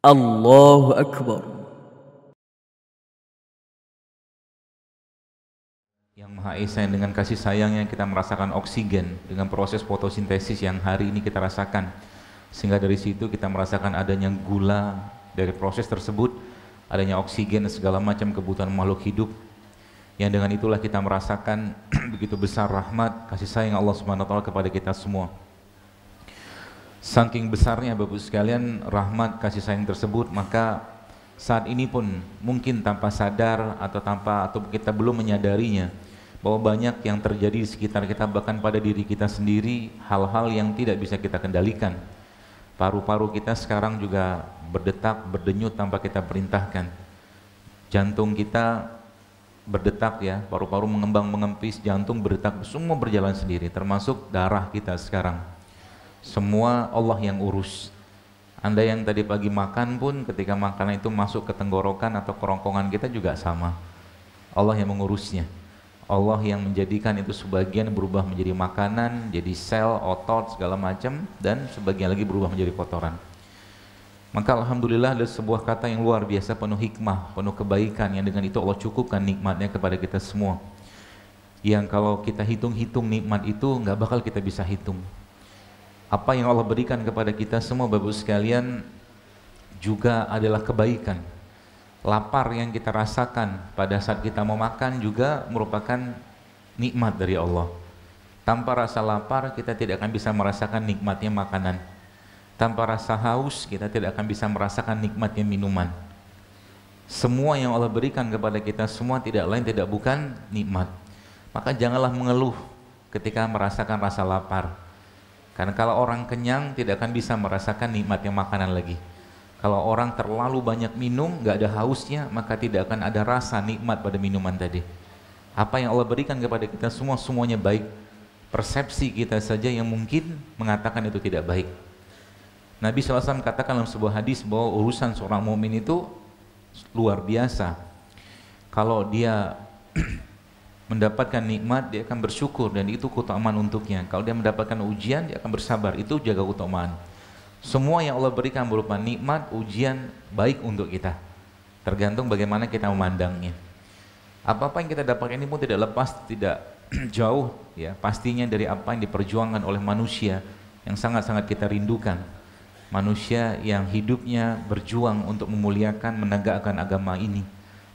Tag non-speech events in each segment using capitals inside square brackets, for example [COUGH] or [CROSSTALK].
الله أكبر Yang Maha Esa yang dengan kasih sayang yang kita merasakan oksigen dengan proses fotosintesis yang hari ini kita rasakan sehingga dari situ kita merasakan adanya gula dari proses tersebut adanya oksigen dan segala macam kebutuhan makhluk hidup yang dengan itulah kita merasakan [CLEARS THROAT] begitu besar rahmat kasih sayang Allah Subhanahu wa taala kepada kita semua. Saking besarnya Bapak Ibu sekalian rahmat kasih sayang tersebut maka saat ini pun mungkin tanpa sadar atau tanpa atau kita belum menyadarinya bahwa banyak yang terjadi di sekitar kita bahkan pada diri kita sendiri hal-hal yang tidak bisa kita kendalikan. Paru-paru kita sekarang juga berdetak, berdenyut tanpa kita perintahkan. Jantung kita berdetak ya, paru-paru mengembang mengempis, jantung berdetak, semua berjalan sendiri termasuk darah kita sekarang semua Allah yang urus. Anda yang tadi pagi makan pun ketika makanan itu masuk ke tenggorokan atau kerongkongan kita juga sama. Allah yang mengurusnya. Allah yang menjadikan itu sebagian berubah menjadi makanan, jadi sel, otot, segala macam dan sebagian lagi berubah menjadi kotoran. Maka Alhamdulillah ada sebuah kata yang luar biasa penuh hikmah, penuh kebaikan yang dengan itu Allah cukupkan nikmatnya kepada kita semua. Yang kalau kita hitung-hitung nikmat itu nggak bakal kita bisa hitung apa yang Allah berikan kepada kita semua Bapak sekalian juga adalah kebaikan. Lapar yang kita rasakan pada saat kita mau makan juga merupakan nikmat dari Allah. Tanpa rasa lapar kita tidak akan bisa merasakan nikmatnya makanan. Tanpa rasa haus kita tidak akan bisa merasakan nikmatnya minuman. Semua yang Allah berikan kepada kita semua tidak lain tidak bukan nikmat. Maka janganlah mengeluh ketika merasakan rasa lapar karena kalau orang kenyang tidak akan bisa merasakan nikmatnya makanan lagi. Kalau orang terlalu banyak minum, nggak ada hausnya, maka tidak akan ada rasa nikmat pada minuman tadi. Apa yang Allah berikan kepada kita semua, semuanya baik. Persepsi kita saja yang mungkin mengatakan itu tidak baik. Nabi SAW katakan dalam sebuah hadis bahwa urusan seorang mukmin itu luar biasa. Kalau dia [CLEARS THROAT] mendapatkan nikmat dia akan bersyukur dan itu keutamaan untuknya kalau dia mendapatkan ujian dia akan bersabar itu jaga keutamaan semua yang Allah berikan berupa nikmat ujian baik untuk kita tergantung bagaimana kita memandangnya apa-apa yang kita dapatkan ini pun tidak lepas tidak [CLEARS THROAT] jauh ya pastinya dari apa yang diperjuangkan oleh manusia yang sangat-sangat kita rindukan manusia yang hidupnya berjuang untuk memuliakan menegakkan agama ini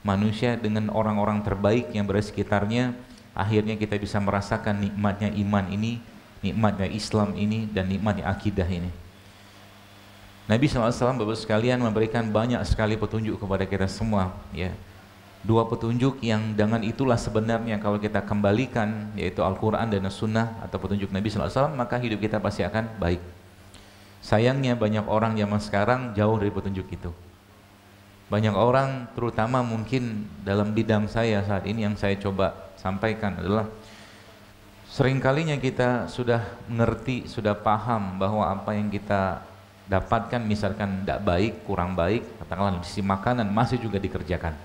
manusia dengan orang-orang terbaik yang berada sekitarnya akhirnya kita bisa merasakan nikmatnya iman ini nikmatnya Islam ini dan nikmatnya akidah ini Nabi SAW beberapa sekalian memberikan banyak sekali petunjuk kepada kita semua ya dua petunjuk yang dengan itulah sebenarnya kalau kita kembalikan yaitu Al-Quran dan Sunnah atau petunjuk Nabi SAW maka hidup kita pasti akan baik sayangnya banyak orang zaman sekarang jauh dari petunjuk itu banyak orang terutama mungkin dalam bidang saya saat ini yang saya coba sampaikan adalah seringkalinya kita sudah mengerti, sudah paham bahwa apa yang kita dapatkan misalkan tidak baik, kurang baik, katakanlah sisi makanan masih juga dikerjakan.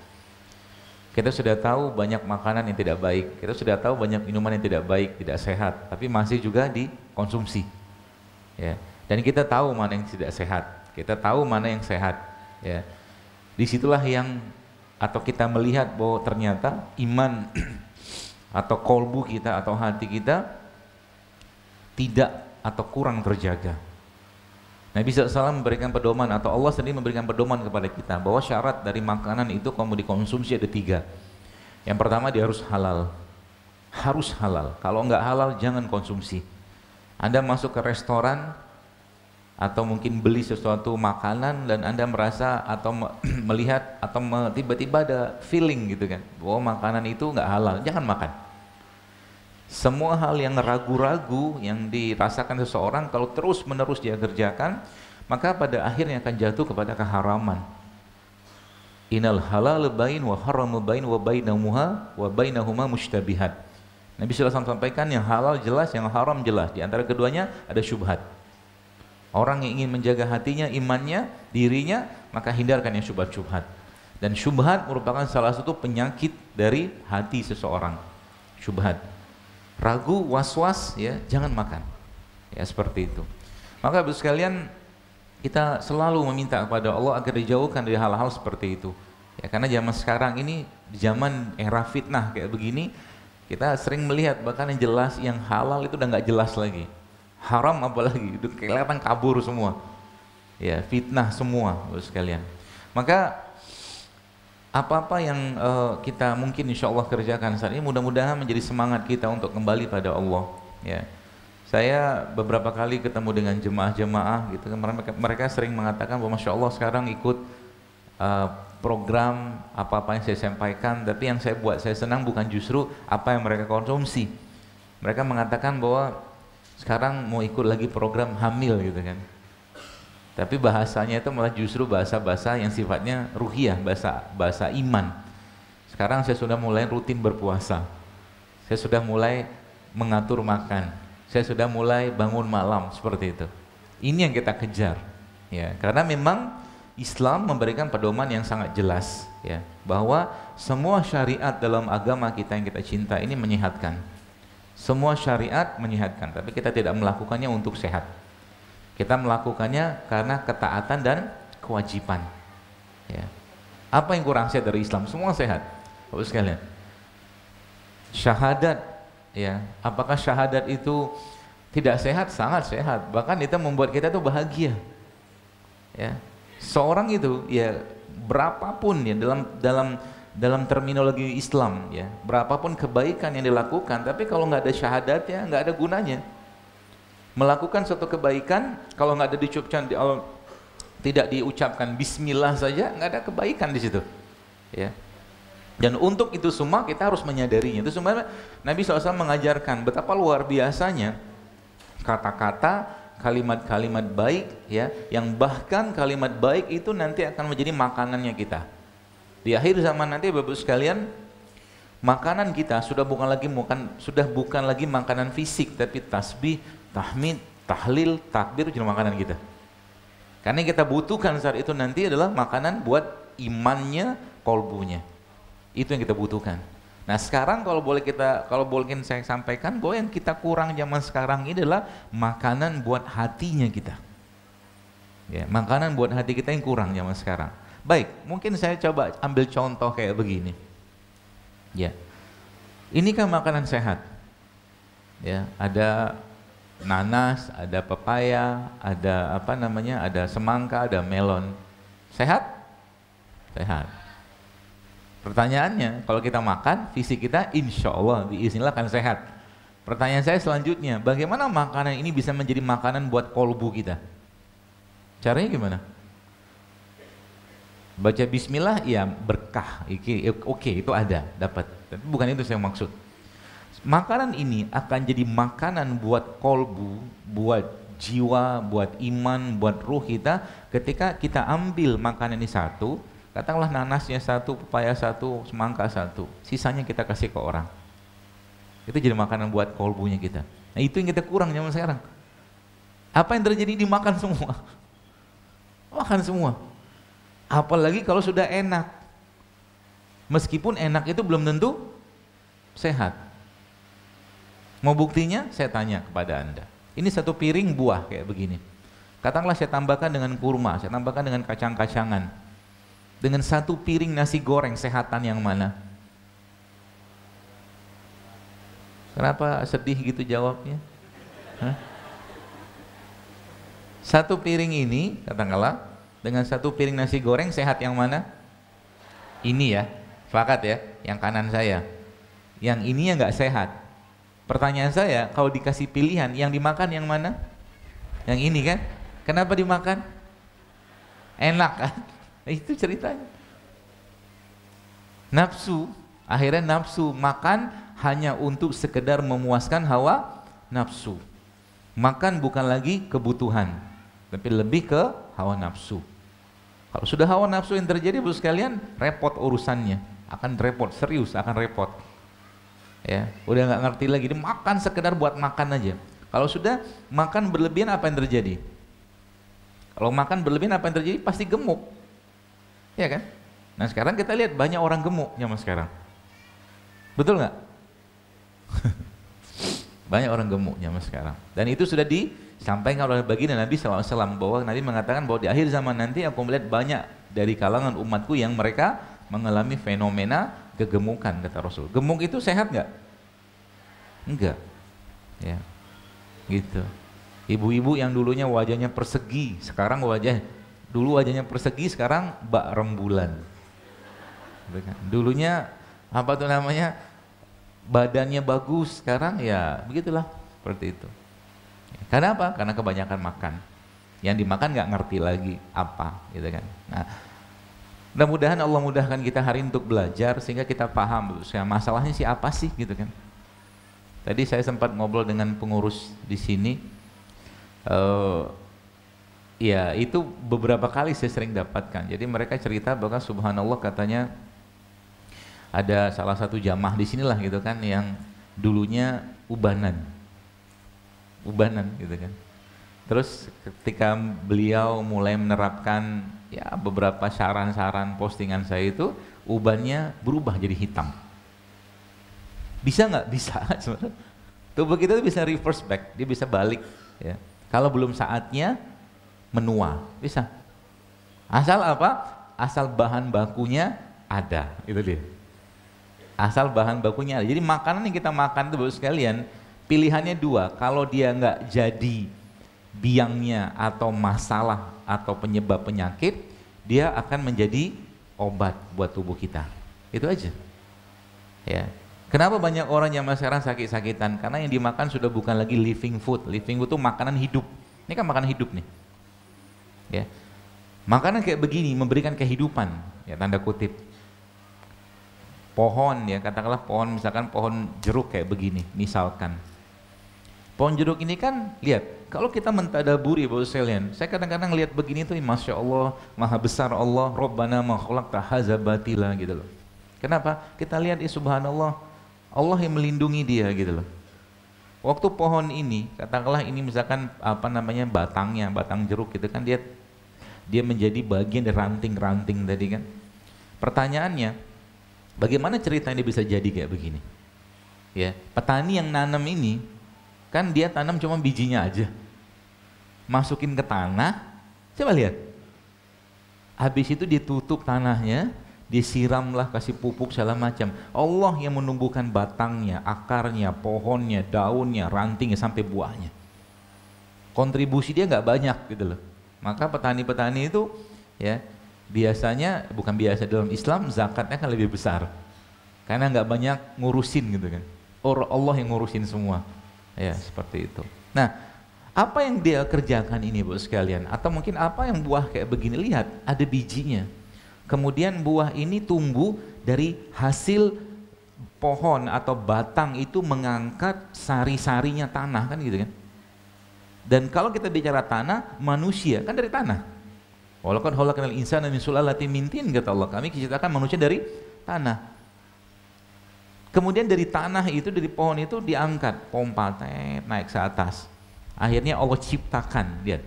Kita sudah tahu banyak makanan yang tidak baik, kita sudah tahu banyak minuman yang tidak baik, tidak sehat, tapi masih juga dikonsumsi. Ya. Dan kita tahu mana yang tidak sehat, kita tahu mana yang sehat. Ya. Disitulah yang atau kita melihat bahwa ternyata iman [CLEARS THROAT] atau kolbu kita atau hati kita tidak atau kurang terjaga. Nabi SAW memberikan pedoman atau Allah sendiri memberikan pedoman kepada kita bahwa syarat dari makanan itu kamu dikonsumsi ada tiga. Yang pertama dia harus halal, harus halal. Kalau nggak halal jangan konsumsi. Anda masuk ke restoran atau mungkin beli sesuatu makanan dan Anda merasa atau me [CLEARS THROAT] melihat atau tiba-tiba ada feeling gitu kan bahwa makanan itu nggak halal, jangan makan. Semua hal yang ragu-ragu yang dirasakan seseorang kalau terus-menerus dia kerjakan, maka pada akhirnya akan jatuh kepada keharaman. Inal halal bain wa haram bain wa bainamuha wa bainahuma mushtabihat. Nabi SAW sampaikan yang halal jelas, yang haram jelas. Di antara keduanya ada syubhat. Orang yang ingin menjaga hatinya, imannya, dirinya, maka hindarkan yang syubhat-syubhat. Dan syubhat merupakan salah satu penyakit dari hati seseorang. Syubhat. Ragu, was-was, ya, jangan makan. Ya, seperti itu. Maka abis sekalian, kita selalu meminta kepada Allah agar dijauhkan dari hal-hal seperti itu. Ya, karena zaman sekarang ini, zaman era fitnah kayak begini, kita sering melihat bahkan yang jelas, yang halal itu udah nggak jelas lagi haram apalagi itu kelihatan kabur semua ya fitnah semua bos sekalian maka apa-apa yang uh, kita mungkin insya Allah kerjakan saat ini mudah-mudahan menjadi semangat kita untuk kembali pada Allah ya saya beberapa kali ketemu dengan jemaah-jemaah gitu kan, mereka, mereka sering mengatakan bahwa masya Allah sekarang ikut uh, program apa-apa yang saya sampaikan tapi yang saya buat saya senang bukan justru apa yang mereka konsumsi mereka mengatakan bahwa sekarang mau ikut lagi program hamil gitu kan tapi bahasanya itu malah justru bahasa-bahasa yang sifatnya ruhiyah, bahasa bahasa iman. Sekarang saya sudah mulai rutin berpuasa. Saya sudah mulai mengatur makan. Saya sudah mulai bangun malam seperti itu. Ini yang kita kejar. Ya, karena memang Islam memberikan pedoman yang sangat jelas ya, bahwa semua syariat dalam agama kita yang kita cinta ini menyehatkan. Semua syariat menyehatkan, tapi kita tidak melakukannya untuk sehat. Kita melakukannya karena ketaatan dan kewajiban. Ya. Apa yang kurang sehat dari Islam? Semua sehat. Bapak sekalian. Syahadat ya, apakah syahadat itu tidak sehat? Sangat sehat. Bahkan itu membuat kita tuh bahagia. Ya. Seorang itu ya berapapun ya dalam dalam dalam terminologi Islam ya berapapun kebaikan yang dilakukan tapi kalau nggak ada syahadat ya nggak ada gunanya melakukan suatu kebaikan kalau nggak ada diucapkan di Allah tidak diucapkan Bismillah saja nggak ada kebaikan di situ ya dan untuk itu semua kita harus menyadarinya itu sebenarnya Nabi SAW mengajarkan betapa luar biasanya kata-kata kalimat-kalimat baik ya yang bahkan kalimat baik itu nanti akan menjadi makanannya kita di akhir zaman nanti Bapak sekalian, makanan kita sudah bukan lagi makan sudah bukan lagi makanan fisik tapi tasbih, tahmid, tahlil, takbir itu makanan kita. Karena yang kita butuhkan saat itu nanti adalah makanan buat imannya, kolbunya. Itu yang kita butuhkan. Nah sekarang kalau boleh kita kalau boleh saya sampaikan bahwa yang kita kurang zaman sekarang ini adalah makanan buat hatinya kita. Ya, makanan buat hati kita yang kurang zaman sekarang. Baik, mungkin saya coba ambil contoh kayak begini. Ya. Ini kan makanan sehat. Ya, ada nanas, ada pepaya, ada apa namanya? ada semangka, ada melon. Sehat? Sehat. Pertanyaannya, kalau kita makan, fisik kita insya Allah diizinkan akan sehat. Pertanyaan saya selanjutnya, bagaimana makanan ini bisa menjadi makanan buat kolbu kita? Caranya gimana? Baca bismillah ya berkah, oke okay, itu ada, dapat. Tapi bukan itu saya maksud. Makanan ini akan jadi makanan buat kolbu, buat jiwa, buat iman, buat ruh kita ketika kita ambil makanan ini satu, katakanlah nanasnya satu, pepaya satu, semangka satu, sisanya kita kasih ke orang. Itu jadi makanan buat kolbunya kita. Nah itu yang kita kurang zaman sekarang. Apa yang terjadi dimakan semua. [LAUGHS] Makan semua Apalagi kalau sudah enak. Meskipun enak itu belum tentu sehat. Mau buktinya? Saya tanya kepada Anda. Ini satu piring buah kayak begini. Katakanlah saya tambahkan dengan kurma, saya tambahkan dengan kacang-kacangan. Dengan satu piring nasi goreng sehatan yang mana? Kenapa sedih gitu jawabnya? Hah? Satu piring ini, katakanlah, dengan satu piring nasi goreng sehat yang mana? Ini ya, sepakat ya, yang kanan saya. Yang ini ya nggak sehat. Pertanyaan saya, kalau dikasih pilihan, yang dimakan yang mana? Yang ini kan? Kenapa dimakan? Enak kan? [LAUGHS] Itu ceritanya. Nafsu, akhirnya nafsu makan hanya untuk sekedar memuaskan hawa nafsu. Makan bukan lagi kebutuhan, tapi lebih ke hawa nafsu. Kalau sudah hawa nafsu yang terjadi bos sekalian repot urusannya, akan repot, serius akan repot. Ya, udah nggak ngerti lagi, Dia makan sekedar buat makan aja. Kalau sudah makan berlebihan apa yang terjadi? Kalau makan berlebihan apa yang terjadi? Pasti gemuk. Ya kan? Nah sekarang kita lihat banyak orang gemuk zaman sekarang. Betul nggak? [LAUGHS] banyak orang gemuk zaman sekarang. Dan itu sudah di sampai Sampaikan oleh baginda Nabi SAW bahwa Nabi mengatakan bahwa di akhir zaman nanti aku melihat banyak dari kalangan umatku yang mereka mengalami fenomena kegemukan kata Rasul. Gemuk itu sehat nggak? Enggak. Ya. Gitu. Ibu-ibu yang dulunya wajahnya persegi, sekarang wajah dulu wajahnya persegi, sekarang bak rembulan. Dulunya apa tuh namanya? Badannya bagus, sekarang ya begitulah seperti itu. Karena apa? Karena kebanyakan makan. Yang dimakan nggak ngerti lagi apa, gitu kan. Nah, mudah-mudahan Allah mudahkan kita hari ini untuk belajar sehingga kita paham masalahnya siapa sih, gitu kan. Tadi saya sempat ngobrol dengan pengurus di sini. Uh, ya itu beberapa kali saya sering dapatkan. Jadi mereka cerita bahwa Subhanallah katanya ada salah satu jamaah di sinilah gitu kan yang dulunya ubanan ubanan gitu kan. Terus ketika beliau mulai menerapkan ya beberapa saran-saran postingan saya itu ubannya berubah jadi hitam. Bisa nggak? Bisa [LAUGHS] sebenarnya. Tubuh kita tuh bisa reverse back, dia bisa balik ya. Kalau belum saatnya menua, bisa. Asal apa? Asal bahan bakunya ada, itu dia. Asal bahan bakunya ada. Jadi makanan yang kita makan itu bagus sekalian, Pilihannya dua, kalau dia nggak jadi biangnya atau masalah atau penyebab penyakit, dia akan menjadi obat buat tubuh kita. Itu aja. Ya. Kenapa banyak orang yang sekarang sakit-sakitan? Karena yang dimakan sudah bukan lagi living food. Living food itu makanan hidup. Ini kan makanan hidup nih. Ya. Makanan kayak begini memberikan kehidupan, ya tanda kutip pohon ya katakanlah pohon misalkan pohon jeruk kayak begini misalkan Pohon jeruk ini kan, lihat, kalau kita mentadaburi bahwa sekalian, saya kadang-kadang lihat begini tuh, Masya Allah, Maha Besar Allah, Rabbana makhluk batila gitu loh. Kenapa? Kita lihat, ya subhanallah, Allah yang melindungi dia gitu loh. Waktu pohon ini, katakanlah ini misalkan apa namanya batangnya, batang jeruk gitu kan dia dia menjadi bagian dari ranting-ranting tadi kan. Pertanyaannya, bagaimana cerita ini bisa jadi kayak begini? Ya, petani yang nanam ini Kan dia tanam cuma bijinya aja. Masukin ke tanah, coba lihat. Habis itu ditutup tanahnya, disiramlah kasih pupuk segala macam. Allah yang menumbuhkan batangnya, akarnya, pohonnya, daunnya, rantingnya sampai buahnya. Kontribusi dia nggak banyak gitu loh. Maka petani-petani itu ya biasanya bukan biasa dalam Islam zakatnya kan lebih besar karena nggak banyak ngurusin gitu kan. Or Allah yang ngurusin semua. Ya, seperti itu. Nah, apa yang dia kerjakan ini Bu sekalian? Atau mungkin apa yang buah kayak begini? Lihat, ada bijinya. Kemudian buah ini tumbuh dari hasil pohon atau batang itu mengangkat sari-sarinya tanah kan gitu kan. Dan kalau kita bicara tanah, manusia kan dari tanah. Walaupun kenal insan dan min sulalatin mintin kata Allah, kami ciptakan manusia dari tanah. Kemudian dari tanah itu, dari pohon itu diangkat, pompa tet, naik ke atas. Akhirnya Allah ciptakan, lihat.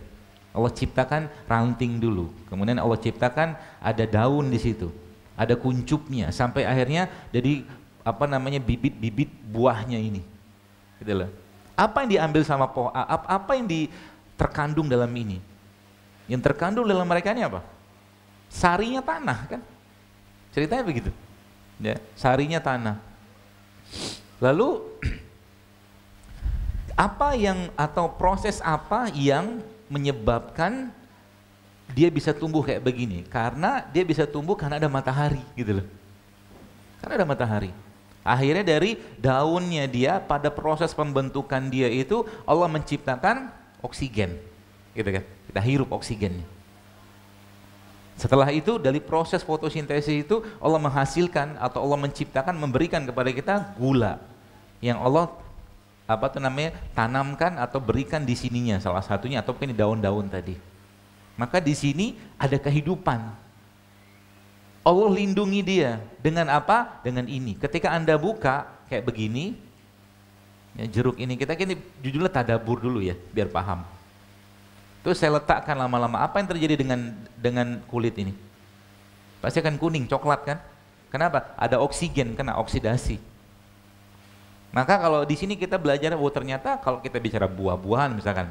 Allah ciptakan ranting dulu, kemudian Allah ciptakan ada daun di situ, ada kuncupnya, sampai akhirnya jadi apa namanya bibit-bibit buahnya ini, gitu loh. Apa yang diambil sama pohon? Apa yang di terkandung dalam ini? Yang terkandung dalam mereka ini apa? Sarinya tanah kan? Ceritanya begitu. Ya, sarinya tanah. Lalu apa yang atau proses apa yang menyebabkan dia bisa tumbuh kayak begini? Karena dia bisa tumbuh karena ada matahari gitu loh. Karena ada matahari. Akhirnya dari daunnya dia pada proses pembentukan dia itu Allah menciptakan oksigen. Gitu kan. Kita hirup oksigennya. Setelah itu dari proses fotosintesis itu Allah menghasilkan atau Allah menciptakan memberikan kepada kita gula yang Allah apa tuh namanya tanamkan atau berikan di sininya salah satunya atau mungkin daun-daun tadi. Maka di sini ada kehidupan. Allah lindungi dia dengan apa? Dengan ini. Ketika Anda buka kayak begini ya jeruk ini kita kini judulnya tadabur dulu ya biar paham. Terus saya letakkan lama-lama. Apa yang terjadi dengan dengan kulit ini? Pasti akan kuning, coklat kan? Kenapa? Ada oksigen kena oksidasi. Maka kalau di sini kita belajar, oh ternyata kalau kita bicara buah-buahan misalkan,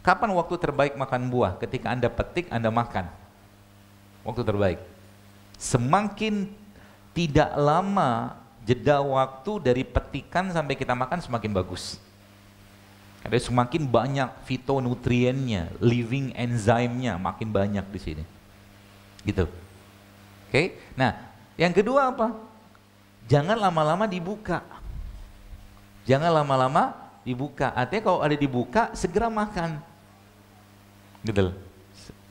kapan waktu terbaik makan buah? Ketika Anda petik, Anda makan. Waktu terbaik. Semakin tidak lama jeda waktu dari petikan sampai kita makan semakin bagus. Jadi semakin banyak fitonutriennya, living enzyme makin banyak di sini. Gitu. Oke. Okay? Nah, yang kedua apa? Jangan lama-lama dibuka. Jangan lama-lama dibuka. Artinya kalau ada dibuka, segera makan. Gitu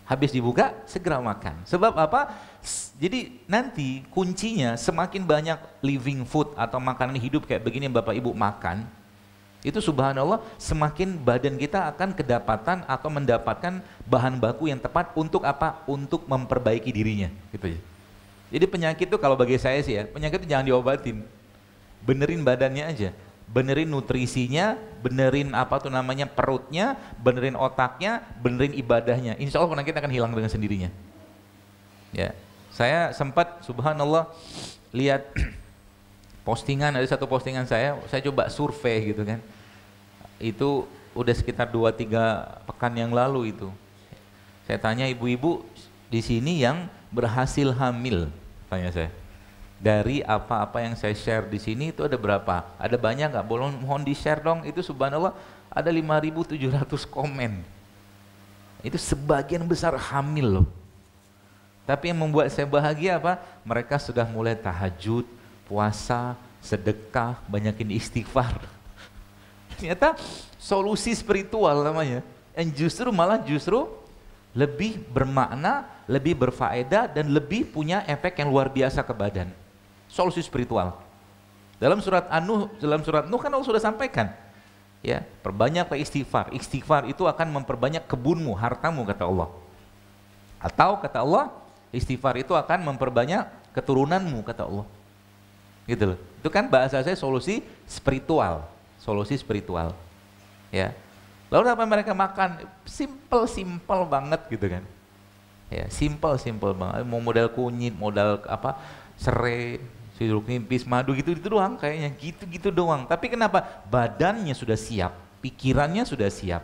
Habis dibuka, segera makan. Sebab apa? Jadi nanti kuncinya semakin banyak living food atau makanan hidup kayak begini yang Bapak Ibu makan, itu subhanallah semakin badan kita akan kedapatan atau mendapatkan bahan baku yang tepat untuk apa? Untuk memperbaiki dirinya gitu ya. Jadi penyakit itu kalau bagi saya sih ya, penyakit itu jangan diobatin. Benerin badannya aja. Benerin nutrisinya, benerin apa tuh namanya perutnya, benerin otaknya, benerin ibadahnya. Insya Allah penyakit akan hilang dengan sendirinya. Ya, saya sempat subhanallah lihat [CLEARS THROAT] postingan ada satu postingan saya, saya coba survei gitu kan itu udah sekitar 2-3 pekan yang lalu itu. Saya tanya ibu-ibu di sini yang berhasil hamil, tanya saya. Dari apa-apa yang saya share di sini itu ada berapa? Ada banyak nggak? Bolong mohon di share dong. Itu subhanallah ada 5.700 komen. Itu sebagian besar hamil loh. Tapi yang membuat saya bahagia apa? Mereka sudah mulai tahajud, puasa, sedekah, banyakin istighfar Ternyata solusi spiritual namanya. Yang justru malah justru lebih bermakna, lebih berfaedah dan lebih punya efek yang luar biasa ke badan. Solusi spiritual. Dalam surat Anu, dalam surat Nuh kan Allah sudah sampaikan. Ya, perbanyaklah istighfar. Istighfar itu akan memperbanyak kebunmu, hartamu kata Allah. Atau kata Allah, istighfar itu akan memperbanyak keturunanmu kata Allah. Gitu loh. Itu kan bahasa saya solusi spiritual solusi spiritual. Ya. Lalu apa mereka makan? Simple simple banget gitu kan. Ya, simple simple banget. Mau modal kunyit, modal apa? Serai, sirup nipis, madu gitu-gitu doang kayaknya. Gitu-gitu doang. Tapi kenapa? Badannya sudah siap, pikirannya sudah siap.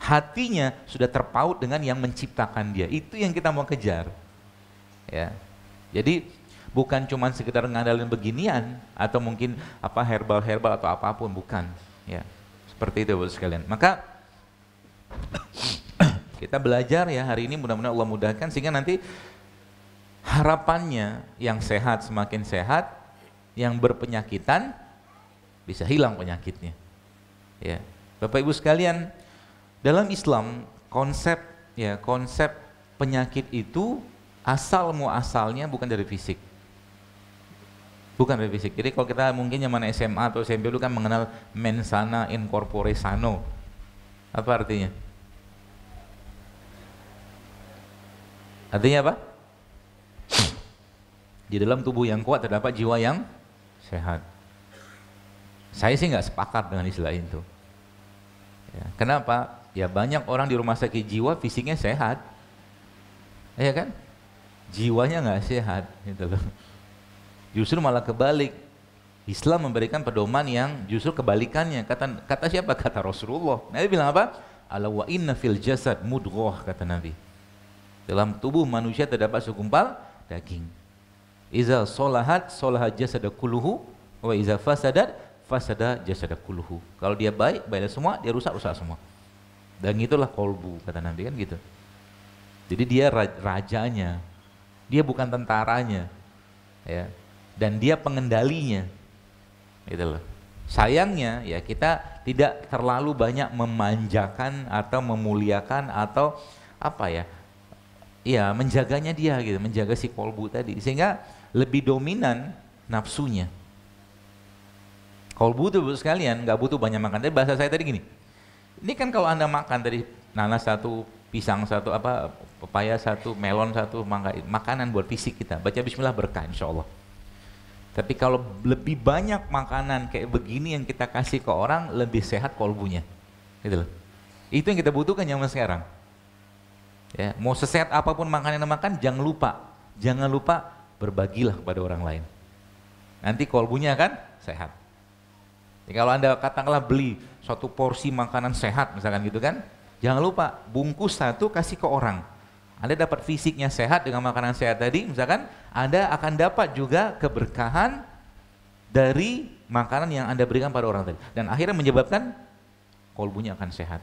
Hatinya sudah terpaut dengan yang menciptakan dia. Itu yang kita mau kejar. Ya. Jadi Bukan cuma sekedar ngandalin beginian atau mungkin apa herbal-herbal atau apapun, bukan. Ya. Seperti itu buat sekalian. Maka [CLEARS THROAT] kita belajar ya hari ini mudah-mudahan Allah mudahkan sehingga nanti harapannya yang sehat semakin sehat, yang berpenyakitan bisa hilang penyakitnya. Ya. Bapak Ibu sekalian, dalam Islam konsep ya konsep penyakit itu asal muasalnya bukan dari fisik. Bukan dari fisik. Jadi kalau kita mungkin zaman SMA atau SMP dulu kan mengenal mensana incorpore sano. Apa artinya? Artinya apa? Di dalam tubuh yang kuat terdapat jiwa yang sehat. Saya sih nggak sepakat dengan istilah itu. Ya, kenapa? Ya banyak orang di rumah sakit jiwa fisiknya sehat, ya kan? Jiwanya nggak sehat, gitu loh. Justru malah kebalik. Islam memberikan pedoman yang justru kebalikannya. Kata kata siapa? [LAUGHS] Kata Rasulullah. Nabi bilang apa? Ala wa inna fil jasad mudghah kata Nabi. Dalam tubuh manusia terdapat segumpal daging. Iza solahat solahat jasad kulluhu wa iza fasadat fasada jasad kulluhu Kalau dia baik, baiklah semua, dia rusak, rusak semua. Dan itulah kolbu kata Nabi kan gitu. Jadi dia rajanya, dia bukan tentaranya. Ya, dan dia pengendalinya. Gitu loh. Sayangnya ya kita tidak terlalu banyak memanjakan atau memuliakan atau apa ya? Ya, menjaganya dia gitu, menjaga si kolbu tadi sehingga lebih dominan nafsunya. Kolbu tuh sekalian nggak butuh banyak makan. Tadi bahasa saya tadi gini, ini kan kalau anda makan tadi nanas satu, pisang satu, apa pepaya satu, melon satu, mangga, makanan buat fisik kita. Baca Bismillah berkah, insya Allah. Tapi kalau lebih banyak makanan kayak begini yang kita kasih ke orang, lebih sehat kolbunya. Gitu loh. Itu yang kita butuhkan zaman sekarang. Ya, mau sesehat apapun makanan yang makan, jangan lupa. Jangan lupa berbagilah kepada orang lain. Nanti kolbunya akan sehat. Ya, kalau Anda katakanlah beli suatu porsi makanan sehat misalkan gitu kan, jangan lupa bungkus satu kasih ke orang anda dapat fisiknya sehat dengan makanan sehat tadi, misalkan Anda akan dapat juga keberkahan dari makanan yang Anda berikan pada orang tadi. Dan akhirnya menyebabkan kolbunya akan sehat.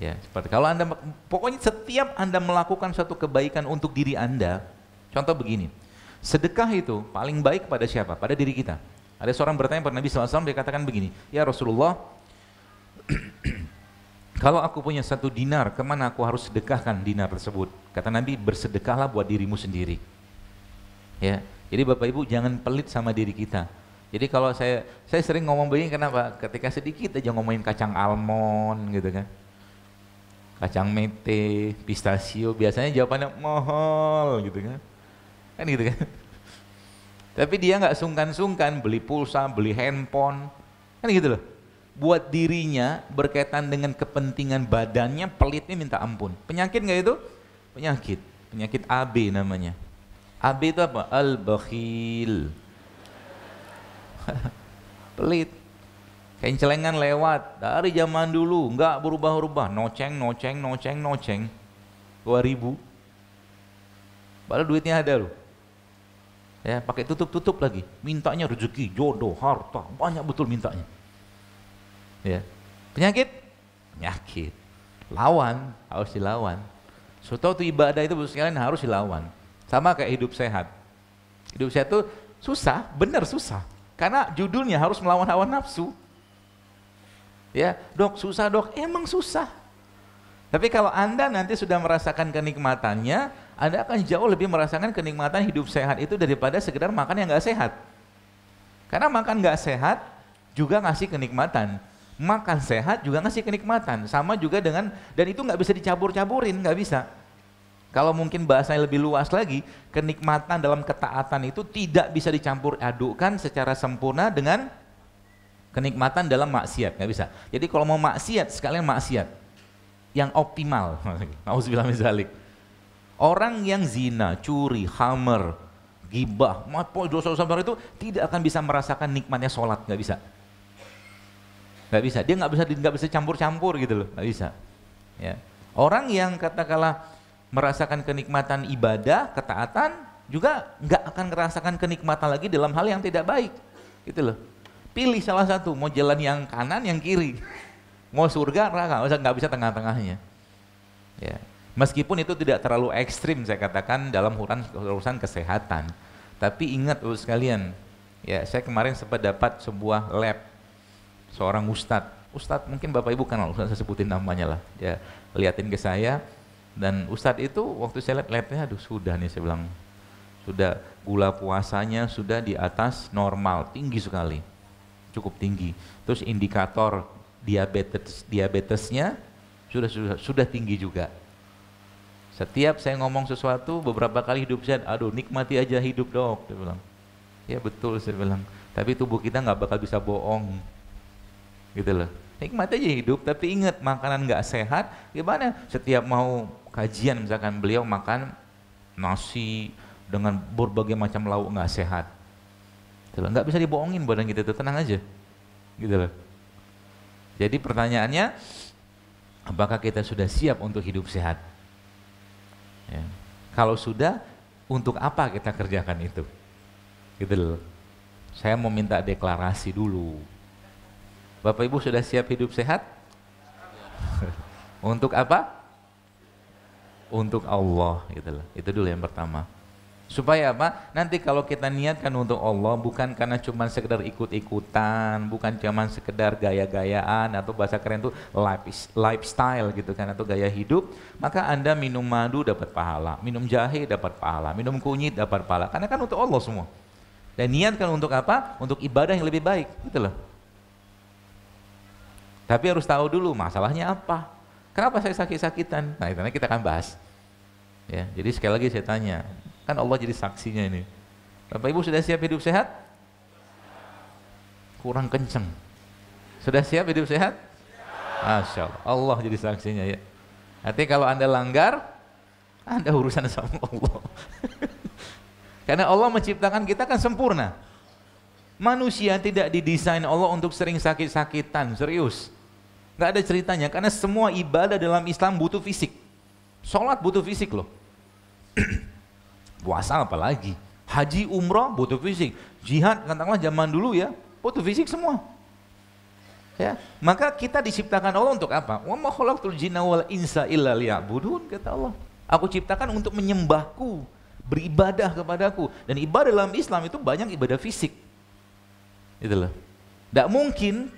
Ya, seperti kalau Anda pokoknya setiap Anda melakukan suatu kebaikan untuk diri Anda, contoh begini. Sedekah itu paling baik pada siapa? Pada diri kita. Ada seorang bertanya pada Nabi SAW, dia katakan begini, Ya Rasulullah, [CLEARS THROAT] kalau aku punya satu dinar, kemana aku harus sedekahkan dinar tersebut? Kata Nabi, bersedekahlah buat dirimu sendiri. Ya, jadi Bapak Ibu jangan pelit sama diri kita. Jadi kalau saya saya sering ngomong begini kenapa? Ketika sedikit aja ngomongin kacang almond gitu kan. Kacang mete, pistachio, biasanya jawabannya mohol gitu kan. Kan gitu kan. Tapi dia nggak sungkan-sungkan beli pulsa, beli handphone. Kan gitu loh buat dirinya berkaitan dengan kepentingan badannya pelitnya minta ampun. Penyakit nggak itu? Penyakit. Penyakit AB namanya. AB itu apa? Al-bakhil. [LAUGHS] Pelit. kencelengan celengan lewat dari zaman dulu nggak berubah-ubah noceng noceng noceng noceng 2000 padahal duitnya ada loh ya pakai tutup-tutup lagi mintanya rezeki jodoh harta banyak betul mintanya Ya. Penyakit? Penyakit. Lawan, harus dilawan. Suatu itu ibadah itu sekalian harus dilawan. Sama kayak hidup sehat. Hidup sehat itu susah, benar susah. Karena judulnya harus melawan hawa nafsu. Ya, dok susah dok, emang susah. Tapi kalau Anda nanti sudah merasakan kenikmatannya, Anda akan jauh lebih merasakan kenikmatan hidup sehat itu daripada sekedar makan yang gak sehat. Karena makan gak sehat juga ngasih kenikmatan makan sehat juga ngasih kenikmatan sama juga dengan dan itu nggak bisa dicabur-caburin nggak bisa kalau mungkin bahasanya lebih luas lagi kenikmatan dalam ketaatan itu tidak bisa dicampur adukkan secara sempurna dengan kenikmatan dalam maksiat nggak bisa jadi kalau mau maksiat sekalian maksiat yang optimal [LAUGHS] Nauzubillah orang yang zina curi hammer gibah dosa-dosa itu tidak akan bisa merasakan nikmatnya sholat nggak bisa nggak bisa dia nggak bisa nggak bisa campur-campur gitu loh nggak bisa ya orang yang katakanlah merasakan kenikmatan ibadah ketaatan juga nggak akan merasakan kenikmatan lagi dalam hal yang tidak baik gitu loh pilih salah satu mau jalan yang kanan yang kiri mau surga neraka nggak bisa bisa tengah-tengahnya ya meskipun itu tidak terlalu ekstrim saya katakan dalam urusan urusan kesehatan tapi ingat loh sekalian ya saya kemarin sempat dapat sebuah lab seorang ustadz. Ustadz mungkin Bapak Ibu kenal, Ustadz saya sebutin namanya lah. Dia liatin ke saya dan Ustadz itu waktu saya lihat lihatnya aduh sudah nih saya bilang sudah gula puasanya sudah di atas normal tinggi sekali cukup tinggi terus indikator diabetes diabetesnya sudah sudah sudah tinggi juga setiap saya ngomong sesuatu beberapa kali hidup saya aduh nikmati aja hidup dok dia bilang ya betul saya bilang tapi tubuh kita nggak bakal bisa bohong gitu loh. Nikmat aja hidup, tapi ingat makanan nggak sehat, gimana? Setiap mau kajian misalkan beliau makan nasi dengan berbagai macam lauk nggak sehat. Gitu loh. Nggak bisa dibohongin badan kita itu, tenang aja. Gitu loh. Jadi pertanyaannya, apakah kita sudah siap untuk hidup sehat? Ya. Kalau sudah, untuk apa kita kerjakan itu? Gitu loh. Saya mau minta deklarasi dulu Bapak Ibu sudah siap hidup sehat? [LAUGHS] Untuk apa? Untuk Allah gitu loh. Itu dulu yang pertama. Supaya apa? Nanti kalau kita niatkan untuk Allah bukan karena cuma sekedar ikut-ikutan, bukan cuma sekedar gaya-gayaan atau bahasa keren itu lifestyle gitu kan atau gaya hidup, maka Anda minum madu dapat pahala, minum jahe dapat pahala, minum kunyit dapat pahala. Karena kan untuk Allah semua. Dan niatkan untuk apa? Untuk ibadah yang lebih baik, gitu loh. Tapi harus tahu dulu masalahnya apa. Kenapa saya sakit-sakitan? Nah, itu kita akan bahas. Ya, jadi sekali lagi saya tanya, kan Allah jadi saksinya ini. Bapak Ibu sudah siap hidup sehat? Kurang kenceng. Sudah siap hidup sehat? Masya Allah, Allah jadi saksinya ya. Nanti kalau Anda langgar, Anda urusan sama Allah. [LAUGHS] Karena Allah menciptakan kita kan sempurna. Manusia tidak didesain Allah untuk sering sakit-sakitan, serius. Gak ada ceritanya, karena semua ibadah dalam Islam butuh fisik. Sholat butuh fisik loh. [CLEARS THROAT] Puasa apalagi. Haji, umroh butuh fisik. Jihad, katakanlah zaman dulu ya, butuh fisik semua. Ya, maka kita diciptakan Allah untuk apa? Wa ma khalaqtul jinna wal insa illa liya'budun kata Allah. Aku ciptakan untuk menyembahku, beribadah kepadaku. Dan ibadah dalam Islam itu banyak ibadah fisik itu loh. Tidak mungkin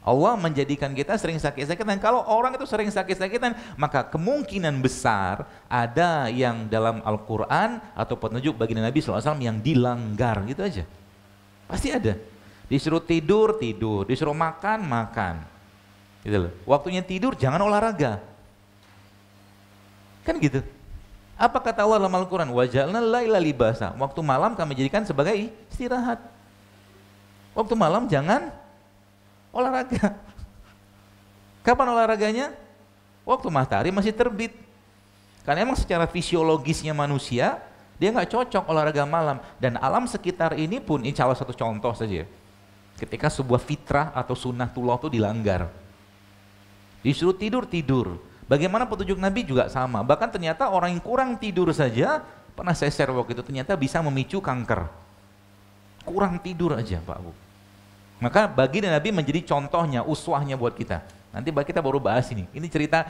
Allah menjadikan kita sering sakit-sakitan. Kalau orang itu sering sakit-sakitan, maka kemungkinan besar ada yang dalam Al-Quran atau petunjuk bagi Nabi SAW yang dilanggar gitu aja. Pasti ada. Disuruh tidur, tidur. Disuruh makan, makan. Gitu loh. Waktunya tidur, jangan olahraga. Kan gitu. Apa kata Allah dalam Al-Quran? Wajalna laila libasa. Waktu malam kami jadikan sebagai istirahat. Waktu malam jangan olahraga. Kapan olahraganya? Waktu matahari masih terbit. Karena emang secara fisiologisnya manusia, dia nggak cocok olahraga malam. Dan alam sekitar ini pun, ini salah satu contoh saja. Ya. Ketika sebuah fitrah atau sunnatullah itu dilanggar. Disuruh tidur, tidur. Bagaimana petunjuk Nabi juga sama. Bahkan ternyata orang yang kurang tidur saja, pernah saya share waktu itu, ternyata bisa memicu kanker Kurang tidur aja Pak Bu. Maka bagi Nabi menjadi contohnya, uswahnya buat kita. Nanti kita baru bahas ini. Ini cerita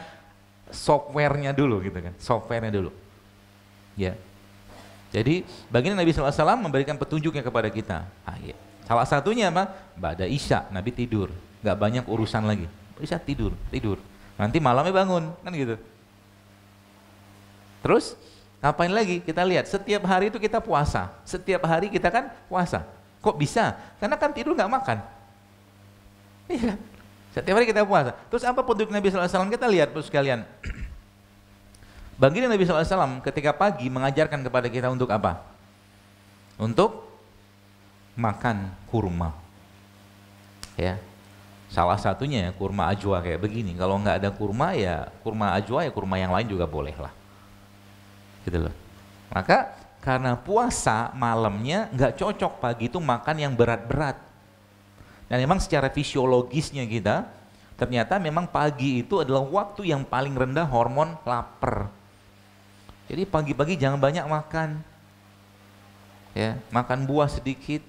softwarenya dulu gitu kan, softwarenya dulu. Ya. Jadi bagi Nabi SAW memberikan petunjuknya kepada kita. Ah, ya. Salah satunya apa? Bada Isya, Nabi tidur. Gak banyak urusan lagi. Isya tidur, tidur. Nanti malamnya bangun, kan gitu. Terus Ngapain lagi? Kita lihat, setiap hari itu kita puasa. Setiap hari kita kan puasa. Kok bisa? Karena kan tidur nggak makan. Iya kan? Setiap hari kita puasa. Terus apa petunjuk Nabi SAW? Kita lihat terus sekalian. Baginda Nabi SAW ketika pagi mengajarkan kepada kita untuk apa? Untuk makan kurma. Ya, salah satunya ya, kurma ajwa kayak begini. Kalau nggak ada kurma ya kurma ajwa ya kurma yang lain juga boleh lah gitu loh. Maka karena puasa malamnya nggak cocok pagi itu makan yang berat-berat. Dan memang secara fisiologisnya kita ternyata memang pagi itu adalah waktu yang paling rendah hormon lapar. Jadi pagi-pagi jangan banyak makan. Ya, makan buah sedikit,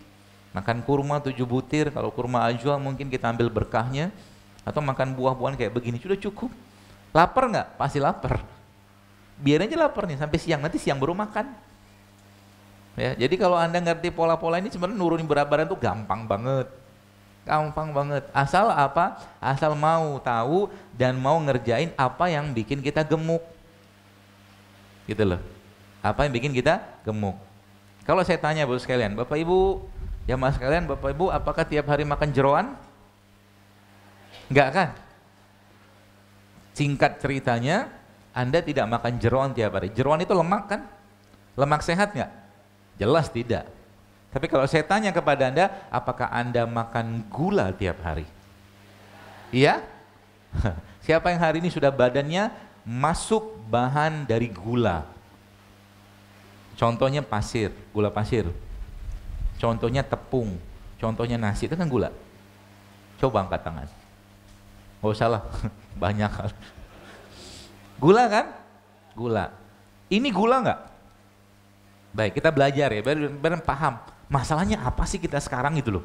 makan kurma tujuh butir, kalau kurma ajwa mungkin kita ambil berkahnya atau makan buah-buahan kayak begini sudah cukup. Lapar nggak? Pasti lapar biarin aja lapar nih sampai siang nanti siang baru makan ya jadi kalau anda ngerti pola-pola ini sebenarnya nurunin berat badan tuh gampang banget gampang banget asal apa asal mau tahu dan mau ngerjain apa yang bikin kita gemuk gitu loh apa yang bikin kita gemuk kalau saya tanya bos sekalian bapak ibu ya mas kalian bapak ibu apakah tiap hari makan jeruan enggak kan singkat ceritanya anda tidak makan jeruan tiap hari. Jeruan itu lemak kan? Lemak sehat nggak? Jelas tidak. Tapi kalau saya tanya kepada Anda, apakah Anda makan gula tiap hari? Iya? [LAUGHS] Siapa yang hari ini sudah badannya masuk bahan dari gula? Contohnya pasir, gula pasir. Contohnya tepung, contohnya nasi, itu kan gula. Coba angkat tangan. Gak usah lah, [LAUGHS] banyak hal. Gula kan? Gula. Ini gula nggak? Baik, kita belajar ya, biar, paham. Masalahnya apa sih kita sekarang itu loh.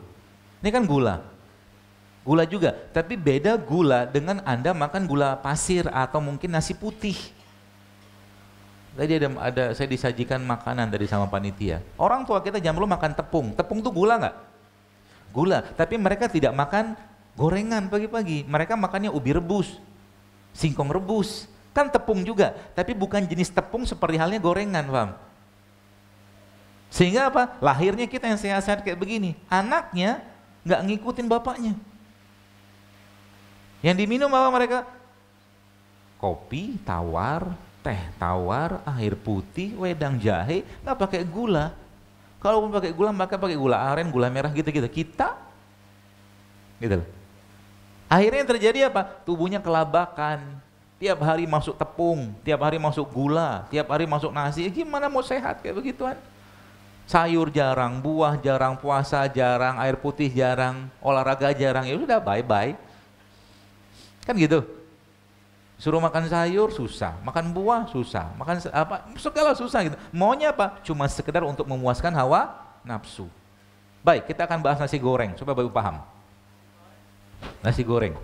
Ini kan gula. Gula juga, tapi beda gula dengan Anda makan gula pasir atau mungkin nasi putih. Tadi ada, ada saya disajikan makanan dari sama panitia. Orang tua kita jam lu makan tepung. Tepung tuh gula nggak? Gula. Tapi mereka tidak makan gorengan pagi-pagi. Mereka makannya ubi rebus, singkong rebus, Kan tepung juga, tapi bukan jenis tepung seperti halnya gorengan, paham? Sehingga apa? Lahirnya kita yang sehat-sehat kayak begini. Anaknya nggak ngikutin bapaknya. Yang diminum apa mereka? Kopi, tawar, teh tawar, air putih, wedang jahe, nggak pakai gula. Kalaupun pakai gula, maka pakai gula aren, gula merah gitu-gitu. Kita, gitu loh. Akhirnya yang terjadi apa? Tubuhnya kelabakan, tiap hari masuk tepung, tiap hari masuk gula, tiap hari masuk nasi, eh, gimana mau sehat kayak begituan? Sayur jarang, buah jarang, puasa jarang, air putih jarang, olahraga jarang, ya sudah bye-bye. Kan gitu. Suruh makan sayur susah, makan buah susah, makan apa segala susah gitu. Maunya apa? Cuma sekedar untuk memuaskan hawa nafsu. Baik, kita akan bahas nasi goreng supaya Bapak paham. Nasi goreng.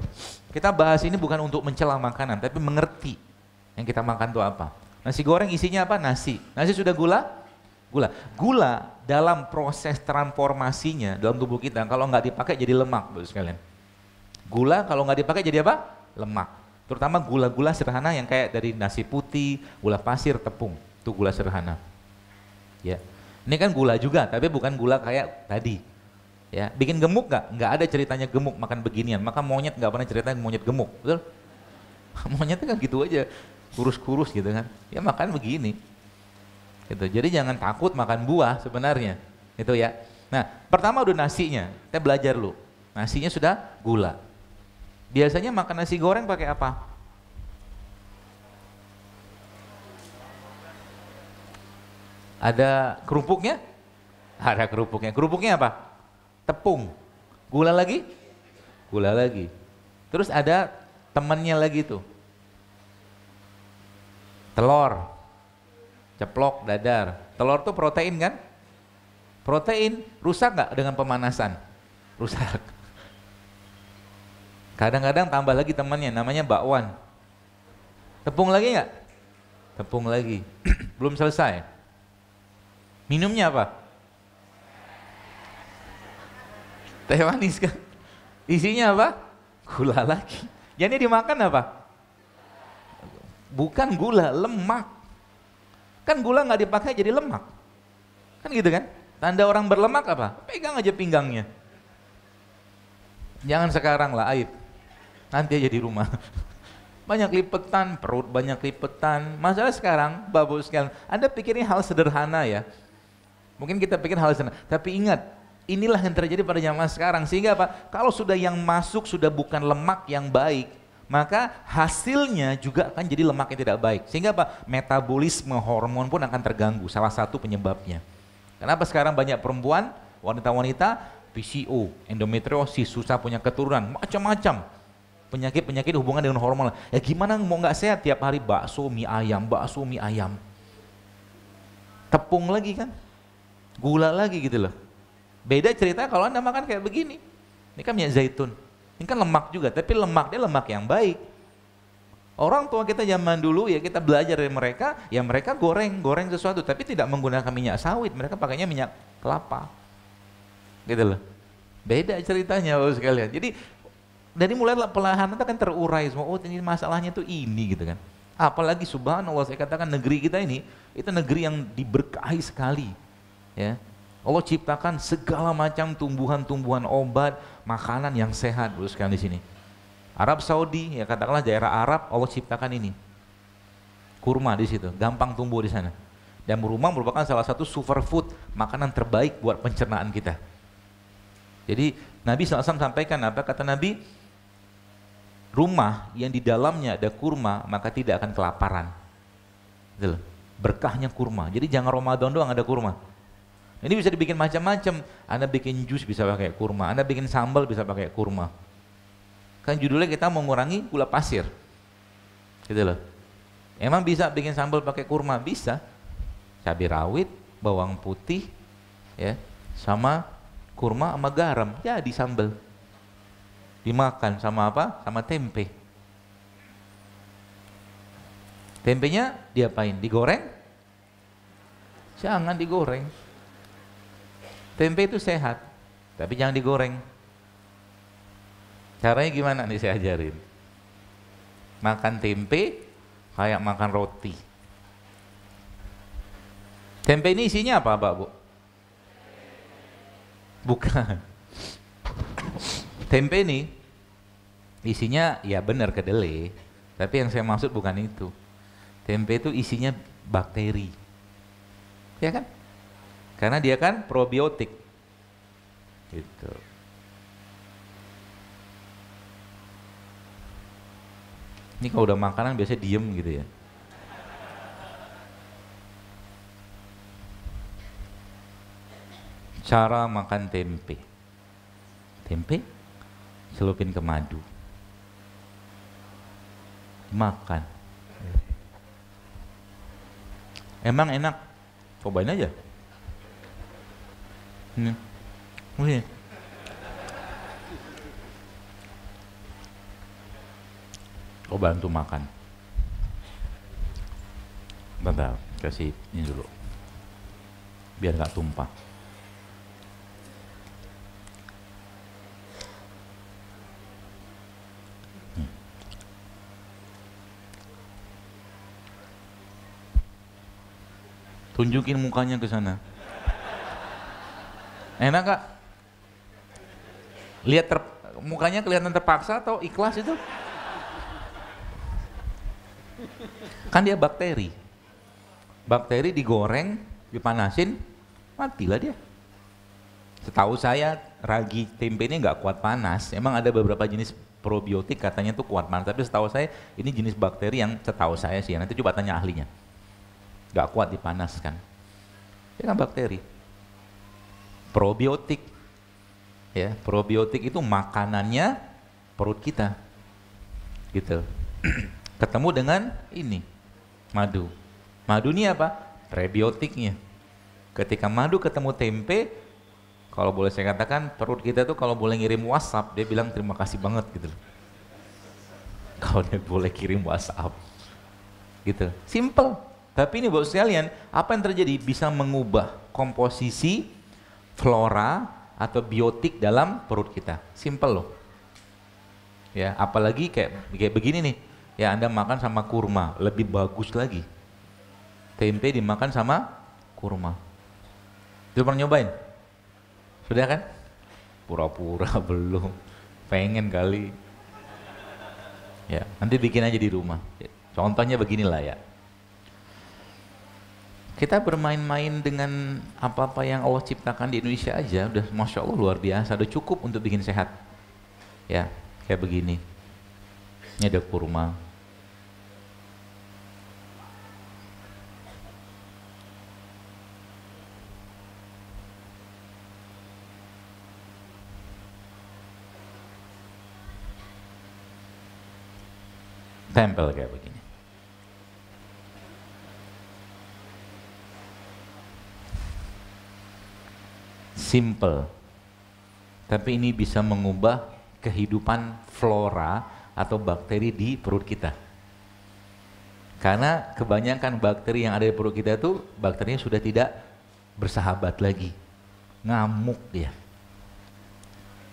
Kita bahas ini bukan untuk mencela makanan, tapi mengerti yang kita makan itu apa. Nasi goreng isinya apa? Nasi. Nasi sudah gula? Gula. Gula dalam proses transformasinya dalam tubuh kita, kalau nggak dipakai jadi lemak, bapak sekalian. Gula kalau nggak dipakai jadi apa? Lemak. Terutama gula-gula sederhana yang kayak dari nasi putih, gula pasir, tepung. Itu gula sederhana. Ya. Ini kan gula juga, tapi bukan gula kayak tadi Ya, bikin gemuk nggak? Nggak ada ceritanya gemuk makan beginian. Maka monyet nggak pernah ceritanya monyet gemuk, betul? [LAUGHS] Monyetnya kan gitu aja, kurus-kurus gitu kan. Ya makan begini. Gitu. Jadi jangan takut makan buah sebenarnya, itu ya. Nah, pertama udah nasinya, kita belajar lu Nasinya sudah gula. Biasanya makan nasi goreng pakai apa? Ada kerupuknya? Ada kerupuknya. Kerupuknya apa? tepung. Gula lagi? Gula lagi. Terus ada temannya lagi tuh. Telur. Ceplok, dadar. Telur tuh protein kan? Protein rusak nggak dengan pemanasan? Rusak. Kadang-kadang tambah lagi temannya namanya bakwan. Tepung lagi nggak? Tepung lagi. [CLEARS THROAT] Belum selesai. Minumnya apa? teh manis kan. Isinya apa? Gula lagi. Jadi dimakan apa? Bukan gula, lemak. Kan gula nggak dipakai jadi lemak. Kan gitu kan? Tanda orang berlemak apa? Pegang aja pinggangnya. Jangan sekarang lah aib. Nanti aja di rumah. [LAUGHS] Banyak lipetan, perut banyak lipetan. Masalah sekarang, Bapak sekalian, Anda pikirin hal sederhana ya. Mungkin kita pikir hal sederhana, tapi ingat Inilah yang terjadi pada zaman sekarang. Sehingga apa? Kalau sudah yang masuk sudah bukan lemak yang baik, maka hasilnya juga akan jadi lemak yang tidak baik. Sehingga apa? Metabolisme hormon pun akan terganggu, salah satu penyebabnya. Kenapa sekarang banyak perempuan, wanita-wanita, PCO, endometriosis, susah punya keturunan, macam-macam. Penyakit-penyakit hubungan dengan hormon. Ya gimana mau nggak sehat tiap hari bakso, mie ayam, bakso, mie ayam. Tepung lagi kan, gula lagi gitu loh. Beda cerita kalau Anda makan kayak begini. Ini kan minyak zaitun. Ini kan lemak juga, tapi lemak dia lemak yang baik. Orang tua kita zaman dulu ya kita belajar dari mereka, ya mereka goreng, goreng sesuatu, tapi tidak menggunakan minyak sawit, mereka pakainya minyak kelapa. Gitu loh. Beda ceritanya Bapak sekalian. Jadi dari mulai pelahan itu kan terurai semua, oh ini masalahnya tuh ini gitu kan. Apalagi subhanallah saya katakan negeri kita ini, itu negeri yang diberkahi sekali. Ya, Allah ciptakan segala macam tumbuhan-tumbuhan obat, makanan yang sehat terus di sini. Arab Saudi, ya katakanlah daerah Arab, Allah ciptakan ini. Kurma di situ, gampang tumbuh di sana. Dan kurma merupakan salah satu superfood, makanan terbaik buat pencernaan kita. Jadi Nabi SAW sampaikan apa kata Nabi? Rumah yang di dalamnya ada kurma maka tidak akan kelaparan. Gitu Berkahnya kurma. Jadi jangan Ramadan doang ada kurma. Ini bisa dibikin macam-macam. Anda bikin jus bisa pakai kurma, Anda bikin sambal bisa pakai kurma. Kan judulnya kita mengurangi gula pasir. Gitu loh. Emang bisa bikin sambal pakai kurma? Bisa. Cabai rawit, bawang putih, ya, sama kurma sama garam. Ya, di sambal. Dimakan sama apa? Sama tempe. Tempenya diapain? Digoreng? Jangan digoreng Tempe itu sehat, tapi jangan digoreng. Caranya gimana nih saya ajarin? Makan tempe kayak makan roti. Tempe ini isinya apa, Pak Bu? Bukan. Tempe ini isinya ya benar kedelai, tapi yang saya maksud bukan itu. Tempe itu isinya bakteri. Ya kan? Karena dia kan probiotik. Gitu. Ini kalau udah makanan biasanya diem gitu ya. Cara makan tempe. Tempe celupin ke madu. Makan. Emang enak? Cobain aja. Nih. Oh, Mungkin. Iya. Kau bantu makan. Bentar, kasih ini dulu. Biar nggak tumpah. Hmm. tunjukin mukanya ke sana. Enak kak? Lihat ter, mukanya kelihatan terpaksa atau ikhlas itu? Kan dia bakteri. Bakteri digoreng, dipanasin, matilah dia. Setahu saya ragi tempe ini nggak kuat panas. Emang ada beberapa jenis probiotik katanya tuh kuat panas. Tapi setahu saya ini jenis bakteri yang setahu saya sih. Nanti coba tanya ahlinya. Nggak kuat dipanaskan. Ini kan bakteri probiotik. Ya, probiotik itu makanannya perut kita. Gitu. [CLEARS THROAT] Ketemu dengan ini, madu. Madu ini apa? Prebiotiknya. Ketika madu ketemu tempe, kalau boleh saya katakan perut kita tuh kalau boleh ngirim WhatsApp, dia bilang terima kasih banget gitu [LAUGHS] Kalau dia boleh kirim WhatsApp. Gitu. Simple. Tapi ini buat sekalian, apa yang terjadi bisa mengubah komposisi flora atau biotik dalam perut kita. Simple loh. Ya, apalagi kayak kayak begini nih. Ya Anda makan sama kurma, lebih bagus lagi. Tempe dimakan sama kurma. Sudah pernah nyobain? Sudah kan? Pura-pura [LAUGHS] belum. Pengen kali. Ya, nanti bikin aja di rumah. Contohnya beginilah ya kita bermain-main dengan apa-apa yang Allah ciptakan di Indonesia aja udah masya Allah luar biasa udah cukup untuk bikin sehat ya kayak begini ini ada kurma tempel kayak begini simple. Tapi ini bisa mengubah kehidupan flora atau bakteri di perut kita. Karena kebanyakan bakteri yang ada di perut kita itu bakterinya sudah tidak bersahabat lagi. Ngamuk dia.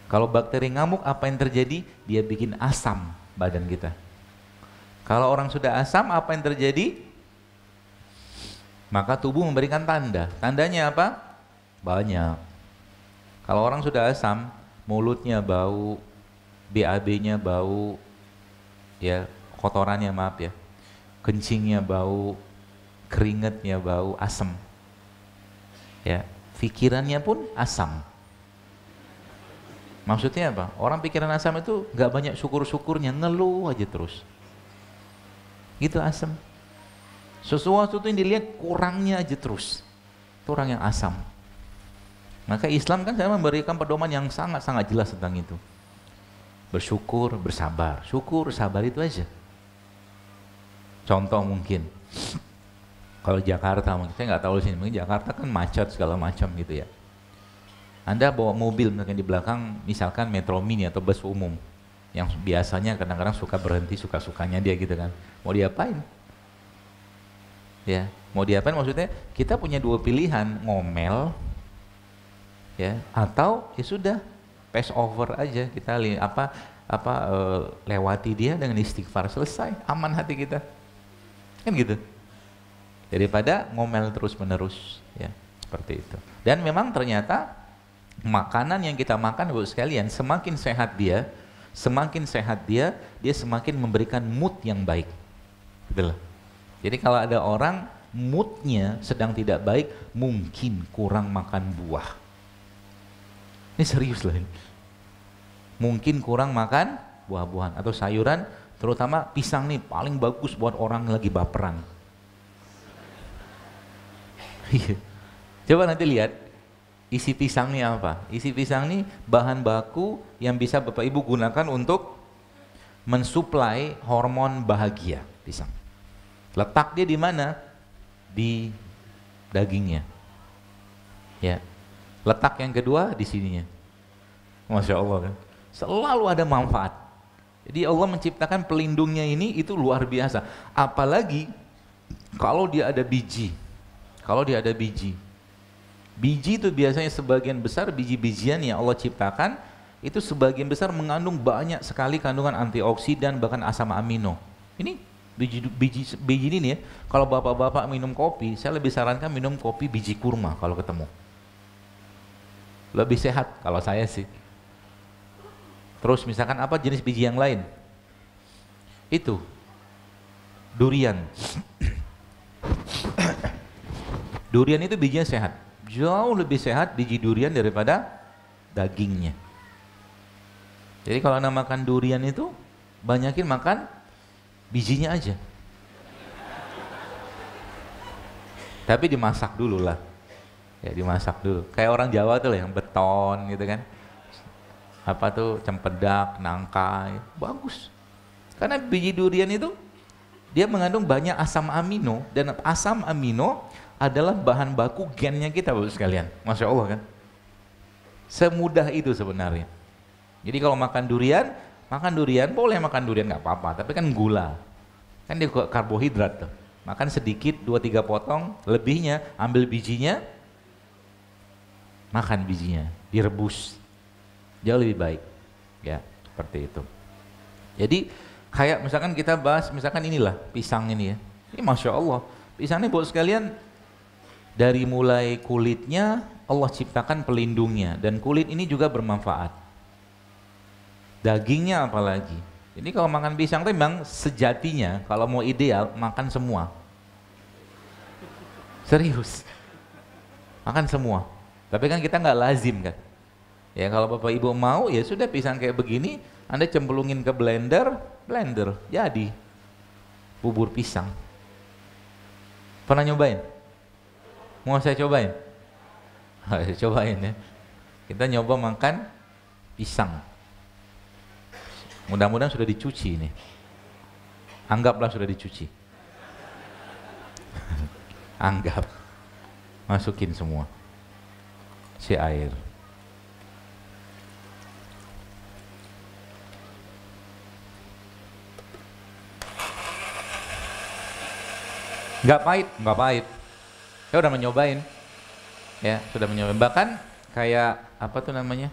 Kalau bakteri ngamuk apa yang terjadi? Dia bikin asam badan kita. Kalau orang sudah asam apa yang terjadi? Maka tubuh memberikan tanda. Tandanya apa? Banyak kalau orang sudah asam, mulutnya bau, BAB-nya bau, ya kotorannya maaf ya, kencingnya bau, keringetnya bau, asam. Ya, pikirannya pun asam. Maksudnya apa? Orang pikiran asam itu nggak banyak syukur-syukurnya, ngeluh aja terus. Gitu asam. Sesuatu itu yang dilihat kurangnya aja terus. Itu orang yang asam. Maka Islam kan saya memberikan pedoman yang sangat-sangat jelas tentang itu. Bersyukur, bersabar. Syukur, sabar itu aja. Contoh mungkin. Kalau Jakarta, mungkin saya nggak tahu di sini, mungkin Jakarta kan macet segala macam gitu ya. Anda bawa mobil mungkin di belakang misalkan metro mini atau bus umum yang biasanya kadang-kadang suka berhenti suka-sukanya dia gitu kan. Mau diapain? Ya, mau diapain maksudnya kita punya dua pilihan, ngomel ya atau ya sudah pass over aja kita apa apa e, lewati dia dengan istighfar selesai aman hati kita kan gitu daripada ngomel terus menerus ya seperti itu dan memang ternyata makanan yang kita makan bu sekalian semakin sehat dia semakin sehat dia dia semakin memberikan mood yang baik gitu loh jadi kalau ada orang moodnya sedang tidak baik mungkin kurang makan buah ini serius lah ini. Mungkin kurang makan buah-buahan atau sayuran, terutama pisang nih paling bagus buat orang lagi baperan. [LAUGHS] Iya. Coba nanti lihat isi pisang nih apa? Isi pisang nih bahan baku yang bisa Bapak Ibu gunakan untuk mensuplai hormon bahagia pisang. Letak dia di mana? Di dagingnya. Ya, Letak yang kedua di sininya. Masya Allah kan. Selalu ada manfaat. Jadi Allah menciptakan pelindungnya ini itu luar biasa. Apalagi kalau dia ada biji. Kalau dia ada biji. Biji itu biasanya sebagian besar biji-bijian yang Allah ciptakan itu sebagian besar mengandung banyak sekali kandungan antioksidan bahkan asam amino. Ini biji biji biji ini nih ya. Kalau bapak-bapak minum kopi, saya lebih sarankan minum kopi biji kurma kalau ketemu lebih sehat kalau saya sih. Terus misalkan apa jenis biji yang lain? Itu durian. [COUGHS] durian itu bijinya sehat. Jauh lebih sehat biji durian daripada dagingnya. Jadi kalau anda makan durian itu banyakin makan bijinya aja. Tapi dimasak dulu lah ya dimasak dulu kayak orang Jawa tuh lah yang beton gitu kan apa tuh cempedak nangka bagus karena biji durian itu dia mengandung banyak asam amino dan asam amino adalah bahan baku gennya kita bapak sekalian masya Allah kan semudah itu sebenarnya jadi kalau makan durian makan durian boleh makan durian nggak apa-apa tapi kan gula kan dia karbohidrat tuh makan sedikit dua tiga potong lebihnya ambil bijinya makan bijinya, direbus. Jauh lebih baik. Ya, seperti itu. Jadi kayak misalkan kita bahas misalkan inilah pisang ini ya. Ini masya Allah pisang ini buat sekalian dari mulai kulitnya Allah ciptakan pelindungnya dan kulit ini juga bermanfaat. Dagingnya apalagi. ini kalau makan pisang tuh memang sejatinya kalau mau ideal makan semua. Serius. Makan semua. Tapi kan kita nggak lazim kan. Ya kalau Bapak Ibu mau ya sudah pisang kayak begini, Anda cemplungin ke blender, blender jadi bubur pisang. Pernah nyobain? Mau saya cobain? [LAUGHS] Ayo cobain ya. Kita nyoba makan pisang. Mudah-mudahan sudah dicuci ini. Anggaplah sudah dicuci. [LAUGHS] Anggap. Masukin semua si air. Gak pahit, gak pahit. saya udah menyobain. Ya, sudah menyobain. Bahkan kayak apa tuh namanya?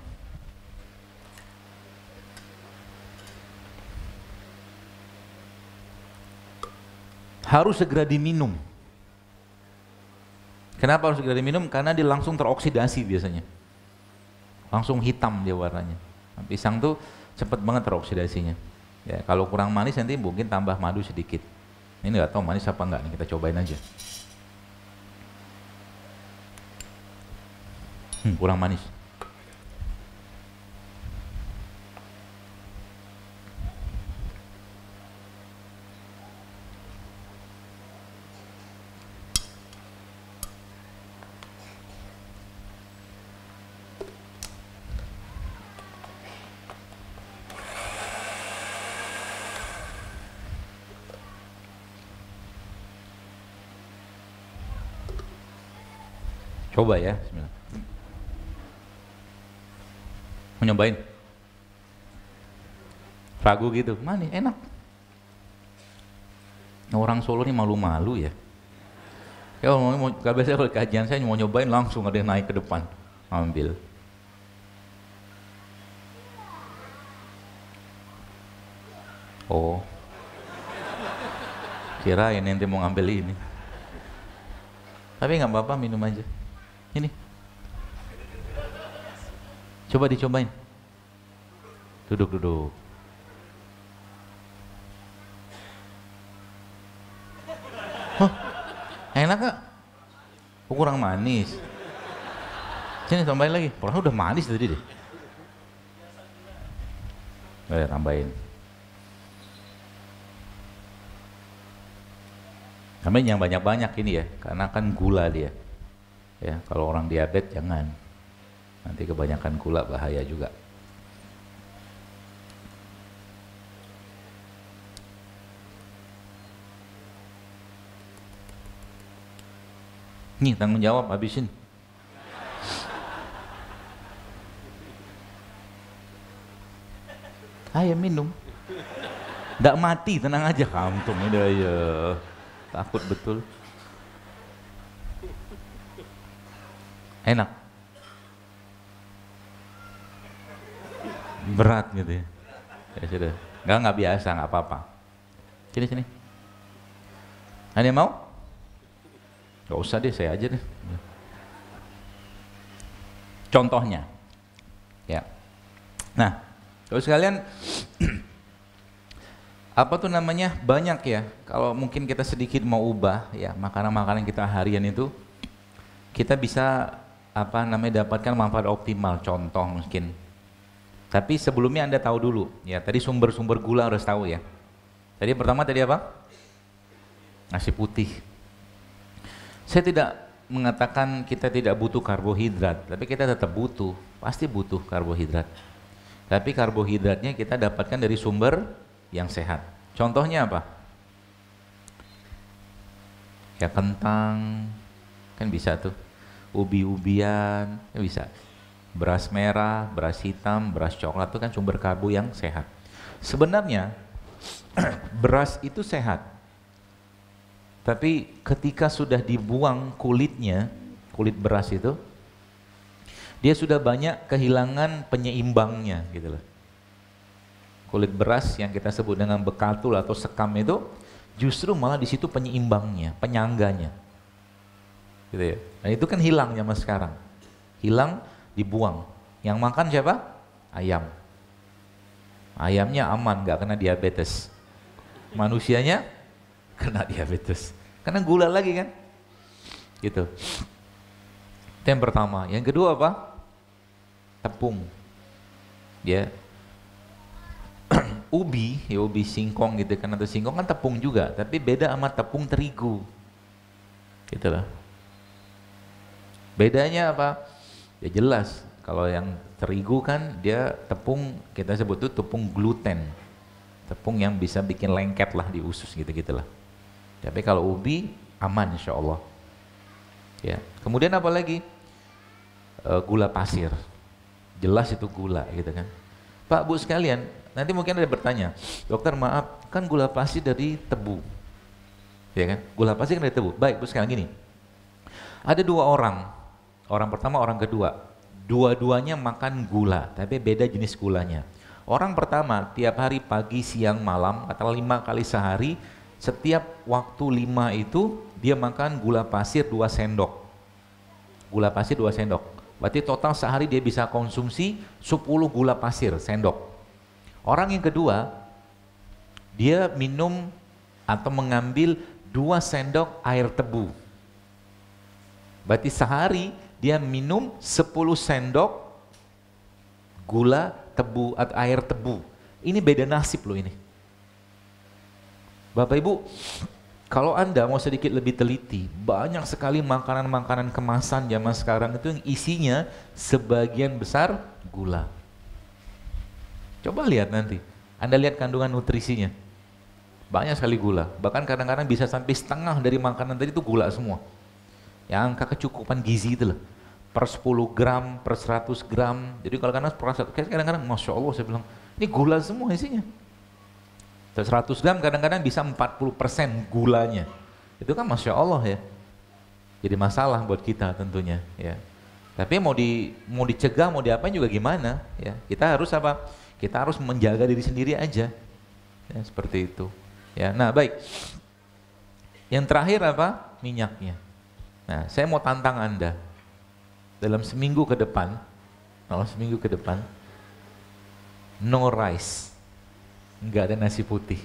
Harus segera diminum. Kenapa harus segera diminum? Karena dia langsung teroksidasi biasanya. Langsung hitam dia warnanya. Nah, pisang tuh cepet banget teroksidasinya. Ya, kalau kurang manis nanti mungkin tambah madu sedikit. Ini nggak tahu manis apa enggak nih, kita cobain aja. Hmm, kurang manis. Coba ya. Bismillah. Mau nyobain? Ragu gitu, mana enak. Nah, orang Solo ini malu-malu ya. Ya mau, mau gak biasa kalau kajian saya mau nyobain langsung ada yang naik ke depan ambil. Oh, kirain nanti mau ngambil ini. Tapi nggak apa-apa minum aja. Ini. Coba dicobain. Duduk-duduk. Hah? Enak gak? Oh, kurang manis. Sini tambahin lagi. orang udah manis tadi deh. Eh, tambahin. Tambahin yang banyak-banyak ini ya, karena kan gula dia ya kalau orang diabetes jangan nanti kebanyakan gula bahaya juga Nih tanggung jawab habisin. Ayo minum. tidak mati, tenang aja kamu tuh ya. Takut betul. enak berat gitu ya. ya sudah nggak nggak biasa nggak apa-apa sini sini ada yang mau nggak usah deh saya aja deh contohnya ya nah kalau sekalian [CLEARS THROAT] apa tuh namanya banyak ya kalau mungkin kita sedikit mau ubah ya makanan-makanan kita harian itu kita bisa apa namanya dapatkan manfaat optimal contoh mungkin tapi sebelumnya anda tahu dulu ya tadi sumber-sumber gula harus tahu ya tadi pertama tadi apa nasi putih saya tidak mengatakan kita tidak butuh karbohidrat tapi kita tetap butuh pasti butuh karbohidrat tapi karbohidratnya kita dapatkan dari sumber yang sehat contohnya apa ya kentang kan bisa tuh ubi-ubian, ya bisa. Beras merah, beras hitam, beras coklat itu kan sumber karbo yang sehat. Sebenarnya [CLEARS THROAT] beras itu sehat. Tapi ketika sudah dibuang kulitnya, kulit beras itu, dia sudah banyak kehilangan penyeimbangnya gitu loh. Kulit beras yang kita sebut dengan bekatul atau sekam itu justru malah di situ penyeimbangnya, penyangganya gitu ya. Nah itu kan hilang zaman sekarang, hilang dibuang. Yang makan siapa? Ayam. Ayamnya aman, nggak kena diabetes. Manusianya kena diabetes, karena gula lagi kan, gitu. Itu yang pertama. Yang kedua apa? Tepung. Ya, [CLEARS THROAT] ubi, ya ubi singkong gitu kan atau singkong kan tepung juga, tapi beda sama tepung terigu. Gitu lah. Bedanya apa? Ya jelas, kalau yang terigu kan dia tepung kita sebut itu tepung gluten. Tepung yang bisa bikin lengket lah di usus gitu-gitu lah. Tapi kalau ubi aman insya Allah. Ya. Kemudian apa lagi? E, gula pasir. Jelas itu gula gitu kan. Pak Bu sekalian, nanti mungkin ada bertanya, dokter maaf, kan gula pasir dari tebu. Ya kan? Gula pasir kan dari tebu. Baik, Bu sekalian gini. Ada dua orang Orang pertama, orang kedua. Dua-duanya makan gula, tapi beda jenis gulanya. Orang pertama tiap hari pagi, siang, malam atau lima kali sehari, setiap waktu lima itu dia makan gula pasir dua sendok. Gula pasir dua sendok. Berarti total sehari dia bisa konsumsi 10 gula pasir sendok. Orang yang kedua, dia minum atau mengambil dua sendok air tebu. Berarti sehari dia minum 10 sendok gula tebu atau air tebu. Ini beda nasib loh ini. Bapak Ibu, kalau Anda mau sedikit lebih teliti, banyak sekali makanan-makanan kemasan zaman sekarang itu yang isinya sebagian besar gula. Coba lihat nanti, Anda lihat kandungan nutrisinya. Banyak sekali gula, bahkan kadang-kadang bisa sampai setengah dari makanan tadi itu gula semua ya angka kecukupan gizi itu loh per 10 gram, per 100 gram jadi kalau kadang perasa kayaknya kadang-kadang Masya Allah saya bilang ini gula semua isinya 100 gram kadang-kadang bisa 40% gulanya itu kan Masya Allah ya jadi masalah buat kita tentunya ya tapi mau di mau dicegah mau diapain juga gimana ya kita harus apa kita harus menjaga diri sendiri aja ya, seperti itu ya nah baik yang terakhir apa minyaknya Nah, saya mau tantang Anda. Dalam seminggu ke depan, dalam seminggu ke depan, no rice. nggak ada nasi putih.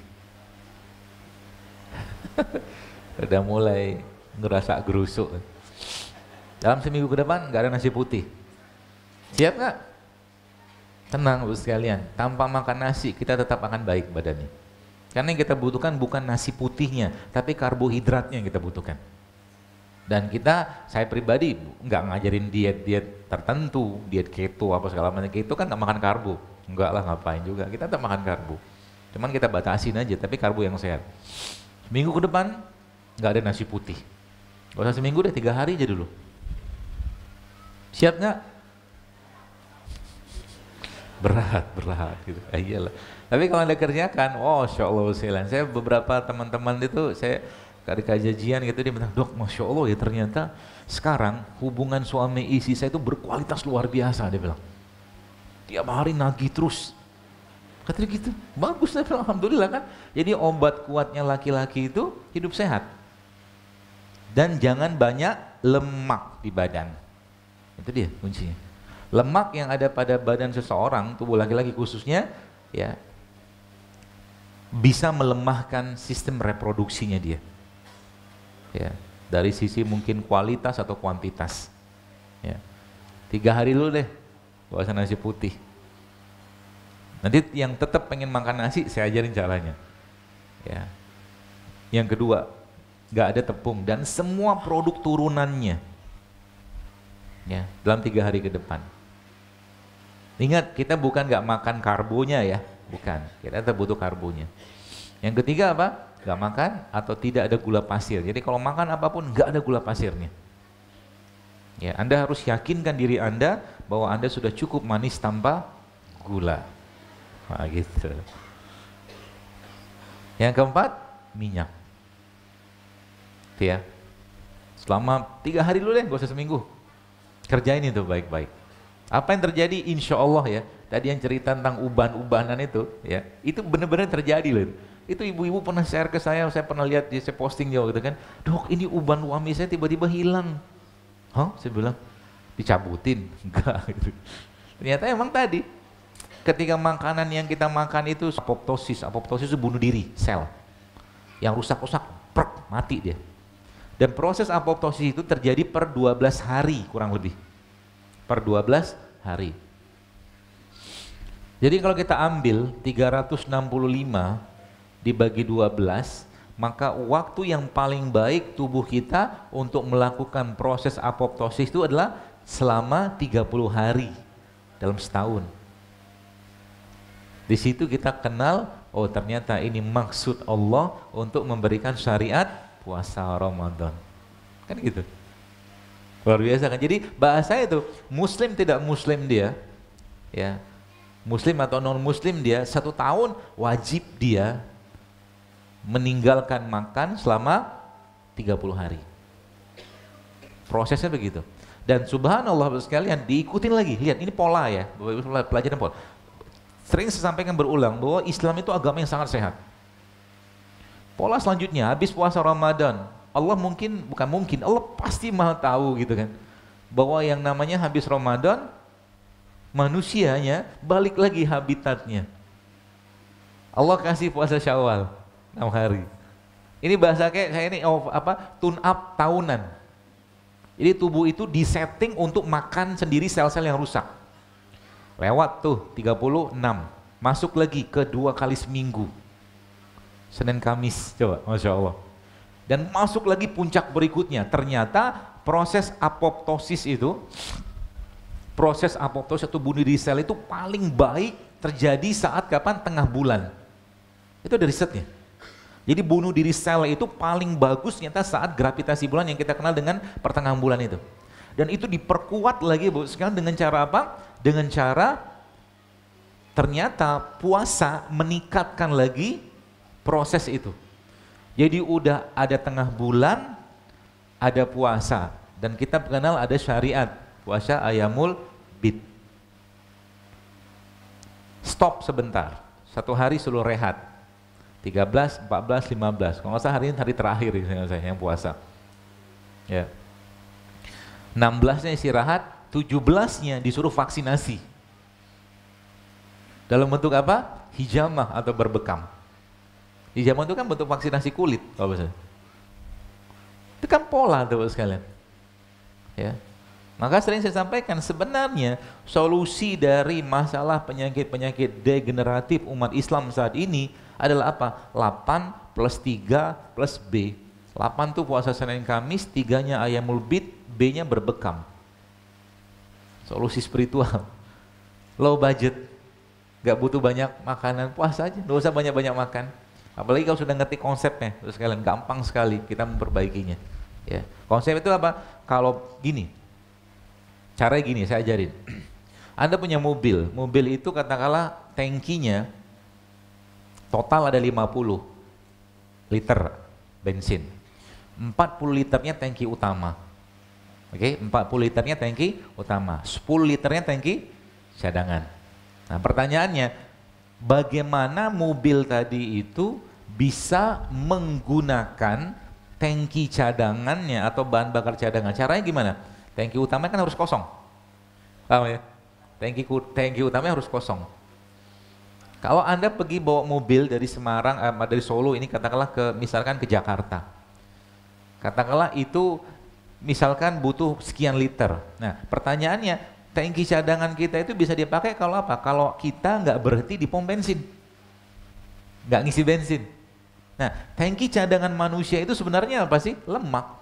[LAUGHS] Udah mulai ngerasa gerusuk. Dalam seminggu ke depan nggak ada nasi putih. Siap nggak? Tenang bu sekalian, tanpa makan nasi kita tetap akan baik badannya. Karena yang kita butuhkan bukan nasi putihnya, tapi karbohidratnya yang kita butuhkan. Dan kita, saya pribadi nggak ngajarin diet-diet tertentu, diet keto apa segala macam. itu kan nggak makan karbo, nggak lah ngapain juga. Kita tetap makan karbo. Cuman kita batasin aja, tapi karbo yang sehat. Minggu ke depan nggak ada nasi putih. Gak usah seminggu deh, tiga hari aja dulu. Siap nggak? Berat, berat gitu. Eh, iyalah. Tapi kalau anda kerjakan, oh, sholawatulailah saya beberapa teman-teman itu saya dari kajian gitu dia bilang, dok Masya Allah ya ternyata sekarang hubungan suami istri saya itu berkualitas luar biasa dia bilang. Tiap hari nagih terus. Katanya gitu, bagus saya bilang Alhamdulillah kan. Jadi obat kuatnya laki-laki itu hidup sehat. Dan jangan banyak lemak di badan. Itu dia kuncinya. Lemak yang ada pada badan seseorang, tubuh laki-laki khususnya, ya bisa melemahkan sistem reproduksinya dia ya dari sisi mungkin kualitas atau kuantitas ya tiga hari dulu deh gak nasi putih nanti yang tetap pengen makan nasi saya ajarin caranya ya yang kedua nggak ada tepung dan semua produk turunannya ya dalam tiga hari ke depan ingat kita bukan nggak makan karbonya ya bukan kita tetap butuh karbonya yang ketiga apa nggak makan atau tidak ada gula pasir. Jadi kalau makan apapun nggak ada gula pasirnya. Ya, Anda harus yakinkan diri Anda bahwa Anda sudah cukup manis tanpa gula. Nah, gitu. Yang keempat, minyak. ya. Selama tiga hari dulu deh, gak usah seminggu. Kerjain itu baik-baik. Apa yang terjadi? Insya Allah ya. Tadi yang cerita tentang uban-ubanan itu, ya, itu benar-benar terjadi loh itu ibu-ibu pernah share ke saya, saya pernah lihat dia saya posting dia gitu kan. Dok ini uban wami saya tiba-tiba hilang. Hah? Saya bilang, dicabutin? [LAUGHS] Enggak gitu. Ternyata emang tadi, ketika makanan yang kita makan itu apoptosis, apoptosis itu bunuh diri, sel. Yang rusak-rusak, prek, mati dia. Dan proses apoptosis itu terjadi per 12 hari kurang lebih. Per 12 hari. Jadi kalau kita ambil 365 dibagi 12, maka waktu yang paling baik tubuh kita untuk melakukan proses apoptosis itu adalah selama 30 hari dalam setahun. Di situ kita kenal, oh ternyata ini maksud Allah untuk memberikan syariat puasa Ramadan. Kan gitu. Luar biasa kan. Jadi bahasa itu muslim tidak muslim dia ya. Muslim atau non muslim dia satu tahun wajib dia meninggalkan makan selama 30 hari. Prosesnya begitu. Dan subhanallah sekalian diikutin lagi. Lihat ini pola ya, Bapak Ibu pelajaran pola. Sering saya sampaikan berulang bahwa Islam itu agama yang sangat sehat. Pola selanjutnya habis puasa Ramadan, Allah mungkin bukan mungkin, Allah pasti mau tahu gitu kan. Bahwa yang namanya habis Ramadan manusianya balik lagi habitatnya. Allah kasih puasa Syawal enam hari. Ini bahasa kayak saya ini oh, apa tune up tahunan. Jadi tubuh itu disetting untuk makan sendiri sel-sel yang rusak. Lewat tuh 36, masuk lagi ke dua kali seminggu. Senin Kamis coba, Masya Allah. Dan masuk lagi puncak berikutnya, ternyata proses apoptosis itu, proses apoptosis atau bunuh diri sel itu paling baik terjadi saat kapan? Tengah bulan. Itu ada risetnya jadi bunuh diri sel itu paling bagus nyata saat gravitasi bulan yang kita kenal dengan pertengahan bulan itu. Dan itu diperkuat lagi Bu sekarang dengan cara apa? Dengan cara ternyata puasa meningkatkan lagi proses itu. Jadi udah ada tengah bulan, ada puasa. Dan kita kenal ada syariat, puasa ayamul bid. Stop sebentar, satu hari seluruh rehat 13, 14, 15. Kalau nggak salah hari ini hari terakhir saya yang puasa. Ya. 16-nya istirahat, 17-nya disuruh vaksinasi. Dalam bentuk apa? Hijamah atau berbekam. Hijamah itu kan bentuk vaksinasi kulit kalau bahasa. Itu kan pola tuh sekalian. Ya. Maka sering saya sampaikan sebenarnya solusi dari masalah penyakit-penyakit degeneratif umat Islam saat ini adalah apa? 8 plus 3 plus B. 8 tuh puasa Senin Kamis, 3-nya ayam ulbit, B-nya berbekam. Solusi spiritual. Low budget. Gak butuh banyak makanan, puasa aja, gak usah banyak-banyak makan. Apalagi kalau sudah ngerti konsepnya, terus kalian gampang sekali kita memperbaikinya. Ya. Konsep itu apa? Kalau gini, caranya gini saya ajarin. [CLEARS THROAT] Anda punya mobil, mobil itu katakanlah tankinya Total ada 50 liter bensin. 40 liternya tangki utama. Oke, okay, 40 liternya tangki utama, 10 liternya tangki cadangan. Nah, pertanyaannya bagaimana mobil tadi itu bisa menggunakan tangki cadangannya atau bahan bakar cadangan? Caranya gimana? Tangki utama kan harus kosong. Paham ya? Tangki tangki utamanya harus kosong. Kalau Anda pergi bawa mobil dari Semarang, eh, dari Solo ini katakanlah ke misalkan ke Jakarta. Katakanlah itu misalkan butuh sekian liter. Nah pertanyaannya tangki cadangan kita itu bisa dipakai kalau apa? Kalau kita nggak berhenti di pom bensin. Nggak ngisi bensin. Nah tangki cadangan manusia itu sebenarnya apa sih? Lemak.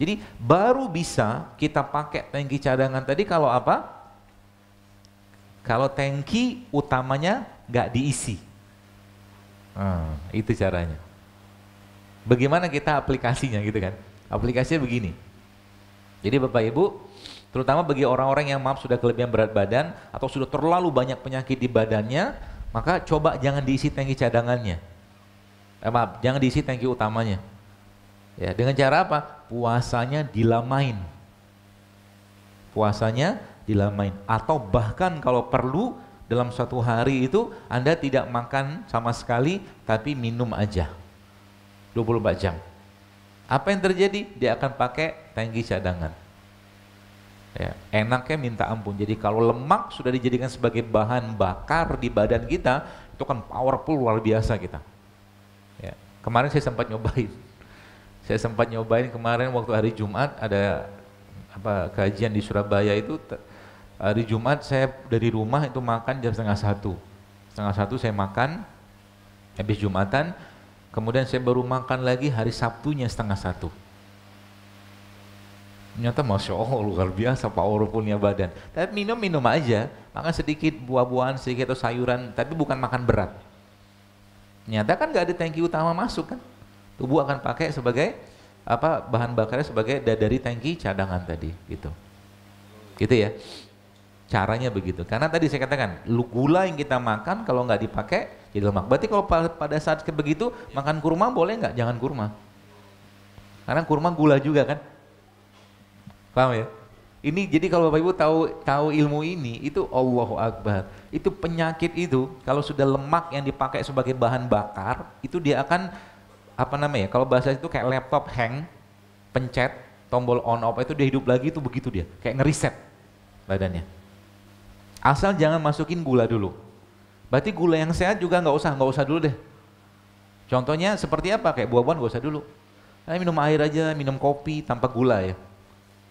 Jadi baru bisa kita pakai tangki cadangan tadi kalau apa? Kalau tangki utamanya nggak diisi. Hmm, itu caranya. Bagaimana kita aplikasinya gitu kan? Aplikasinya begini. Jadi Bapak Ibu, terutama bagi orang-orang yang maaf sudah kelebihan berat badan atau sudah terlalu banyak penyakit di badannya, maka coba jangan diisi tangki cadangannya. Eh, maaf, jangan diisi tangki utamanya. Ya, dengan cara apa? Puasanya dilamain. Puasanya dilamain atau bahkan kalau perlu dalam suatu hari itu Anda tidak makan sama sekali tapi minum aja 24 jam apa yang terjadi dia akan pakai tangki cadangan ya, enaknya minta ampun jadi kalau lemak sudah dijadikan sebagai bahan bakar di badan kita itu kan powerful luar biasa kita ya, kemarin saya sempat nyobain saya sempat nyobain kemarin waktu hari Jumat ada apa kajian di Surabaya itu hari Jumat saya dari rumah itu makan jam setengah satu setengah satu saya makan habis Jumatan kemudian saya baru makan lagi hari Sabtunya setengah satu ternyata Masya Allah luar biasa powerfulnya badan tapi minum-minum aja makan sedikit buah-buahan sedikit atau sayuran tapi bukan makan berat ternyata kan nggak ada tangki utama masuk kan tubuh akan pakai sebagai apa bahan bakarnya sebagai dari tangki cadangan tadi gitu gitu ya caranya begitu. Karena tadi saya katakan, gula yang kita makan kalau nggak dipakai jadi lemak. Berarti kalau pada saat begitu makan kurma boleh nggak? Jangan kurma. Karena kurma gula juga kan. Paham ya? Ini jadi kalau Bapak Ibu tahu tahu ilmu ini itu Allah Akbar. Itu penyakit itu kalau sudah lemak yang dipakai sebagai bahan bakar itu dia akan apa namanya? Kalau bahasa itu kayak laptop hang, pencet tombol on off itu dia hidup lagi itu begitu dia, kayak ngeriset badannya. Asal jangan masukin gula dulu. Berarti gula yang sehat juga nggak usah, nggak usah dulu deh. Contohnya seperti apa? Kayak buah-buahan nggak usah dulu. Nah, minum air aja, minum kopi tanpa gula ya.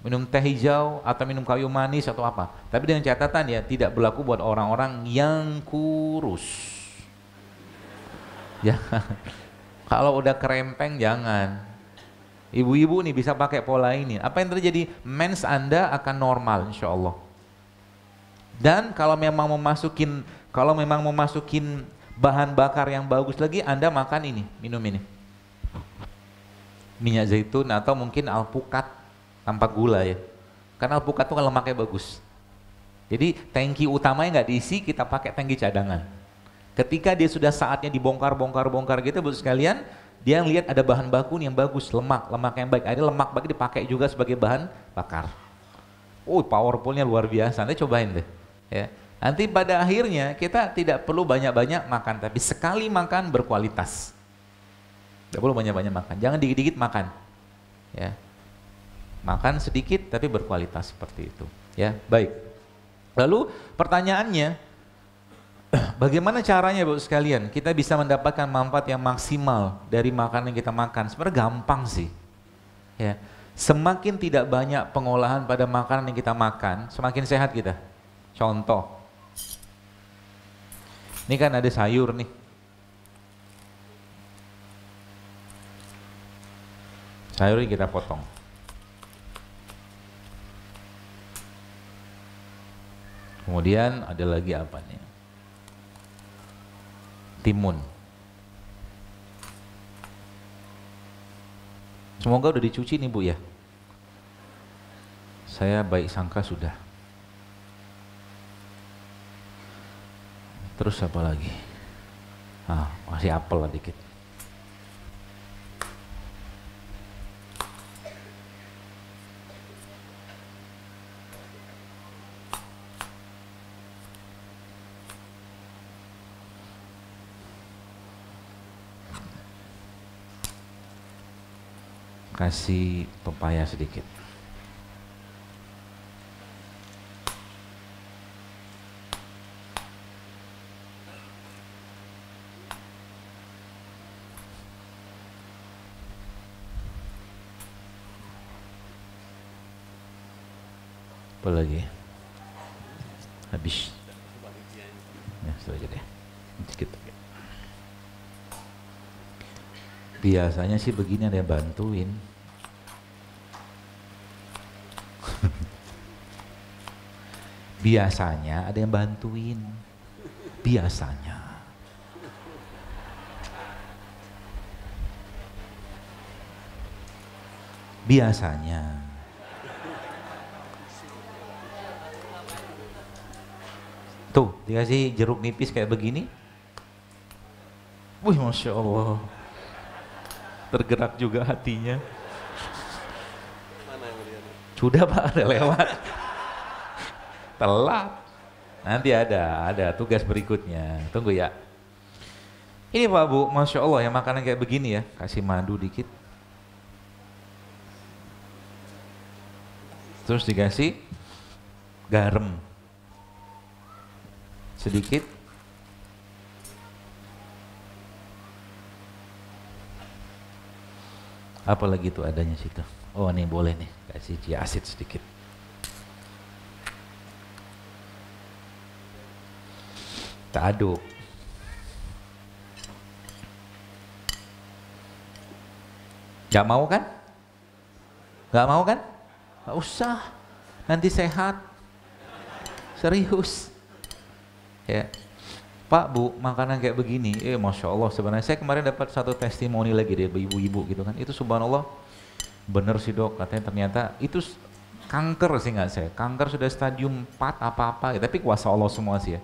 Minum teh hijau atau minum kayu manis atau apa. Tapi dengan catatan ya tidak berlaku buat orang-orang yang kurus. [LAUGHS] Ya. Kalau udah kerempeng jangan. Ibu-ibu nih bisa pakai pola ini. Apa yang terjadi? Mens Anda akan normal insya Allah. Dan kalau memang memasukin kalau memang memasukin bahan bakar yang bagus lagi Anda makan ini, minum ini. Minyak zaitun atau mungkin alpukat tanpa gula ya. Karena alpukat itu kan lemaknya bagus. Jadi tangki utamanya nggak diisi, kita pakai tangki cadangan. Ketika dia sudah saatnya dibongkar-bongkar-bongkar gitu, buat sekalian, dia lihat ada bahan baku yang bagus, lemak, lemak yang baik. ada lemak baik dipakai juga sebagai bahan bakar. Oh, powerfulnya luar biasa. Nanti cobain deh. Ya. Nanti pada akhirnya kita tidak perlu banyak-banyak makan, tapi sekali makan berkualitas. Tidak perlu banyak-banyak makan, jangan dikit-dikit makan. Ya. Makan sedikit tapi berkualitas seperti itu. Ya, baik. Lalu pertanyaannya, [CLEARS THROAT] bagaimana caranya Bapak sekalian kita bisa mendapatkan manfaat yang maksimal dari makanan yang kita makan? Sebenarnya gampang sih. Ya. Semakin tidak banyak pengolahan pada makanan yang kita makan, semakin sehat kita Contoh. Ini kan ada sayur nih. Sayur ini kita potong. Kemudian ada lagi apa nih? Timun. Semoga udah dicuci nih Bu ya. Saya baik sangka sudah. Terus apa lagi? Ah, masih apel lah dikit. Kasih pepaya sedikit. lagi habis ya aja deh sedikit biasanya sih begini ada yang bantuin [LAUGHS] biasanya ada yang bantuin biasanya biasanya dikasih jeruk nipis kayak begini wih Masya Allah oh. tergerak juga hatinya Mana sudah Pak ada lewat telat nanti ada ada tugas berikutnya tunggu ya ini Pak Bu, Masya Allah yang makanan kayak begini ya, kasih madu dikit. Terus dikasih garam sedikit. Apalagi itu adanya situ. Oh ini boleh nih, kasih asid sedikit. Kita aduk. Gak mau kan? Gak mau kan? Gak usah. Nanti sehat. Serius ya Pak Bu makanan kayak begini eh masya Allah sebenarnya saya kemarin dapat satu testimoni lagi dari ibu-ibu gitu kan itu subhanallah bener sih dok katanya ternyata itu kanker sih nggak saya kanker sudah stadium 4 apa-apa ya. tapi kuasa Allah semua sih ya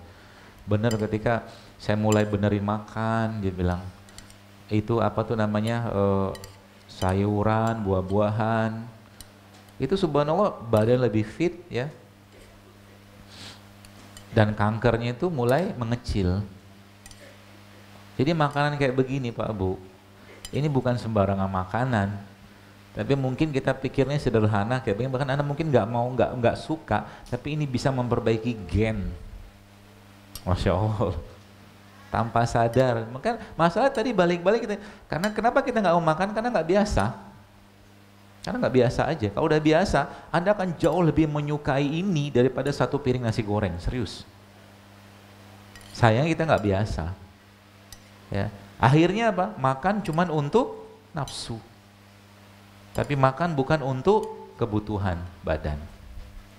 bener ketika saya mulai benerin makan dia bilang itu apa tuh namanya uh, sayuran buah-buahan itu subhanallah badan lebih fit ya dan kankernya itu mulai mengecil. Jadi makanan kayak begini Pak Bu, ini bukan sembarangan makanan, tapi mungkin kita pikirnya sederhana kayak begini, bahkan Anda mungkin nggak mau, nggak nggak suka, tapi ini bisa memperbaiki gen. Masya Allah tanpa sadar. Maka masalah tadi balik-balik kita, karena kenapa kita nggak mau makan karena nggak biasa. Karena nggak biasa aja. Kalau udah biasa, Anda akan jauh lebih menyukai ini daripada satu piring nasi goreng. Serius. Sayang kita nggak biasa. Ya. Akhirnya apa? Makan cuman untuk nafsu. Tapi makan bukan untuk kebutuhan badan.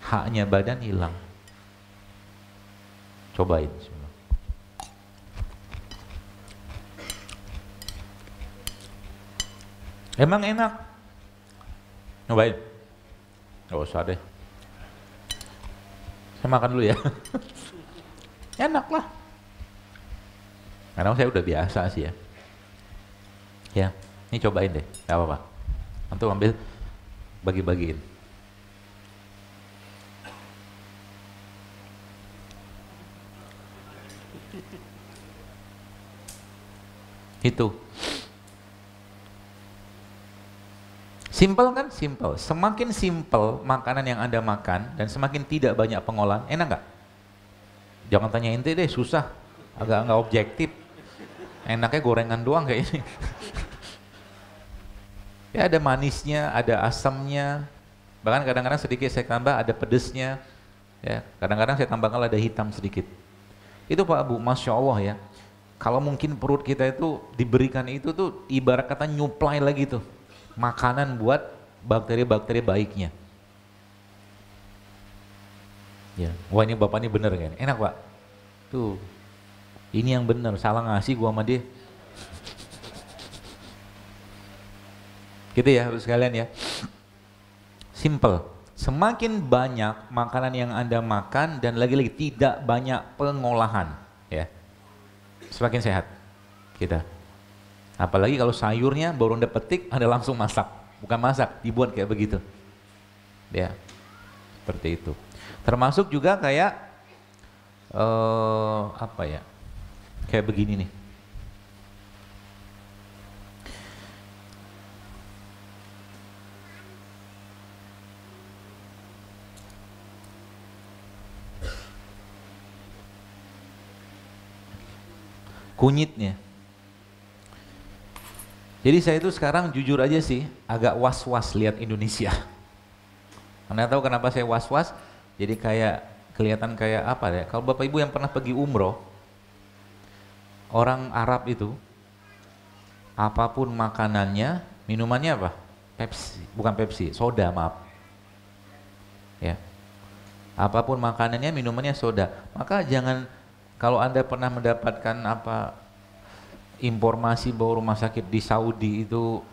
Haknya badan hilang. Cobain Emang enak Nyobain? Gak usah deh. Saya makan dulu ya. [LAUGHS] Enak lah. Karena saya udah biasa sih ya. Ya, ini cobain deh, gak apa-apa. Nanti ambil bagi-bagiin. Itu Simpel kan? simpel. Semakin simpel makanan yang Anda makan dan semakin tidak banyak pengolahan, enak nggak? Jangan tanya inti deh, susah. Agak nggak objektif. Enaknya gorengan doang kayak ini. [LAUGHS] ya ada manisnya, ada asamnya, bahkan kadang-kadang sedikit saya tambah ada pedesnya, ya kadang-kadang saya tambahkan ada hitam sedikit. Itu Pak Abu, Masya Allah ya, kalau mungkin perut kita itu diberikan itu tuh ibarat kata nyuplai lagi tuh makanan buat bakteri-bakteri baiknya. Ya, wah ini bapak ini bener kan? Enak pak. Tuh, ini yang bener. Salah ngasih gua sama dia. gitu ya, harus kalian ya. Simple. Semakin banyak makanan yang anda makan dan lagi-lagi tidak banyak pengolahan, ya, semakin sehat kita. Apalagi kalau sayurnya baru Anda petik, Anda langsung masak. Bukan masak, dibuat kayak begitu. Ya, seperti itu. Termasuk juga kayak, uh, apa ya, kayak begini nih. kunyitnya jadi saya itu sekarang jujur aja sih agak was-was lihat Indonesia. Anda tahu kenapa saya was-was? Jadi kayak kelihatan kayak apa ya? Kalau Bapak Ibu yang pernah pergi umroh, orang Arab itu apapun makanannya, minumannya apa? Pepsi, bukan Pepsi, soda maaf. Ya. Apapun makanannya, minumannya soda. Maka jangan kalau Anda pernah mendapatkan apa informasi bahwa rumah sakit di Saudi itu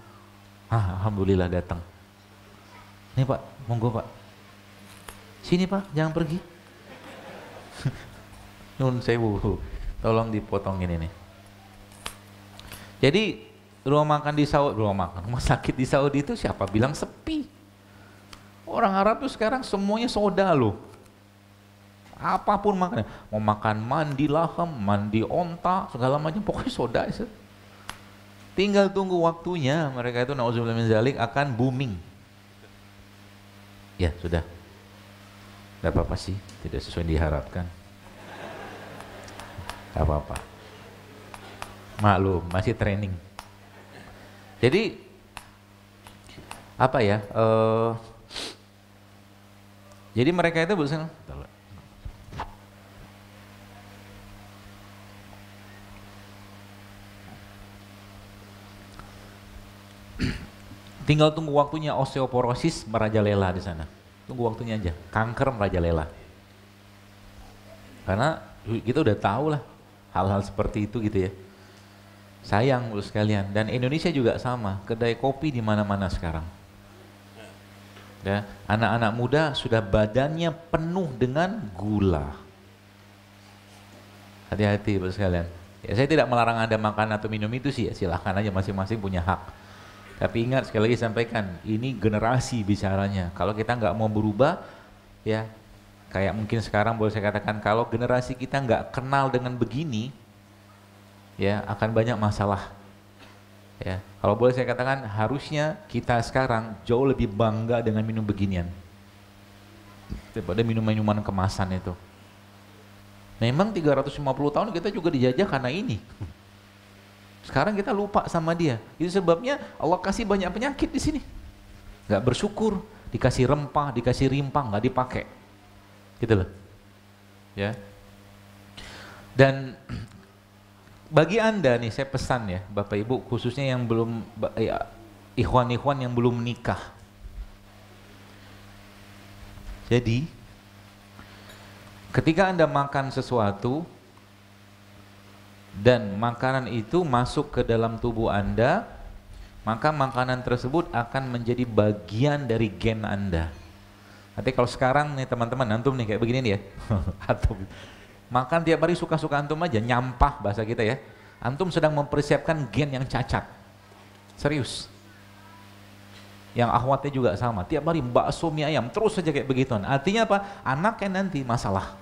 ah, alhamdulillah datang. ini Pak, monggo Pak. Sini Pak, jangan pergi. [LAUGHS] Nun sewu, tolong dipotong ini nih. Jadi rumah makan di Saudi, rumah makan, rumah sakit di Saudi itu siapa bilang sepi? Orang Arab tuh sekarang semuanya soda loh apapun makannya mau makan mandi lahem mandi onta segala macam pokoknya soda ya. tinggal tunggu waktunya mereka itu nauzubillah min zalik akan booming ya sudah tidak apa-apa sih tidak sesuai yang diharapkan tidak apa-apa maklum masih training jadi apa ya uh, jadi mereka itu bosan Tinggal tunggu waktunya osteoporosis merajalela di sana. Tunggu waktunya aja, kanker merajalela. Karena kita udah tahu lah hal-hal seperti itu gitu ya. Sayang lu sekalian dan Indonesia juga sama, kedai kopi di mana-mana sekarang. Ya, anak-anak muda sudah badannya penuh dengan gula. Hati-hati sekalian. Ya, saya tidak melarang Anda makan atau minum itu sih, ya, silahkan aja masing-masing punya hak tapi ingat sekali lagi sampaikan, ini generasi bicaranya. Kalau kita nggak mau berubah, ya kayak mungkin sekarang boleh saya katakan kalau generasi kita nggak kenal dengan begini, ya akan banyak masalah. Ya, kalau boleh saya katakan harusnya kita sekarang jauh lebih bangga dengan minum beginian daripada minum minuman kemasan itu. Nah, memang 350 tahun kita juga dijajah karena ini. Sekarang kita lupa sama dia. Itu sebabnya Allah kasih banyak penyakit di sini. Gak bersyukur, dikasih rempah, dikasih rimpang, gak dipakai. Gitu loh. Ya. Dan [CLEARS THROAT] bagi Anda nih saya pesan ya, Bapak Ibu khususnya yang belum ya, ikhwan-ikhwan yang belum menikah. Jadi ketika Anda makan sesuatu dan makanan itu masuk ke dalam tubuh Anda, maka makanan tersebut akan menjadi bagian dari gen Anda. Nanti kalau sekarang nih teman-teman, antum nih kayak begini nih ya, [LAUGHS] antum makan tiap hari suka-suka antum aja, nyampah bahasa kita ya. Antum sedang mempersiapkan gen yang cacat, serius. Yang ahwatnya juga sama, tiap hari bakso mie ayam terus saja kayak begitu. Artinya apa? Anaknya nanti masalah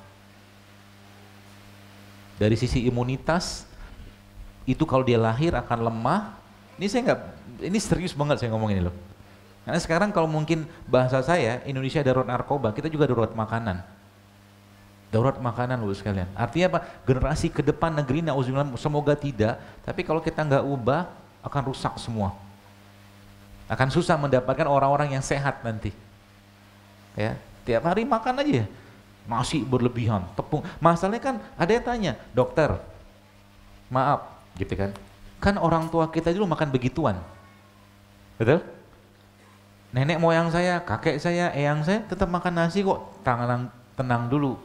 dari sisi imunitas itu kalau dia lahir akan lemah. Ini saya nggak, ini serius banget saya ngomong ini loh. Karena sekarang kalau mungkin bahasa saya Indonesia darurat narkoba, kita juga darurat makanan. Darurat makanan loh sekalian. Artinya apa? Generasi ke depan negeri nauzubillah semoga tidak. Tapi kalau kita nggak ubah akan rusak semua. Akan susah mendapatkan orang-orang yang sehat nanti. Ya, tiap hari makan aja Nasi berlebihan, tepung. Masalahnya kan ada yang tanya, dokter, maaf, gitu kan. Kan orang tua kita dulu makan begituan. Betul? Nenek moyang saya, kakek saya, eyang saya tetap makan nasi kok. tenang tenang dulu.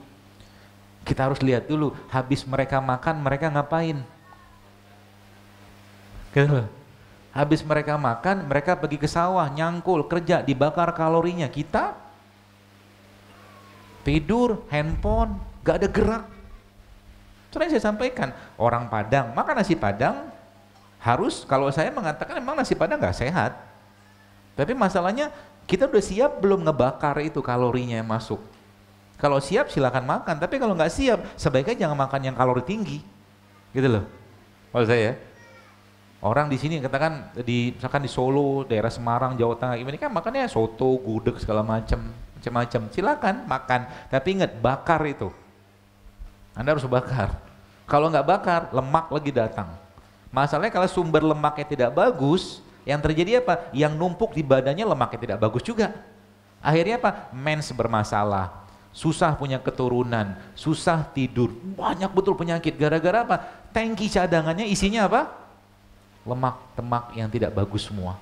Kita harus lihat dulu, habis mereka makan, mereka ngapain? Gitu Habis mereka makan, mereka pergi ke sawah, nyangkul, kerja, dibakar kalorinya. Kita tidur, handphone, gak ada gerak. Soalnya saya sampaikan, orang Padang makan nasi Padang harus kalau saya mengatakan emang nasi Padang gak sehat. Tapi masalahnya kita udah siap belum ngebakar itu kalorinya yang masuk. Kalau siap silahkan makan, tapi kalau nggak siap sebaiknya jangan makan yang kalori tinggi. Gitu loh. kalau saya ya. Orang di sini katakan di misalkan di Solo, daerah Semarang, Jawa Tengah, ini kan makannya soto, gudeg segala macam macam-macam. Silakan makan, tapi ingat bakar itu. Anda harus bakar. Kalau nggak bakar, lemak lagi datang. Masalahnya kalau sumber lemaknya tidak bagus, yang terjadi apa? Yang numpuk di badannya lemaknya tidak bagus juga. Akhirnya apa? Mens bermasalah, susah punya keturunan, susah tidur, banyak betul penyakit. Gara-gara apa? Tangki cadangannya isinya apa? Lemak, temak yang tidak bagus semua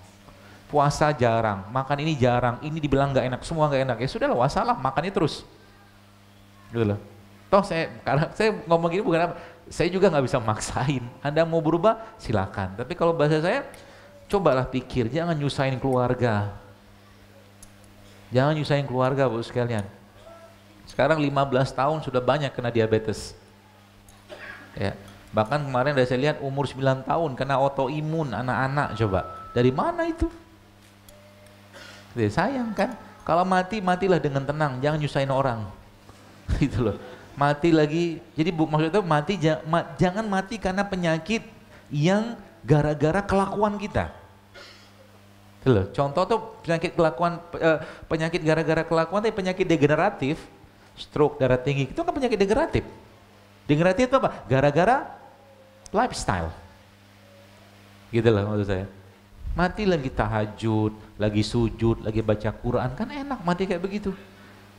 puasa jarang, makan ini jarang, ini dibilang nggak enak, semua nggak enak. Ya sudah sudahlah, wasalah, makannya terus. Gitu loh. Toh saya karena saya ngomong gini bukan apa, saya juga nggak bisa maksain. Anda mau berubah silakan. Tapi kalau bahasa saya, cobalah pikir, jangan nyusahin keluarga. Jangan nyusahin keluarga, Bu sekalian. Sekarang 15 tahun sudah banyak kena diabetes. Ya. Bahkan kemarin udah saya lihat umur 9 tahun kena autoimun anak-anak coba. Dari mana itu? ya sayang kan. Kalau mati, matilah dengan tenang, jangan nyusahin orang. [LAUGHS] gitu loh. Mati lagi, jadi bu, maksudnya mati, jangan mati karena penyakit yang gara-gara kelakuan kita. Gitu loh. Contoh tuh penyakit kelakuan, eh, penyakit gara-gara kelakuan tapi penyakit degeneratif, stroke, darah tinggi, itu kan penyakit degeneratif. Degeneratif itu apa? Gara-gara lifestyle. Gitu loh maksud saya mati lagi tahajud, lagi sujud, lagi baca Quran, kan enak mati kayak begitu.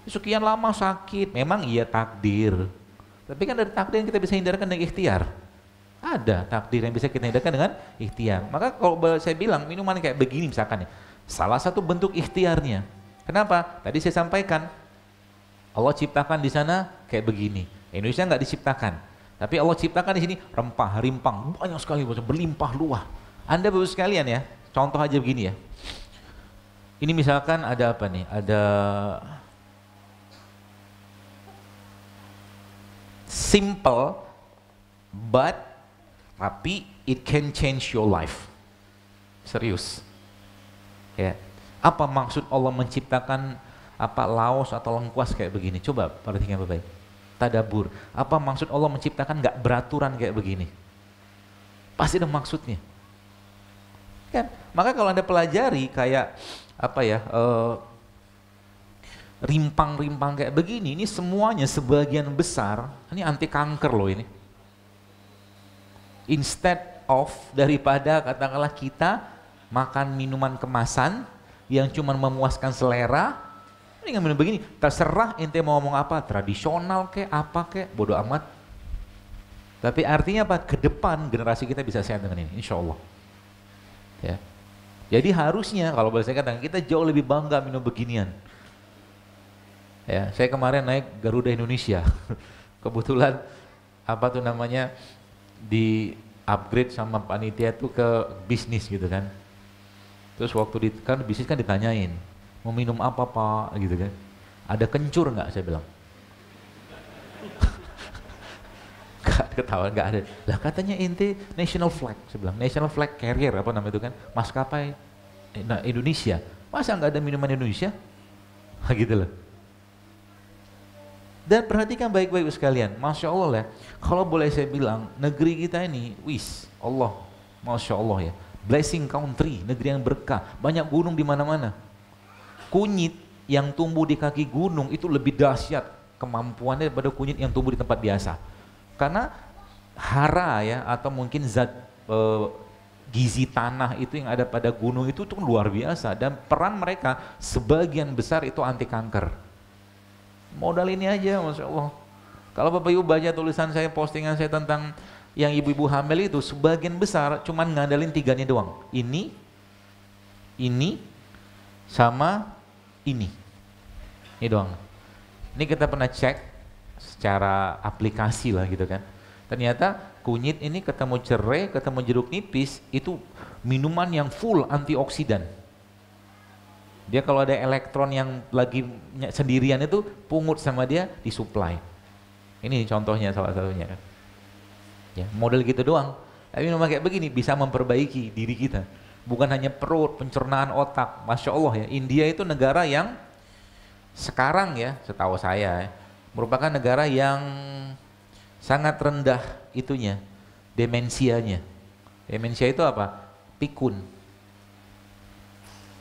Sekian lama sakit, memang iya takdir. Tapi kan dari takdir yang kita bisa hindarkan dengan ikhtiar. Ada takdir yang bisa kita hindarkan dengan ikhtiar. Maka kalau saya bilang minuman kayak begini misalkan ya, salah satu bentuk ikhtiarnya. Kenapa? Tadi saya sampaikan, Allah ciptakan di sana kayak begini. Indonesia nggak diciptakan, tapi Allah ciptakan di sini rempah, rimpang, banyak sekali, berlimpah luah. Anda bagus sekalian ya, Contoh aja begini ya. Ini misalkan ada apa nih? Ada simple but tapi it can change your life. Serius. Ya. Apa maksud Allah menciptakan apa laos atau lengkuas kayak begini? Coba perhatikan baik-baik. Tadabur. Apa maksud Allah menciptakan nggak beraturan kayak begini? Pasti ada maksudnya. Kan? Maka kalau Anda pelajari kayak apa ya, uh, rimpang-rimpang kayak begini, ini semuanya sebagian besar, ini anti kanker loh ini. Instead of daripada katakanlah kita makan minuman kemasan yang cuma memuaskan selera, ini minum begini, terserah ente mau ngomong apa, tradisional kek, apa kek, bodoh amat, tapi artinya apa? Ke depan generasi kita bisa sehat dengan ini, insya Allah. Ya. Jadi harusnya kalau boleh saya katakan kita jauh lebih bangga minum beginian. Ya, saya kemarin naik Garuda Indonesia. [LAUGHS] Kebetulan apa tuh namanya di upgrade sama panitia tuh ke bisnis gitu kan. Terus waktu di, kan bisnis kan ditanyain, mau minum apa pak gitu kan. Ada kencur nggak saya bilang. Gak ketahuan, gak ada. Lah katanya inti national flag, saya bilang. National flag carrier, apa namanya itu kan. Maskapai eh, nah, Indonesia. Masa nggak ada minuman Indonesia? [LAUGHS] Nah, gitu loh. Dan perhatikan baik-baik sekalian, Masya Allah ya, kalau boleh saya bilang, negeri kita ini, wis, Allah, Masya Allah ya, blessing country, negeri yang berkah, banyak gunung di mana-mana. Kunyit yang tumbuh di kaki gunung itu lebih dahsyat kemampuannya daripada kunyit yang tumbuh di tempat biasa karena hara ya atau mungkin zat e, gizi tanah itu yang ada pada gunung itu tuh luar biasa dan peran mereka sebagian besar itu anti kanker. Modal ini aja Masya Allah. Kalau Bapak Ibu baca tulisan saya, postingan saya tentang yang ibu-ibu hamil itu sebagian besar cuman ngandelin tiganya doang. Ini, ini, sama ini. Ini doang. Ini kita pernah cek secara aplikasi lah gitu kan. Ternyata kunyit ini ketemu cerai, ketemu jeruk nipis itu minuman yang full antioksidan. Dia kalau ada elektron yang lagi sendirian itu pungut sama dia disuplai. Ini contohnya salah satunya kan. Ya, model gitu doang. Tapi memang kayak begini bisa memperbaiki diri kita. Bukan hanya perut, pencernaan otak. Masya Allah ya, India itu negara yang sekarang ya setahu saya ya, merupakan negara yang sangat rendah itunya, demensianya. Demensia itu apa? Pikun.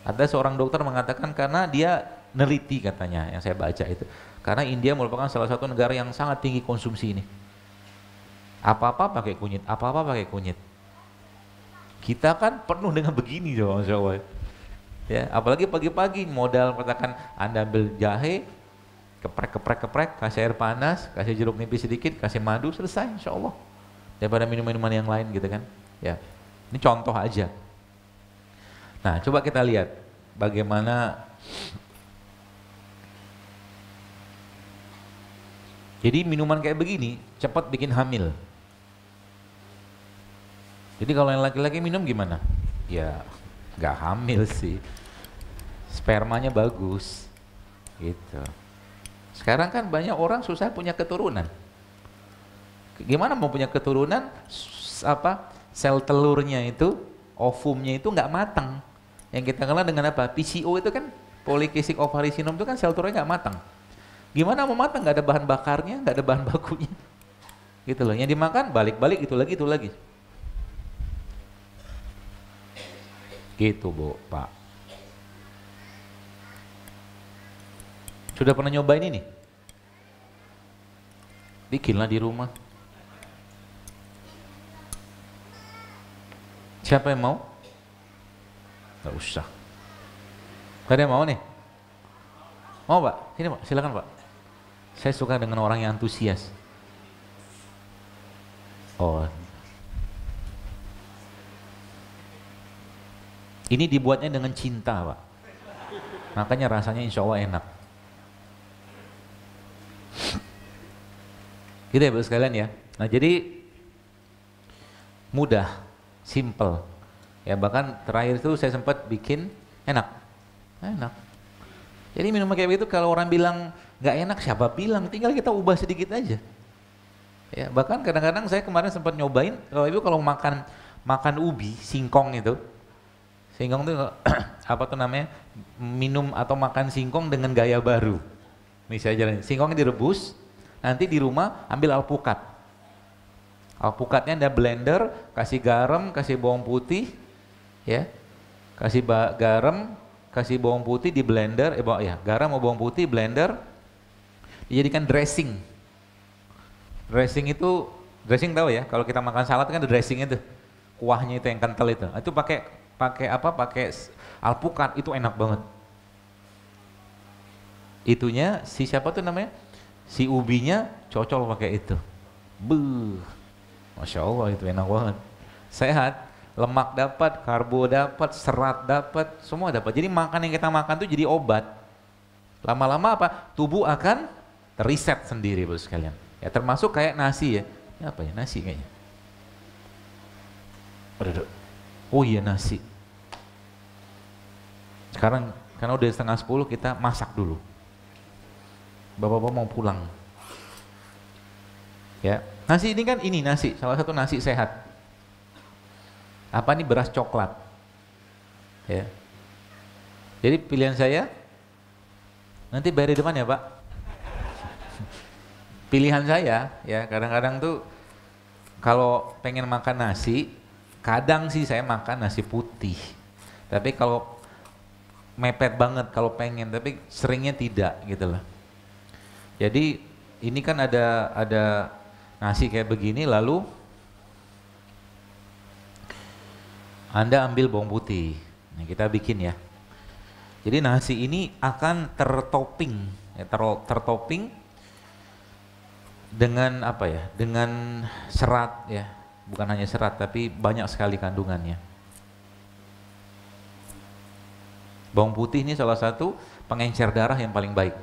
Ada seorang dokter mengatakan karena dia neliti katanya yang saya baca itu. Karena India merupakan salah satu negara yang sangat tinggi konsumsi ini. Apa-apa pakai kunyit, apa-apa pakai kunyit. Kita kan penuh dengan begini coba Ya, apalagi pagi-pagi modal katakan Anda ambil jahe, keprek keprek keprek kasih air panas kasih jeruk nipis sedikit kasih madu selesai insya Allah daripada minum minuman yang lain gitu kan ya ini contoh aja nah coba kita lihat bagaimana jadi minuman kayak begini cepat bikin hamil jadi kalau yang laki-laki minum gimana ya nggak hamil sih spermanya bagus gitu sekarang kan banyak orang susah punya keturunan. Gimana mau punya keturunan apa sel telurnya itu ovumnya itu nggak matang. Yang kita kenal dengan apa? PCO itu kan polikistik ovari itu kan sel telurnya nggak matang. Gimana mau matang? Nggak ada bahan bakarnya, nggak ada bahan bakunya. Gitu loh. Yang dimakan balik-balik itu lagi itu lagi. Gitu bu, pak. Sudah pernah nyobain ini? Bikinlah di rumah. Siapa yang mau? Tidak usah. Gak ada yang mau nih? Mau pak? Sini pak, silakan pak. Saya suka dengan orang yang antusias. Oh. Ini dibuatnya dengan cinta pak. Makanya rasanya insya Allah enak. Gitu ya Bapak sekalian ya. Nah jadi mudah, simple. Ya bahkan terakhir itu saya sempat bikin enak, enak. Jadi minuman kayak begitu kalau orang bilang nggak enak siapa bilang? Tinggal kita ubah sedikit aja. Ya bahkan kadang-kadang saya kemarin sempat nyobain kalau ibu kalau makan makan ubi singkong itu singkong itu [CLEARS THROAT] apa tuh namanya minum atau makan singkong dengan gaya baru Nih saya jalan. Singkongnya direbus, nanti di rumah ambil alpukat. Alpukatnya ada blender, kasih garam, kasih bawang putih, ya, kasih garam, kasih bawang putih di blender, eh bawang, ya garam mau bawang putih blender, dijadikan dressing. Dressing itu dressing tahu ya, kalau kita makan salad kan ada dressing itu, kuahnya itu yang kental itu, itu pakai pakai apa? Pakai alpukat itu enak banget itunya si siapa tuh namanya si ubinya cocol pakai itu Beuh. Masya Allah itu enak banget sehat lemak dapat karbo dapat serat dapat semua dapat jadi makan yang kita makan tuh jadi obat lama-lama apa tubuh akan riset sendiri bos sekalian ya termasuk kayak nasi ya ini apa ya nasi kayaknya oh iya nasi sekarang karena udah setengah sepuluh kita masak dulu bapak-bapak mau pulang. Ya, nasi ini kan ini nasi, salah satu nasi sehat. Apa ini beras coklat. Ya. Jadi pilihan saya nanti bayar di depan ya, Pak. [LAUGHS] Pilihan saya ya kadang-kadang tuh kalau pengen makan nasi, kadang sih saya makan nasi putih. Tapi kalau mepet banget kalau pengen, tapi seringnya tidak gitu loh. Jadi ini kan ada ada nasi kayak begini lalu Anda ambil bawang putih. Nah, kita bikin ya. Jadi nasi ini akan tertopping, ya, ter tertopping dengan apa ya? Dengan serat ya, bukan hanya serat tapi banyak sekali kandungannya. Bawang putih ini salah satu pengencer darah yang paling baik.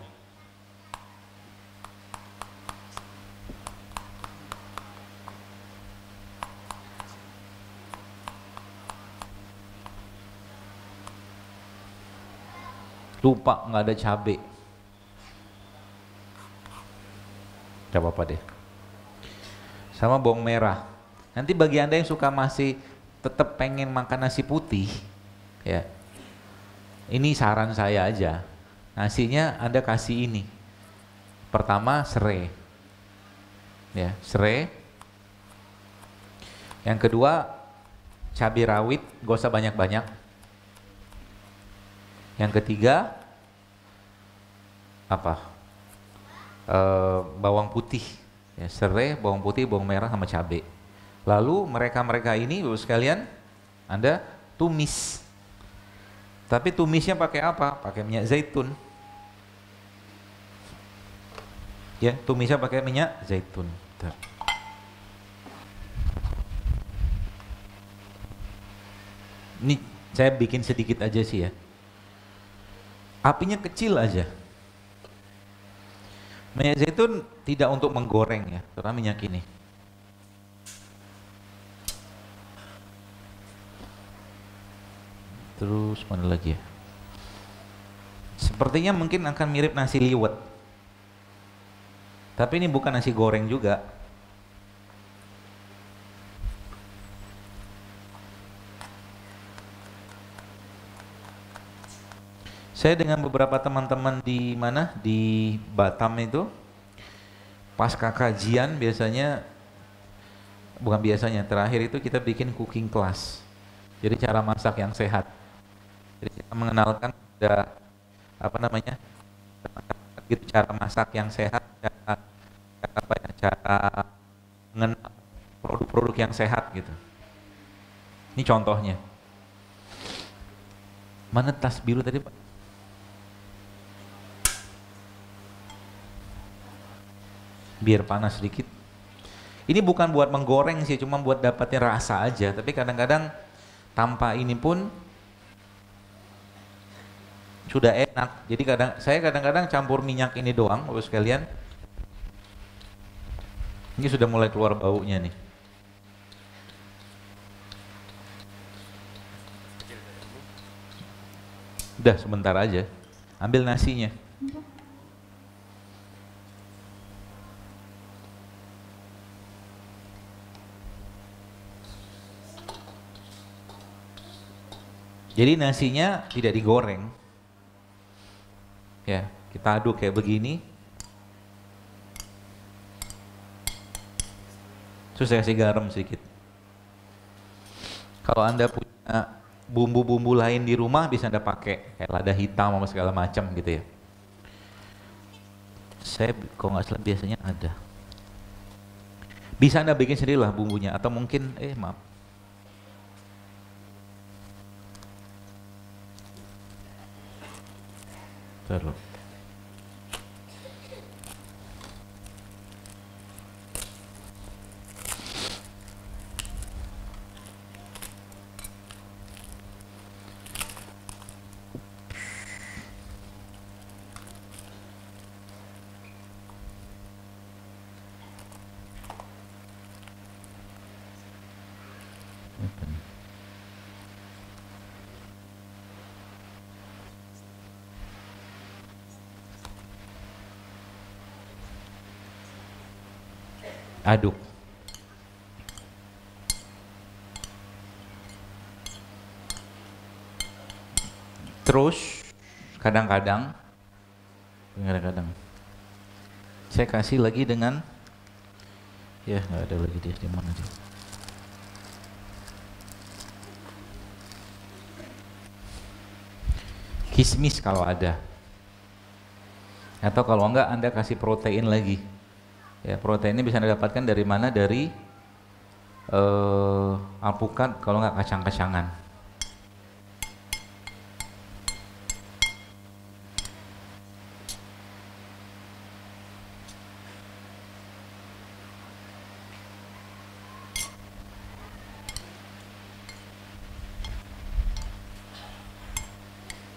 Lupa nggak ada cabai. Gak apa-apa deh. Sama bawang merah. Nanti bagi anda yang suka masih tetap pengen makan nasi putih, ya. Ini saran saya aja. Nasinya anda kasih ini. Pertama serai, ya serai. Yang kedua cabai rawit, gak usah banyak-banyak yang ketiga apa? E, bawang putih, ya, serai, bawang putih, bawang merah sama cabai. Lalu mereka-mereka ini, Bapak sekalian, Anda tumis. Tapi tumisnya pakai apa? Pakai minyak zaitun. Ya, tumisnya pakai minyak zaitun. Bentar. Ini saya bikin sedikit aja sih ya apinya kecil aja. Minyak zaitun tidak untuk menggoreng ya, karena minyak ini. Terus mana lagi ya? Sepertinya mungkin akan mirip nasi liwet. Tapi ini bukan nasi goreng juga. Saya dengan beberapa teman-teman di mana di Batam itu pasca kajian biasanya bukan biasanya terakhir itu kita bikin cooking class. Jadi cara masak yang sehat. Jadi kita mengenalkan ada apa namanya gitu cara masak yang sehat cara, cara apa ya cara mengenal produk-produk yang sehat gitu ini contohnya mana tas biru tadi pak biar panas sedikit. Ini bukan buat menggoreng sih, cuma buat dapatin rasa aja. Tapi kadang-kadang tanpa ini pun sudah enak. Jadi kadang saya kadang-kadang campur minyak ini doang, Bapak sekalian. Ini sudah mulai keluar baunya nih. Udah sebentar aja. Ambil nasinya. Jadi nasinya tidak digoreng. Ya, kita aduk kayak begini. Terus saya kasih garam sedikit. Kalau Anda punya bumbu-bumbu lain di rumah bisa Anda pakai kayak lada hitam sama segala macam gitu ya. Saya kalau nggak salah biasanya ada. Bisa Anda bikin sendiri lah bumbunya atau mungkin eh maaf Terra. aduk terus kadang-kadang kadang-kadang saya kasih lagi dengan ya nggak ada lagi dia di mana dia kismis kalau ada atau kalau enggak anda kasih protein lagi Ya, protein ini bisa Anda dapatkan dari mana? Dari uh, alpukat kalau nggak kacang-kacangan.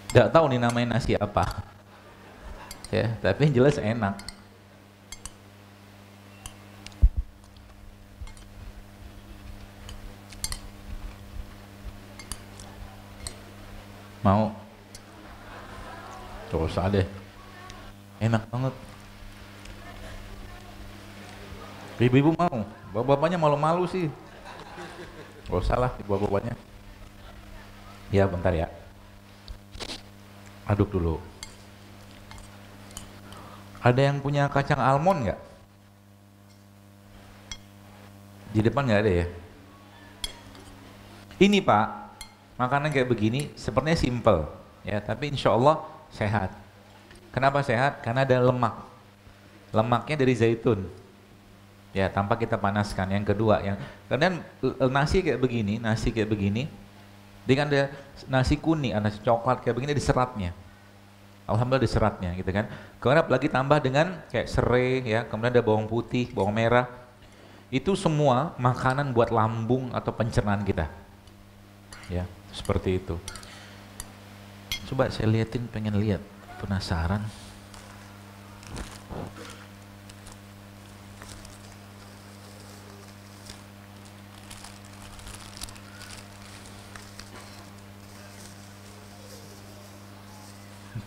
Tidak tahu nih namanya nasi apa. Ya, tapi yang jelas enak. ada enak banget ibu-ibu mau bapak-bapaknya malu-malu sih gak usah lah bapak-bapaknya ya bentar ya aduk dulu ada yang punya kacang almond nggak? Di depan nggak ada ya? Ini pak, makanan kayak begini sepertinya simple ya, tapi insya Allah sehat. Kenapa sehat? Karena ada lemak. Lemaknya dari zaitun. Ya, tanpa kita panaskan. Yang kedua, yang kemudian eh, nasi kayak begini, nasi kayak begini, dengan ada nasi kuning, ada nasi coklat kayak begini di Alhamdulillah di gitu kan. Kemudian lagi tambah dengan kayak serai ya, kemudian ada bawang putih, bawang merah. Itu semua makanan buat lambung atau pencernaan kita. Ya, seperti itu. Coba saya liatin pengen lihat penasaran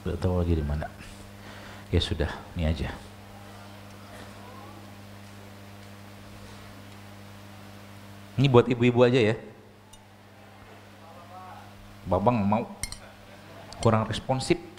nggak tahu lagi di mana ya sudah ini aja ini buat ibu-ibu aja ya babang mau kurang responsif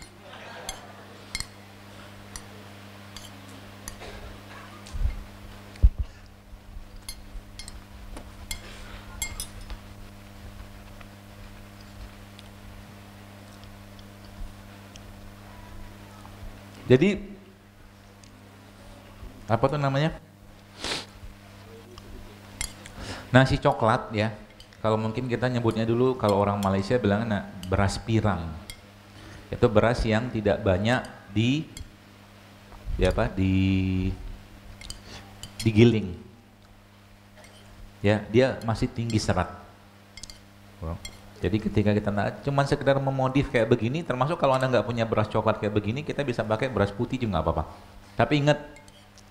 Jadi apa tuh namanya? Nasi coklat ya. Kalau mungkin kita nyebutnya dulu kalau orang Malaysia bilang nah, beras pirang. Itu beras yang tidak banyak di di apa? di digiling. Ya, dia masih tinggi serat jadi ketika kita cuman sekedar memodif kayak begini, termasuk kalau anda nggak punya beras coklat kayak begini, kita bisa pakai beras putih juga nggak apa-apa. Tapi ingat,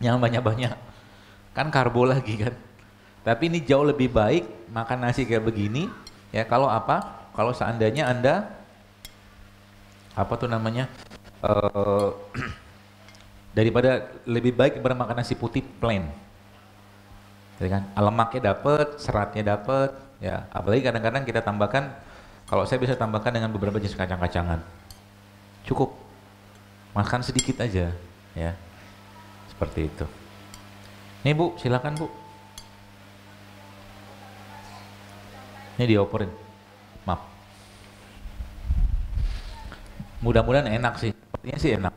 yang banyak-banyak, kan karbo lagi kan. Tapi ini jauh lebih baik makan nasi kayak begini, ya kalau apa? Kalau seandainya anda apa tuh namanya? Uh, [CLEARS THROAT] daripada lebih baik bermakan nasi putih plain. ya kan lemaknya dapat, seratnya dapat, Ya, apalagi kadang-kadang kita tambahkan kalau saya bisa tambahkan dengan beberapa jenis kacang-kacangan. Cukup. Makan sedikit aja, ya. Seperti itu. ini Bu, silakan Bu. Ini dioperin. Maaf. Mudah-mudahan enak sih. Sepertinya sih enak.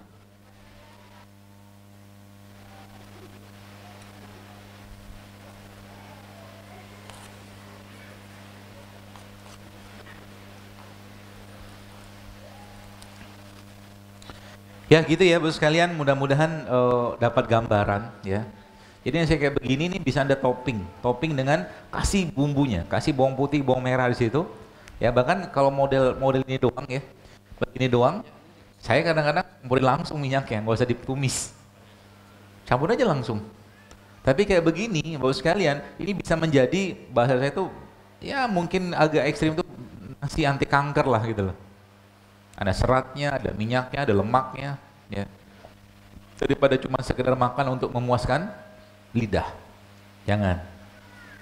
Ya gitu ya bos kalian mudah-mudahan uh, dapat gambaran ya. Jadi yang saya kayak begini nih bisa Anda topping, topping dengan kasih bumbunya, kasih bawang putih, bawang merah di situ. Ya bahkan kalau model model ini doang ya, begini doang, saya kadang-kadang boleh langsung minyak ya, nggak usah ditumis. Campur aja langsung. Tapi kayak begini, bos sekalian, ini bisa menjadi bahasa saya itu ya mungkin agak ekstrim tuh nasi anti kanker lah gitu loh. Ada seratnya, ada minyaknya, ada lemaknya ya daripada cuma sekedar makan untuk memuaskan lidah jangan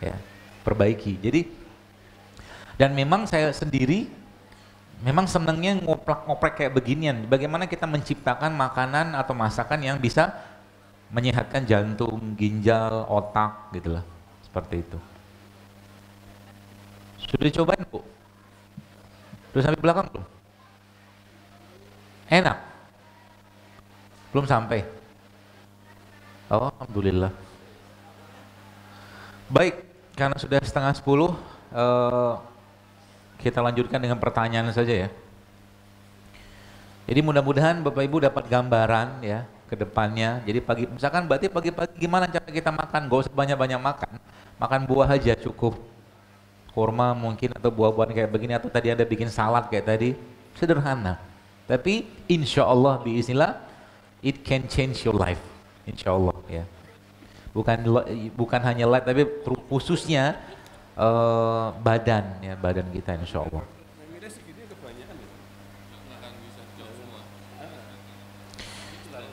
ya perbaiki jadi dan memang saya sendiri memang senangnya ngoprek-ngoprek kayak beginian bagaimana kita menciptakan makanan atau masakan yang bisa menyehatkan jantung, ginjal, otak gitu lah. Seperti itu. Sudah dicobain, Bu? Sudah sampai belakang belum? Enak. Belum sampai. Oh, Alhamdulillah. Baik, karena sudah setengah sepuluh, eh, kita lanjutkan dengan pertanyaan saja ya. Jadi mudah-mudahan Bapak Ibu dapat gambaran ya ke depannya. Jadi pagi, misalkan berarti pagi-pagi gimana cara kita makan? Gak usah banyak-banyak makan, makan buah aja cukup. Kurma mungkin atau buah-buahan kayak begini atau tadi ada bikin salad kayak tadi. Sederhana. Tapi insya Allah biiznillah it can change your life insya Allah ya bukan bukan hanya life tapi khususnya uh, badan ya badan kita insya Allah. Ya?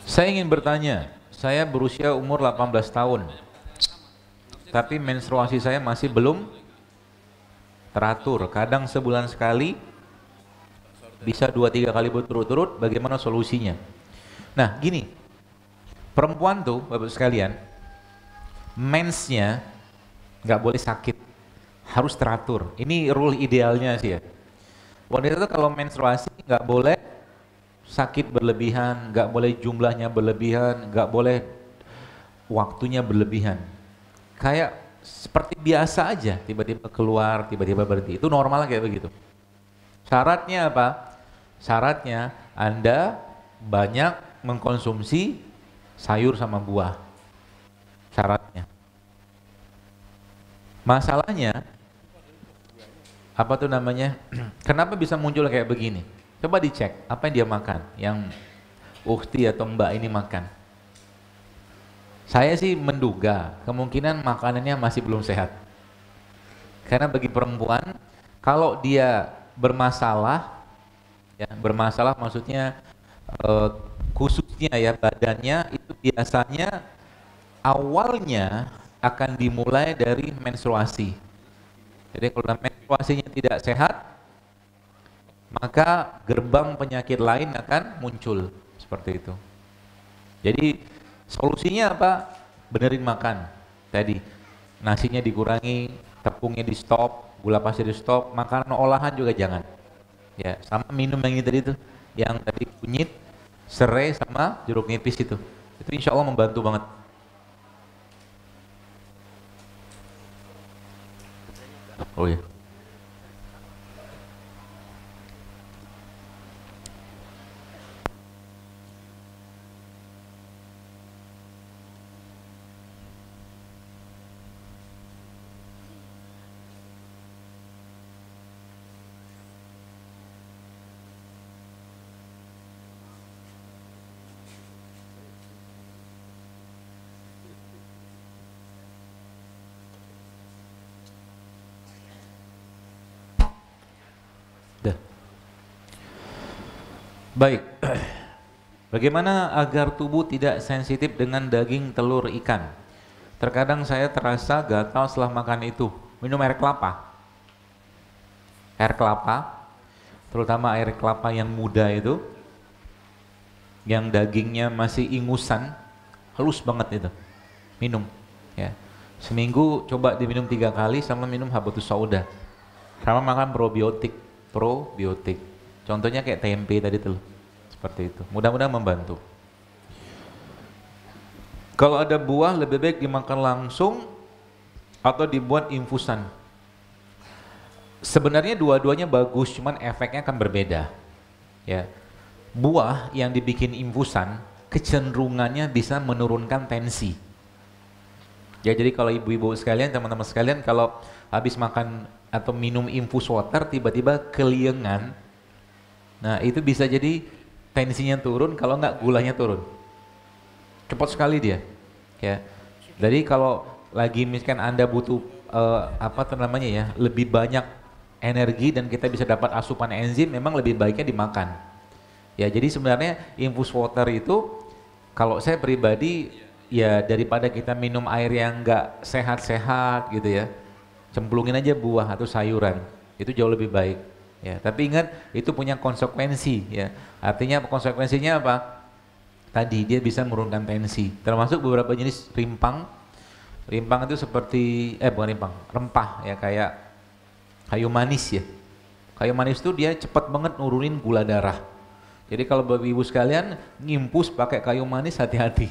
saya ingin bertanya saya berusia umur 18 tahun tapi menstruasi saya masih belum teratur kadang sebulan sekali bisa dua tiga kali berturut-turut bagaimana solusinya Nah gini, perempuan tuh Bapak sekalian, mensnya nggak boleh sakit, harus teratur. Ini rule idealnya sih ya. Wanita tuh kalau menstruasi nggak boleh sakit berlebihan, nggak boleh jumlahnya berlebihan, nggak boleh waktunya berlebihan. Kayak seperti biasa aja, tiba-tiba keluar, tiba-tiba berhenti. Itu normal kayak begitu. Syaratnya apa? Syaratnya Anda banyak mengkonsumsi sayur sama buah. Syaratnya. Masalahnya apa tuh namanya? [CLEARS THROAT] Kenapa bisa muncul kayak begini? Coba dicek apa yang dia makan, yang ukti atau mbak ini makan. Saya sih menduga kemungkinan makanannya masih belum sehat. Karena bagi perempuan, kalau dia bermasalah, ya bermasalah maksudnya e, khususnya ya badannya itu biasanya awalnya akan dimulai dari menstruasi. Jadi kalau menstruasinya tidak sehat, maka gerbang penyakit lain akan muncul seperti itu. Jadi solusinya apa? Benerin makan tadi. Nasinya dikurangi, tepungnya di stop, gula pasir di stop, makanan olahan juga jangan. Ya, sama minum yang ini tadi itu, yang tadi kunyit serai sama jeruk nipis itu. Itu insya Allah membantu banget. Oh iya. Baik. [CLEARS THROAT] Bagaimana agar tubuh tidak sensitif dengan daging telur ikan? Terkadang saya terasa gatal setelah makan itu. Minum air kelapa. Air kelapa, terutama air kelapa yang muda itu, yang dagingnya masih ingusan, halus banget itu. Minum, ya. Seminggu coba diminum tiga kali sama minum habatus sauda. Sama makan probiotik, probiotik Contohnya kayak tempe tadi tuh, seperti itu. Mudah-mudahan membantu. Kalau ada buah lebih baik dimakan langsung atau dibuat infusan. Sebenarnya dua-duanya bagus, cuman efeknya akan berbeda. Ya, buah yang dibikin infusan kecenderungannya bisa menurunkan tensi. Ya, jadi kalau ibu-ibu sekalian, teman-teman sekalian, kalau habis makan atau minum infus water tiba-tiba keliengan, Nah itu bisa jadi tensinya turun kalau nggak gulanya turun. Cepat sekali dia. Ya. Jadi kalau lagi misalkan Anda butuh uh, apa namanya ya, lebih banyak energi dan kita bisa dapat asupan enzim memang lebih baiknya dimakan. Ya, jadi sebenarnya infus water itu kalau saya pribadi ya daripada kita minum air yang nggak sehat-sehat gitu ya, cemplungin aja buah atau sayuran. Itu jauh lebih baik. Ya, tapi ingat itu punya konsekuensi ya. Artinya konsekuensinya apa? Tadi dia bisa menurunkan tensi. Termasuk beberapa jenis rimpang. Rimpang itu seperti eh bukan rimpang, rempah ya kayak kayu manis ya. Kayu manis itu dia cepat banget nurunin gula darah. Jadi kalau bapak ibu sekalian ngimpus pakai kayu manis hati-hati.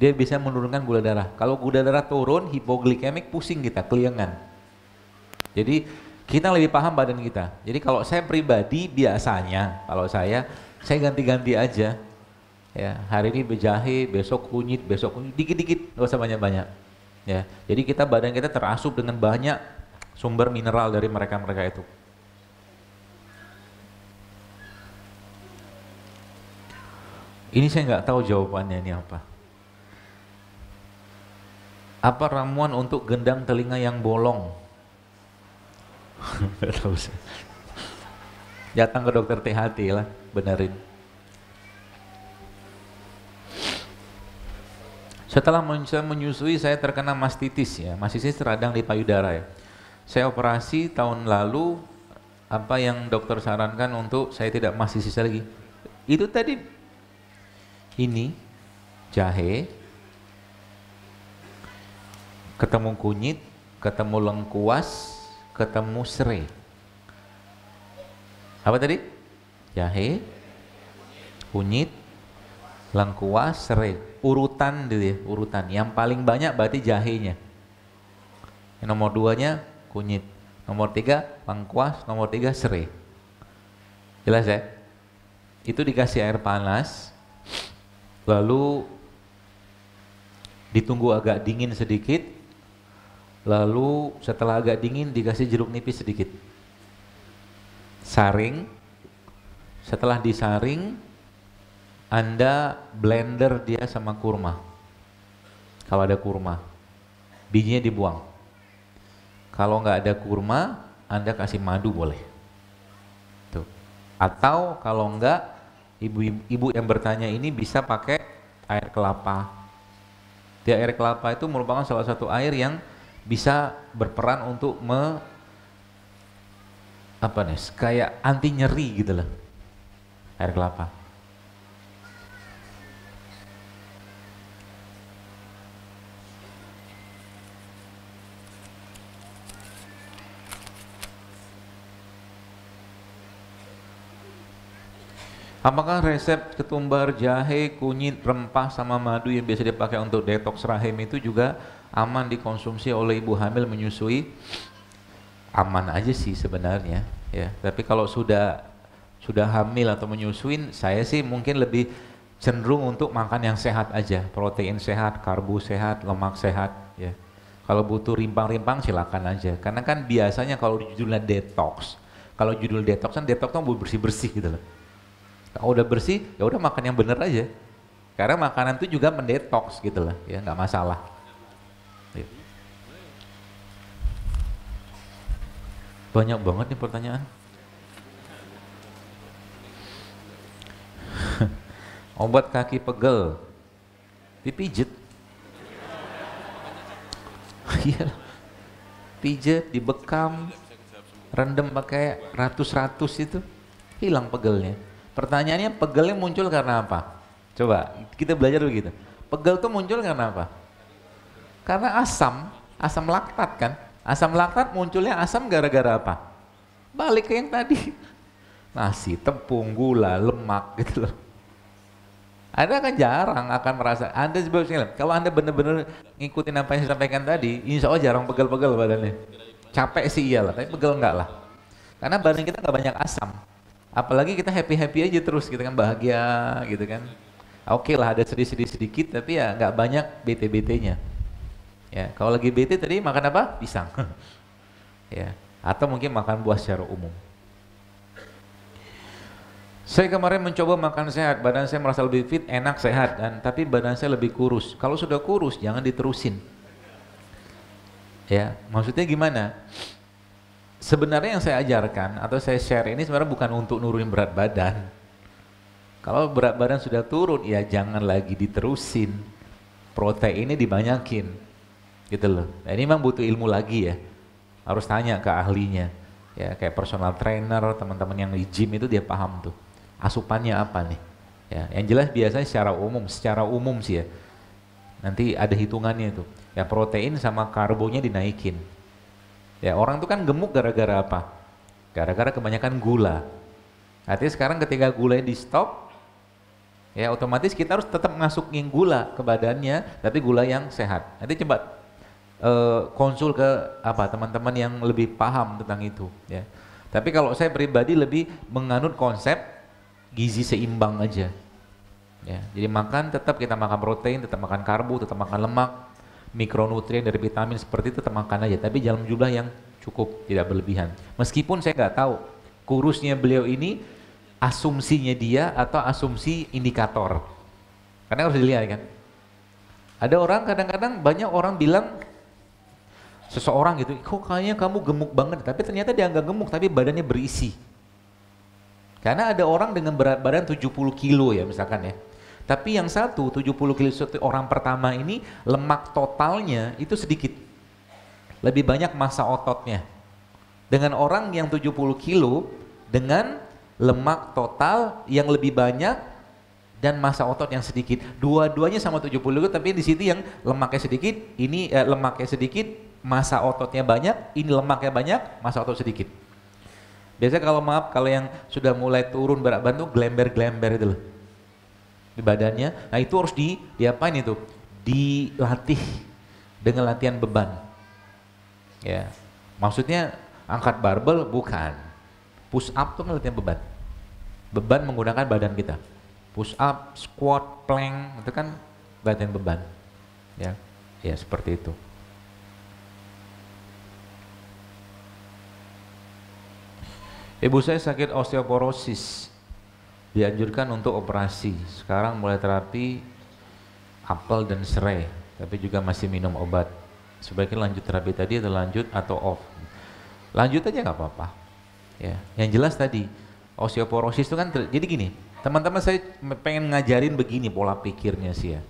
Dia bisa menurunkan gula darah. Kalau gula darah turun, hipoglikemik pusing kita, keliangan. Jadi kita lebih paham badan kita. Jadi kalau saya pribadi biasanya kalau saya saya ganti-ganti aja. Ya, hari ini bejahe, besok kunyit, besok kunyit, dikit-dikit, nggak usah banyak-banyak. Ya, jadi kita badan kita terasup dengan banyak sumber mineral dari mereka-mereka itu. Ini saya nggak tahu jawabannya ini apa. Apa ramuan untuk gendang telinga yang bolong? [LAUGHS] Datang ke dokter teh hati lah, benerin. Setelah menyusui, saya terkena mastitis ya, mastitis radang di payudara ya. Saya operasi tahun lalu, apa yang dokter sarankan untuk saya tidak mastitis lagi? Itu tadi ini jahe, ketemu kunyit, ketemu lengkuas, ketemu serai. Apa tadi? Jahe, kunyit, lengkuas, serai. Urutan dulu ya, urutan. Yang paling banyak berarti jahenya. Yang nomor duanya kunyit. Nomor tiga lengkuas, nomor tiga serai. Jelas ya? Itu dikasih air panas, lalu ditunggu agak dingin sedikit, lalu setelah agak dingin dikasih jeruk nipis sedikit saring setelah disaring anda blender dia sama kurma kalau ada kurma bijinya dibuang kalau nggak ada kurma anda kasih madu boleh tuh atau kalau nggak ibu-ibu yang bertanya ini bisa pakai air kelapa di air kelapa itu merupakan salah satu air yang bisa berperan untuk me apa nih kayak anti nyeri gitu loh air kelapa Apakah resep ketumbar jahe, kunyit, rempah sama madu yang biasa dipakai untuk detox rahim itu juga aman dikonsumsi oleh ibu hamil menyusui aman aja sih sebenarnya ya tapi kalau sudah sudah hamil atau menyusuin saya sih mungkin lebih cenderung untuk makan yang sehat aja protein sehat karbo sehat lemak sehat ya kalau butuh rimpang-rimpang silakan aja karena kan biasanya kalau judulnya detox kalau judul detox kan detox tuh bersih-bersih gitu loh kalau udah bersih ya udah makan yang bener aja karena makanan itu juga mendetoks gitu loh ya nggak masalah Banyak banget nih pertanyaan. [LAUGHS] Obat kaki pegel, Dipijit. [LAUGHS] Iya, Pijit, dibekam, rendem pakai ratus-ratus itu, hilang pegelnya. Pertanyaannya pegelnya muncul karena apa? Coba kita belajar begitu. pegel tuh muncul karena apa? Karena asam, asam laktat kan? Asam laktat munculnya asam gara-gara apa? Balik ke yang tadi. Nasi, tepung, gula, lemak gitu loh. Anda akan jarang akan merasa, Anda sebetulnya, kalau Anda benar-benar ngikutin apa yang saya sampaikan tadi, insya Allah jarang pegel-pegel badannya. Capek sih iyalah, tapi pegel enggak lah. Karena badan kita nggak banyak asam. Apalagi kita happy-happy aja terus gitu kan, bahagia gitu kan. Oke okay lah ada sedih-sedih sedikit, tapi ya nggak banyak BT-BT-nya. Ya, kalau lagi bete tadi makan apa? Pisang. [LAUGHS] ya, atau mungkin makan buah secara umum. Saya kemarin mencoba makan sehat, badan saya merasa lebih fit, enak, sehat dan tapi badan saya lebih kurus. Kalau sudah kurus jangan diterusin. Ya, maksudnya gimana? Sebenarnya yang saya ajarkan atau saya share ini sebenarnya bukan untuk nurunin berat badan. Kalau berat badan sudah turun ya jangan lagi diterusin. protein ini dibanyakin gitu loh. Nah ini memang butuh ilmu lagi ya, harus tanya ke ahlinya. Ya kayak personal trainer, teman-teman yang di gym itu dia paham tuh, asupannya apa nih. Ya, yang jelas biasanya secara umum, secara umum sih ya. Nanti ada hitungannya itu. Ya protein sama karbonya dinaikin. Ya orang tuh kan gemuk gara-gara apa? Gara-gara kebanyakan gula. Artinya sekarang ketika gulanya di stop, ya otomatis kita harus tetap masukin gula ke badannya, tapi gula yang sehat. Nanti coba Eh, konsul ke apa teman-teman yang lebih paham tentang itu ya. Tapi kalau saya pribadi lebih menganut konsep gizi seimbang aja. Ya, jadi makan tetap kita makan protein, tetap makan karbo, tetap makan lemak, mikronutrien dari vitamin seperti itu tetap makan aja, tapi dalam jumlah yang cukup, tidak berlebihan. Meskipun saya nggak tahu kurusnya beliau ini asumsinya dia atau asumsi indikator. Karena harus dilihat kan. Ada orang kadang-kadang banyak orang bilang seseorang gitu, kok kayaknya kamu gemuk banget, tapi ternyata dia nggak gemuk, tapi badannya berisi. Karena ada orang dengan berat badan 70 kilo ya misalkan ya. Tapi yang satu 70 kilo orang pertama ini lemak totalnya itu sedikit. Lebih banyak massa ototnya. Dengan orang yang 70 kilo dengan lemak total yang lebih banyak dan massa otot yang sedikit. Dua-duanya sama 70 kilo tapi di situ yang lemaknya sedikit, ini eh, lemaknya sedikit, masa ototnya banyak, ini lemaknya banyak, masa otot sedikit. Biasanya kalau maaf, kalau yang sudah mulai turun berat badan tuh glember-glember itu loh. Di badannya, nah itu harus di, diapain itu? Dilatih dengan latihan beban. Ya, maksudnya angkat barbel bukan. Push up tuh kan latihan beban. Beban menggunakan badan kita. Push up, squat, plank itu kan latihan beban. Ya, ya seperti itu. Ibu saya sakit osteoporosis, dianjurkan untuk operasi. Sekarang mulai terapi apel dan serai, tapi juga masih minum obat. Sebaiknya lanjut terapi tadi atau lanjut atau off. Lanjut aja nggak apa-apa. Ya, yang jelas tadi osteoporosis itu kan jadi gini, teman-teman saya pengen ngajarin begini pola pikirnya sih ya.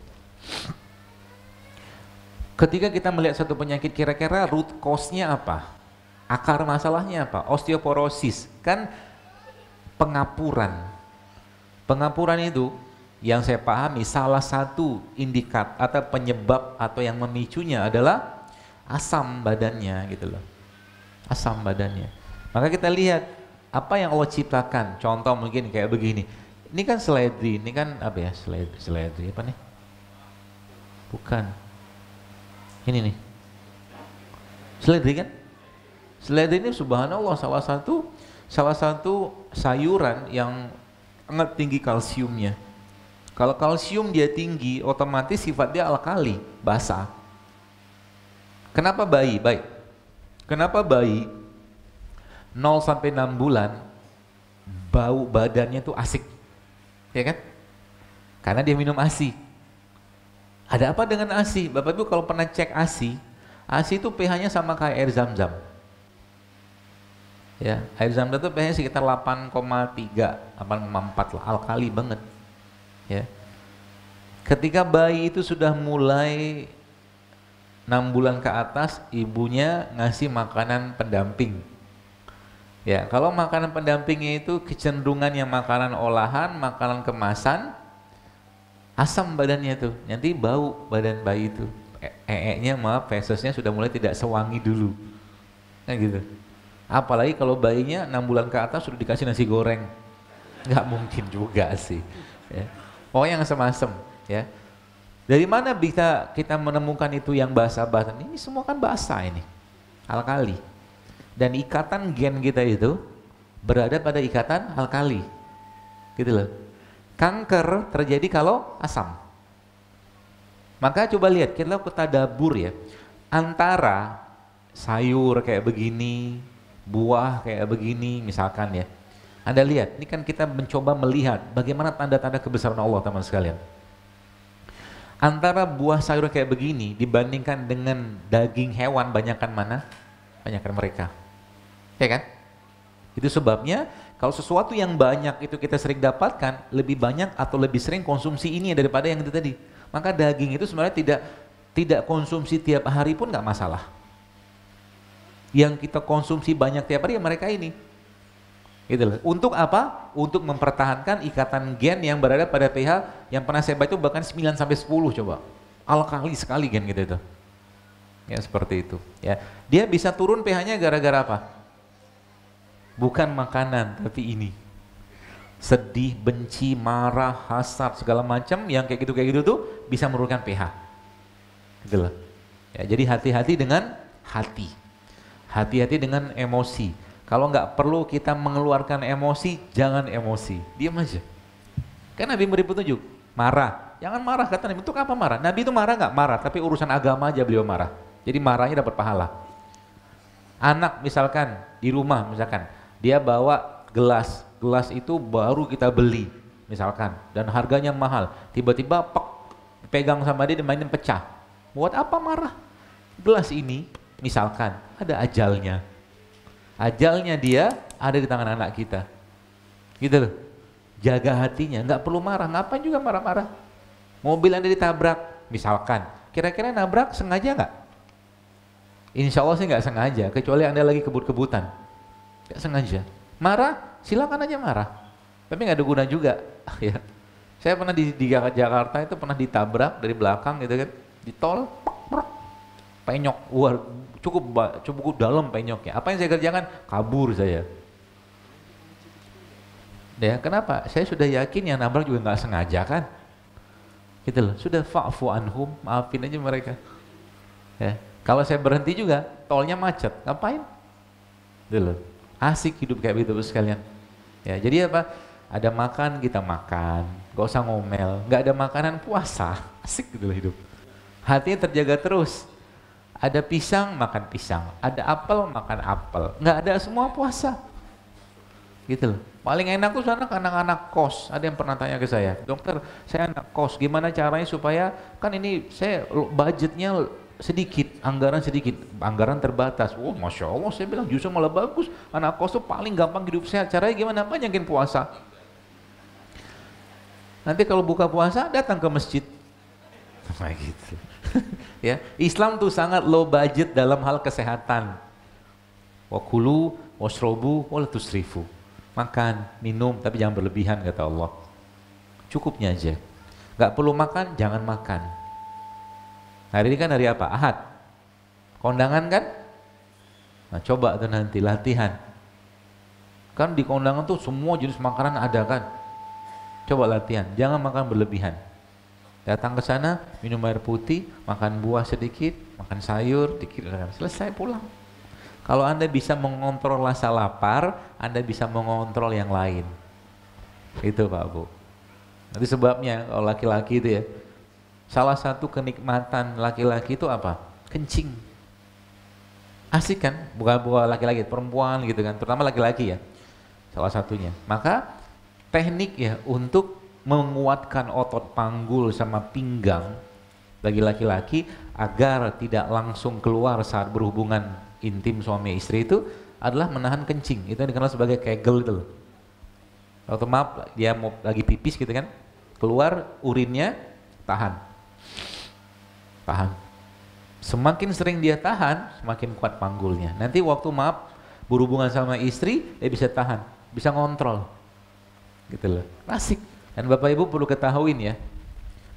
Ketika kita melihat satu penyakit kira-kira root cause-nya apa? Akar masalahnya apa? Osteoporosis. Kan pengapuran. Pengapuran itu yang saya pahami salah satu indikat atau penyebab atau yang memicunya adalah asam badannya gitu loh. Asam badannya. Maka kita lihat apa yang Allah ciptakan. Contoh mungkin kayak begini. Ini kan seledri, ini kan apa ya? Seledri, seledri apa nih? Bukan. Ini nih. Seledri kan? Selada ini subhanallah salah satu salah satu sayuran yang sangat tinggi kalsiumnya. Kalau kalsium dia tinggi, otomatis sifat dia alkali, basah. Kenapa bayi? Baik. Kenapa bayi 0 sampai 6 bulan bau badannya tuh asik. Ya kan? Karena dia minum ASI. Ada apa dengan ASI? Bapak Ibu kalau pernah cek ASI, ASI itu pH-nya sama kayak air zam-zam. Ya, air zam-zam itu biasanya sekitar 8,3, 8,4 lah, alkali banget. Ya. Ketika bayi itu sudah mulai 6 bulan ke atas, ibunya ngasih makanan pendamping. Ya, kalau makanan pendampingnya itu kecenderungannya makanan olahan, makanan kemasan, asam badannya tuh, nanti bau badan bayi itu. Ee-nya e-, maaf, fesesnya sudah mulai tidak sewangi dulu. Kan gitu Apalagi kalau bayinya enam bulan ke atas sudah dikasih nasi goreng. Nggak mungkin juga sih. Ya. oh yang semasem, ya. Dari mana bisa kita menemukan itu yang basa basah Ini semua kan basa ini, alkali. Dan ikatan gen kita itu berada pada ikatan alkali. Gitu loh. Kanker terjadi kalau asam. Maka coba lihat, kita dabur ya. Antara sayur kayak begini, buah kayak begini misalkan ya. Anda lihat, ini kan kita mencoba melihat bagaimana tanda-tanda kebesaran Allah teman sekalian. Antara buah sayur kayak begini dibandingkan dengan daging hewan banyakkan mana? Banyakkan mereka. Ya kan? Itu sebabnya kalau sesuatu yang banyak itu kita sering dapatkan, lebih banyak atau lebih sering konsumsi ini daripada yang itu tadi. Maka daging itu sebenarnya tidak tidak konsumsi tiap hari pun nggak masalah yang kita konsumsi banyak tiap hari ya mereka ini. Gitu loh. Untuk apa? Untuk mempertahankan ikatan gen yang berada pada pH yang pernah saya baca bahkan 9 sampai 10 coba. Alkali sekali gen gitu itu. Ya seperti itu. Ya. Dia bisa turun pH-nya gara-gara apa? Bukan makanan, tapi ini. Sedih, benci, marah, hasad, segala macam yang kayak gitu kayak gitu tuh bisa menurunkan pH. Gitu loh. Ya, jadi hati-hati dengan hati. Hati-hati dengan emosi. Kalau nggak perlu kita mengeluarkan emosi, jangan emosi. Diam aja. Kan Nabi beri petunjuk, marah. Jangan marah kata Nabi. Untuk apa marah? Nabi itu marah nggak? Marah, tapi urusan agama aja beliau marah. Jadi marahnya dapat pahala. Anak misalkan di rumah misalkan, dia bawa gelas. Gelas itu baru kita beli misalkan dan harganya mahal. Tiba-tiba pegang sama dia dimainin pecah. Buat apa marah? Gelas ini Misalkan ada ajalnya. Ajalnya dia ada di tangan anak kita. Gitu loh. Jaga hatinya, nggak perlu marah. Ngapain juga marah-marah? Mobil Anda ditabrak, misalkan. Kira-kira nabrak sengaja nggak? Insya Allah sih nggak sengaja, kecuali Anda lagi kebut-kebutan. Nggak sengaja. Marah, silakan aja marah. Tapi nggak ada guna juga. [LAUGHS] ya. Saya pernah di, di Jakarta itu pernah ditabrak dari belakang gitu kan, di tol, penyok, wah cukup cukup dalam penyoknya. Apa yang saya kerjakan? Kabur saya. Ya, kenapa? Saya sudah yakin yang nabrak juga nggak sengaja kan? Gitu loh. Sudah fa'fu anhum, maafin aja mereka. Ya. Kalau saya berhenti juga, tolnya macet. Ngapain? Gitu loh. Asik hidup kayak begitu sekalian. Ya, jadi apa? Ada makan kita makan, gak usah ngomel. Gak ada makanan puasa, asik gitu loh hidup. Hatinya terjaga terus. Ada pisang, makan pisang. Ada apel, makan apel. Nggak ada semua puasa. Gitu loh. Paling enak tuh sana karena anak kos. Ada yang pernah tanya ke saya, dokter, saya anak kos, gimana caranya supaya kan ini saya budgetnya sedikit, anggaran sedikit, anggaran terbatas. Wah, oh, masya Allah, saya bilang justru malah bagus. Anak kos tuh paling gampang hidup sehat. Caranya gimana? Banyakin puasa. Nanti kalau buka puasa datang ke masjid. [LAUGHS] Nah gitu. [LAUGHS] ya, Islam tuh sangat low budget dalam hal kesehatan. Wakulu, wasrobu, walatusrifu. Makan, minum, tapi jangan berlebihan kata Allah. Cukupnya aja. Gak perlu makan, jangan makan. Hari ini kan hari apa? Ahad. Kondangan kan? Nah coba tuh nanti latihan. Kan di kondangan tuh semua jenis makanan ada kan? Coba latihan, jangan makan berlebihan datang ke sana minum air putih makan buah sedikit makan sayur dikit selesai pulang kalau anda bisa mengontrol rasa lapar anda bisa mengontrol yang lain itu pak bu nanti sebabnya kalau laki-laki itu ya salah satu kenikmatan laki-laki itu apa kencing asik kan bukan bukan laki-laki perempuan gitu kan terutama laki-laki ya salah satunya maka teknik ya untuk menguatkan otot panggul sama pinggang bagi laki-laki agar tidak langsung keluar saat berhubungan intim suami istri itu adalah menahan kencing. Itu yang dikenal sebagai kegel itu loh. Atau maaf dia mau lagi pipis gitu kan, keluar urinnya tahan. Tahan. Semakin sering dia tahan, semakin kuat panggulnya. Nanti waktu maaf berhubungan sama istri, dia bisa tahan, bisa ngontrol. Gitu loh. Asik. Dan Bapak Ibu perlu ketahuin ya,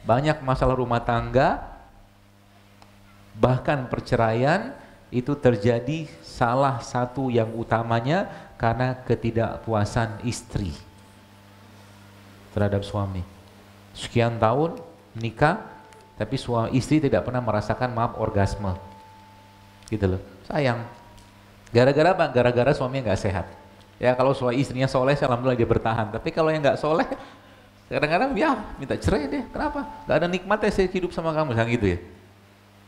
banyak masalah rumah tangga, bahkan perceraian itu terjadi salah satu yang utamanya karena ketidakpuasan istri terhadap suami. Sekian tahun nikah, tapi suami istri tidak pernah merasakan maaf orgasme. Gitu loh, sayang. Gara-gara apa? Gara-gara suami nggak sehat. Ya kalau suami istrinya soleh, alhamdulillah dia bertahan. Tapi kalau yang nggak soleh, kadang-kadang ya minta cerai deh kenapa gak ada nikmatnya saya hidup sama kamu misalnya gitu ya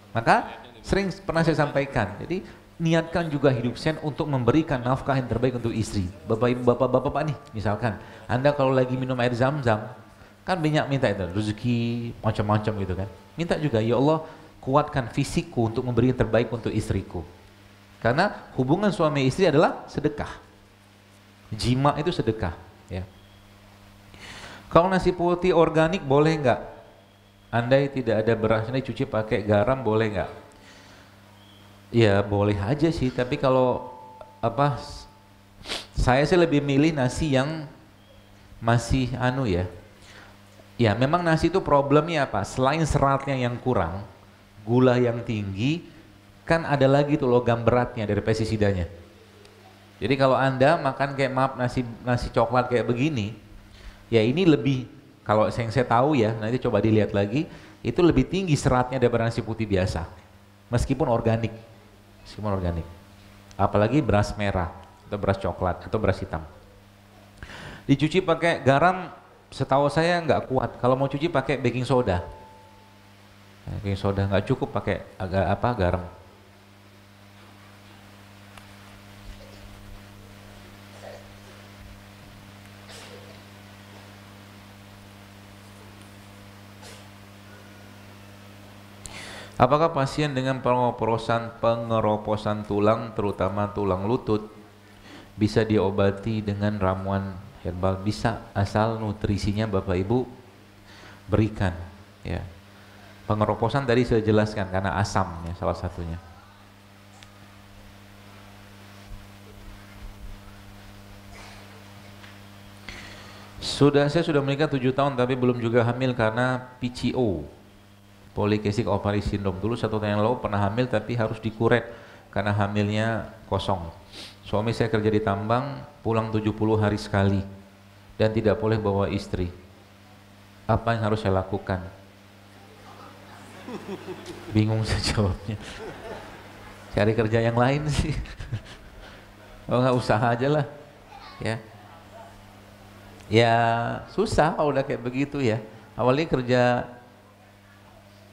maka sering pernah saya sampaikan jadi niatkan juga hidup sen untuk memberikan nafkah yang terbaik untuk istri bapak-bapak nih misalkan anda kalau lagi minum air zam-zam kan banyak minta itu rezeki macam-macam gitu kan minta juga ya Allah kuatkan fisikku untuk memberi yang terbaik untuk istriku karena hubungan suami istri adalah sedekah jima itu sedekah ya kalau nasi putih organik boleh nggak? Andai tidak ada berasnya cuci pakai garam boleh nggak? Ya boleh aja sih, tapi kalau apa saya sih lebih milih nasi yang masih anu ya. Ya memang nasi itu problemnya apa? Selain seratnya yang kurang, gula yang tinggi, kan ada lagi tuh logam beratnya dari pestisidanya. Jadi kalau anda makan kayak maaf nasi nasi coklat kayak begini, ya ini lebih kalau yang saya tahu ya nanti coba dilihat lagi itu lebih tinggi seratnya daripada nasi putih biasa meskipun organik meskipun organik apalagi beras merah atau beras coklat atau beras hitam dicuci pakai garam setahu saya nggak kuat kalau mau cuci pakai baking soda baking soda nggak cukup pakai agak apa garam Apakah pasien dengan pengeroposan pengeroposan tulang terutama tulang lutut bisa diobati dengan ramuan herbal? Bisa asal nutrisinya Bapak Ibu berikan ya. Pengeroposan tadi saya jelaskan karena asam ya salah satunya. Sudah saya sudah menikah tujuh tahun tapi belum juga hamil karena PCO polikistik ovary syndrome. Dulu satu tahun yang lalu pernah hamil tapi harus dikuret karena hamilnya kosong. Suami saya kerja di tambang, pulang 70 hari sekali dan tidak boleh bawa istri. Apa yang harus saya lakukan? Bingung saya jawabnya. Cari kerja yang lain sih. Oh nggak usaha aja lah, ya. Ya susah kalau udah kayak begitu ya. Awalnya kerja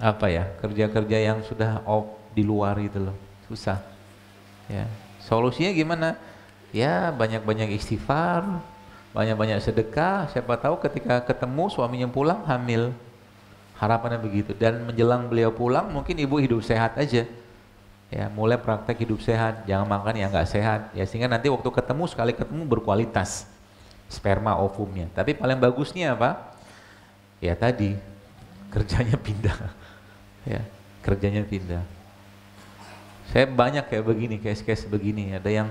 apa ya kerja-kerja yang sudah off di luar itu loh susah ya solusinya gimana ya banyak-banyak istighfar banyak-banyak sedekah siapa tahu ketika ketemu suaminya pulang hamil harapannya begitu dan menjelang beliau pulang mungkin ibu hidup sehat aja ya mulai praktek hidup sehat jangan makan yang nggak sehat ya sehingga nanti waktu ketemu sekali ketemu berkualitas sperma ovumnya tapi paling bagusnya apa ya tadi kerjanya pindah ya kerjanya pindah saya banyak kayak begini kayak case begini ada yang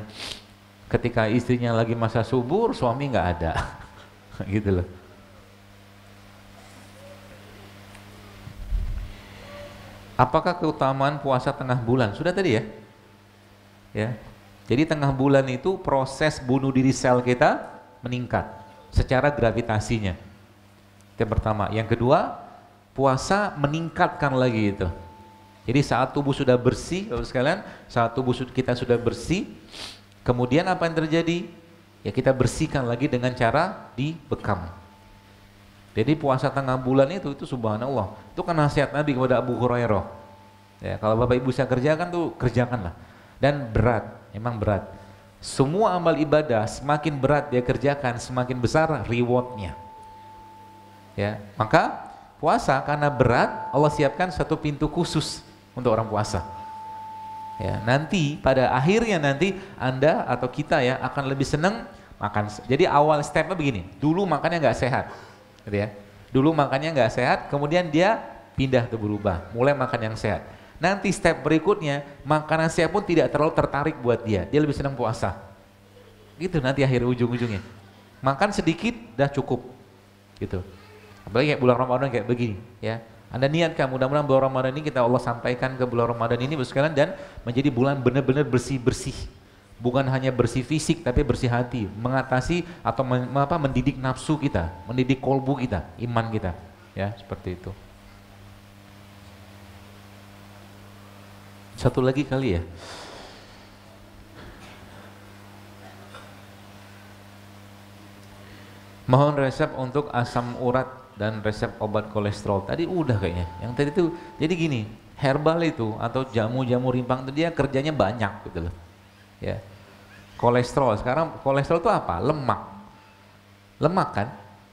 ketika istrinya lagi masa subur suami nggak ada [LAUGHS] gitu loh apakah keutamaan puasa tengah bulan sudah tadi ya ya jadi tengah bulan itu proses bunuh diri sel kita meningkat secara gravitasinya yang pertama yang kedua puasa meningkatkan lagi itu. Jadi saat tubuh sudah bersih, Bapak sekalian, saat tubuh kita sudah bersih, kemudian apa yang terjadi? Ya kita bersihkan lagi dengan cara dibekam. Jadi puasa tengah bulan itu itu subhanallah. Itu kan nasihat Nabi kepada Abu Hurairah. Ya, kalau Bapak Ibu saya kerjakan tuh kerjakanlah. Dan berat, emang berat. Semua amal ibadah semakin berat dia kerjakan, semakin besar rewardnya. Ya, maka Puasa karena berat, Allah siapkan satu pintu khusus untuk orang puasa. Ya, nanti pada akhirnya nanti Anda atau kita ya akan lebih seneng makan. Jadi awal stepnya begini, dulu makannya nggak sehat, gitu ya. Dulu makannya nggak sehat, kemudian dia pindah ke berubah, mulai makan yang sehat. Nanti step berikutnya, makanan sehat pun tidak terlalu tertarik buat dia, dia lebih seneng puasa. Gitu nanti akhir ujung-ujungnya. Makan sedikit, dah cukup. Gitu. Apalagi kayak bulan Ramadan kayak begini ya. Anda niatkan mudah-mudahan bulan Ramadan ini kita Allah sampaikan ke bulan Ramadan ini sekalian dan menjadi bulan benar-benar bersih-bersih. Bukan hanya bersih fisik tapi bersih hati, mengatasi atau men, apa mendidik nafsu kita, mendidik kolbu kita, iman kita. Ya, seperti itu. Satu lagi kali ya. Mohon resep untuk asam urat dan resep obat kolesterol. Tadi udah kayaknya. Yang tadi tuh jadi gini, herbal itu atau jamu-jamu rimpang itu dia kerjanya banyak gitu loh. Ya. Kolesterol. Sekarang kolesterol itu apa? Lemak. Lemak kan?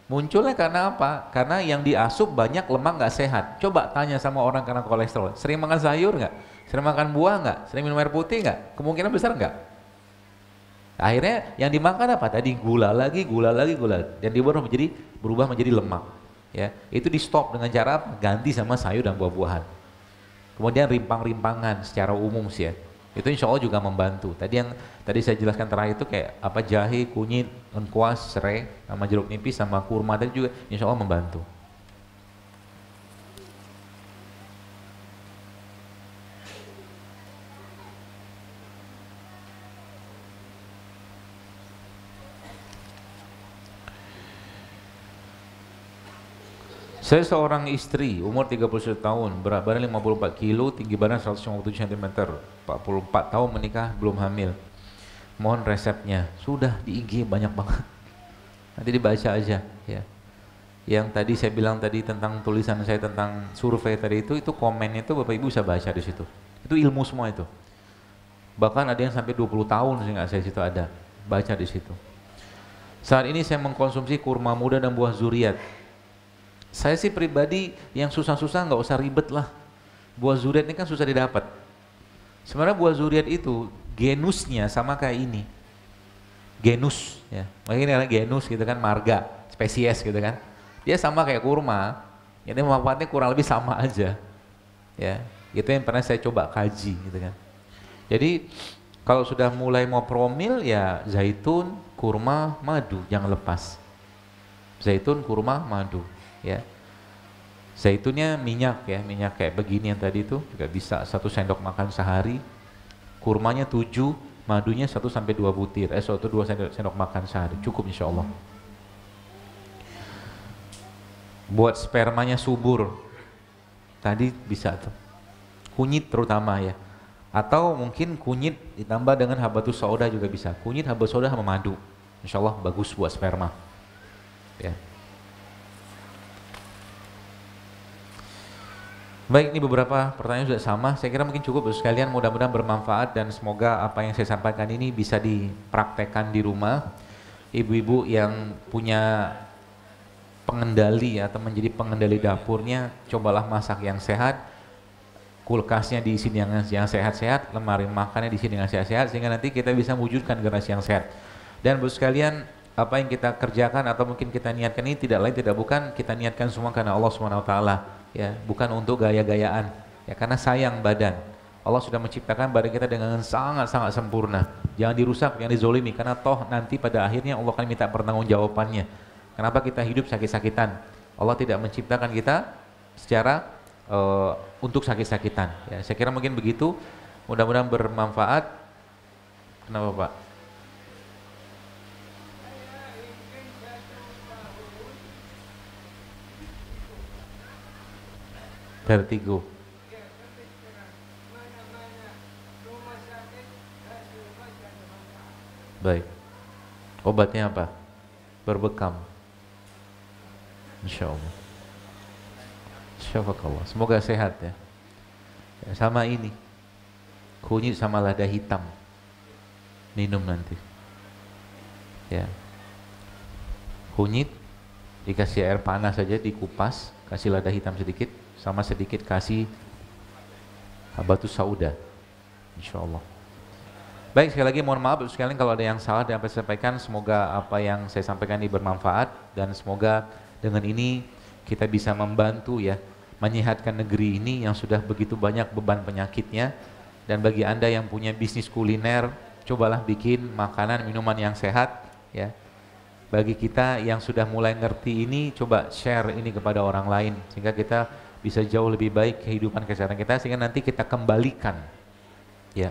Munculnya karena apa? Karena yang diasup banyak lemak nggak sehat. Coba tanya sama orang karena kolesterol. Sering makan sayur nggak? Sering makan buah nggak? Sering minum air putih nggak? Kemungkinan besar nggak? Akhirnya yang dimakan apa? Tadi gula lagi, gula lagi, gula. Dan diubah menjadi berubah menjadi lemak ya itu di stop dengan cara ganti sama sayur dan buah-buahan kemudian rimpang-rimpangan secara umum sih ya itu insya Allah juga membantu tadi yang tadi saya jelaskan terakhir itu kayak apa jahe kunyit lengkuas serai sama jeruk nipis sama kurma dan juga insya Allah membantu Saya seorang istri, umur 31 tahun, berat badan 54 kilo, tinggi badan 157 cm, 44 tahun menikah, belum hamil. Mohon resepnya, sudah di IG banyak banget. Nanti dibaca aja ya. Yang tadi saya bilang tadi tentang tulisan saya tentang survei tadi itu, itu komen itu Bapak Ibu bisa baca di situ. Itu ilmu semua itu. Bahkan ada yang sampai 20 tahun sehingga saya situ ada. Baca di situ. Saat ini saya mengkonsumsi kurma muda dan buah zuriat saya sih pribadi yang susah-susah nggak usah ribet lah. Buah zuriat ini kan susah didapat. Sebenarnya buah zuriat itu genusnya sama kayak ini. Genus ya. Makanya ini adalah genus gitu kan marga, spesies gitu kan. Dia sama kayak kurma. Ya, ini manfaatnya kurang lebih sama aja. Ya, itu yang pernah saya coba kaji gitu kan. Jadi kalau sudah mulai mau promil ya zaitun, kurma, madu jangan lepas. Zaitun, kurma, madu ya zaitunnya minyak ya minyak kayak begini yang tadi itu juga bisa satu sendok makan sehari kurmanya tujuh madunya satu sampai dua butir eh satu dua sendok, sendok makan sehari cukup insya Allah buat spermanya subur tadi bisa tuh kunyit terutama ya atau mungkin kunyit ditambah dengan habatus sauda juga bisa kunyit habatus sauda sama madu insya Allah bagus buat sperma ya Baik, ini beberapa pertanyaan sudah sama. Saya kira mungkin cukup untuk sekalian. Mudah-mudahan bermanfaat dan semoga apa yang saya sampaikan ini bisa dipraktekkan di rumah. Ibu-ibu yang punya pengendali atau menjadi pengendali dapurnya, cobalah masak yang sehat, kulkasnya diisi dengan yang sehat-sehat, lemari makannya diisi dengan sehat-sehat, sehingga nanti kita bisa mewujudkan generasi yang sehat. Dan buat sekalian, apa yang kita kerjakan atau mungkin kita niatkan ini tidak lain tidak bukan kita niatkan semua karena Allah Subhanahu wa taala ya bukan untuk gaya-gayaan ya karena sayang badan Allah sudah menciptakan badan kita dengan sangat-sangat sempurna jangan dirusak jangan dizolimi karena toh nanti pada akhirnya Allah akan minta pertanggungjawabannya kenapa kita hidup sakit-sakitan Allah tidak menciptakan kita secara uh, untuk sakit-sakitan ya saya kira mungkin begitu mudah-mudahan bermanfaat kenapa Pak vertigo baik obatnya apa berbekam Insya Allah Syafakallah semoga sehat ya sama ini kunyit sama lada hitam minum nanti ya kunyit dikasih air panas saja dikupas kasih lada hitam sedikit sama sedikit kasih batu sauda insya Allah baik sekali lagi mohon maaf sekali kalau ada yang salah dan saya sampaikan semoga apa yang saya sampaikan ini bermanfaat dan semoga dengan ini kita bisa membantu ya menyehatkan negeri ini yang sudah begitu banyak beban penyakitnya dan bagi anda yang punya bisnis kuliner cobalah bikin makanan minuman yang sehat ya bagi kita yang sudah mulai ngerti ini coba share ini kepada orang lain sehingga kita bisa jauh lebih baik kehidupan kesehatan kita sehingga nanti kita kembalikan ya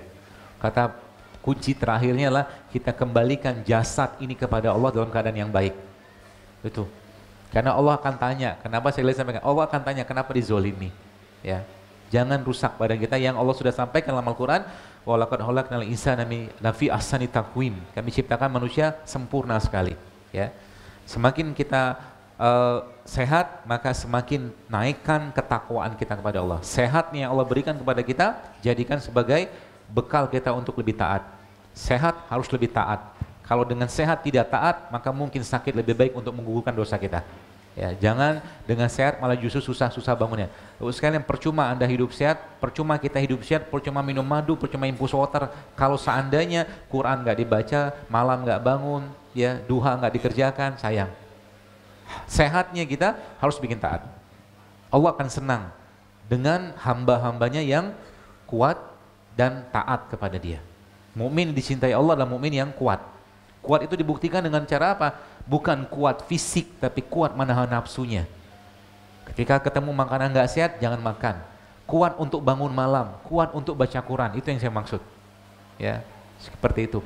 kata kunci terakhirnya lah kita kembalikan jasad ini kepada Allah dalam keadaan yang baik itu karena Allah akan tanya kenapa saya lihat sampaikan Allah akan tanya kenapa dizolimi ya jangan rusak badan kita yang Allah sudah sampaikan dalam Al-Quran walakad insa nami nafi asani takwim kami ciptakan manusia sempurna sekali ya semakin kita uh, sehat maka semakin naikkan ketakwaan kita kepada Allah. Sehatnya yang Allah berikan kepada kita jadikan sebagai bekal kita untuk lebih taat. Sehat harus lebih taat. Kalau dengan sehat tidak taat, maka mungkin sakit lebih baik untuk menggugurkan dosa kita. Ya, jangan dengan sehat malah justru susah-susah bangunnya. sekalian percuma Anda hidup sehat, percuma kita hidup sehat, percuma minum madu, percuma impus water. Kalau seandainya Quran nggak dibaca, malam nggak bangun, ya duha nggak dikerjakan, sayang sehatnya kita harus bikin taat. Allah akan senang dengan hamba-hambanya yang kuat dan taat kepada dia. Mukmin dicintai Allah adalah mukmin yang kuat. Kuat itu dibuktikan dengan cara apa? Bukan kuat fisik, tapi kuat menahan nafsunya. Ketika ketemu makanan nggak sehat, jangan makan. Kuat untuk bangun malam, kuat untuk baca Quran, itu yang saya maksud. Ya, seperti itu.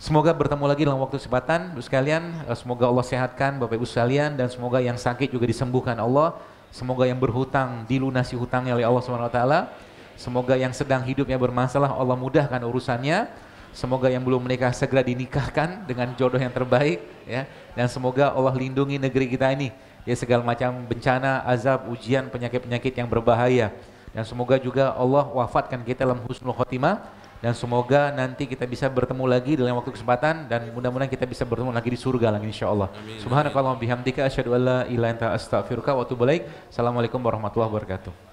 Semoga bertemu lagi dalam waktu sebatan, Bu sekalian. Eh, semoga Allah sehatkan Bapak Ibu sekalian dan semoga yang sakit juga disembuhkan Allah. Semoga yang berhutang dilunasi hutangnya oleh Allah Subhanahu wa taala. Semoga yang sedang hidupnya bermasalah Allah mudahkan urusannya. Semoga yang belum menikah segera dinikahkan dengan jodoh yang terbaik ya. Dan semoga Allah lindungi negeri kita ini dari segala macam bencana, azab, ujian, penyakit-penyakit yang berbahaya. Dan semoga juga Allah wafatkan kita dalam husnul khotimah dan semoga nanti kita bisa bertemu lagi dalam waktu kesempatan dan mudah-mudahan kita bisa bertemu lagi di surga lagi insyaallah. Subhanakallahumma bihamdika asyhadu an la ilaha illa anta astaghfiruka wa atubu Assalamualaikum warahmatullahi wabarakatuh.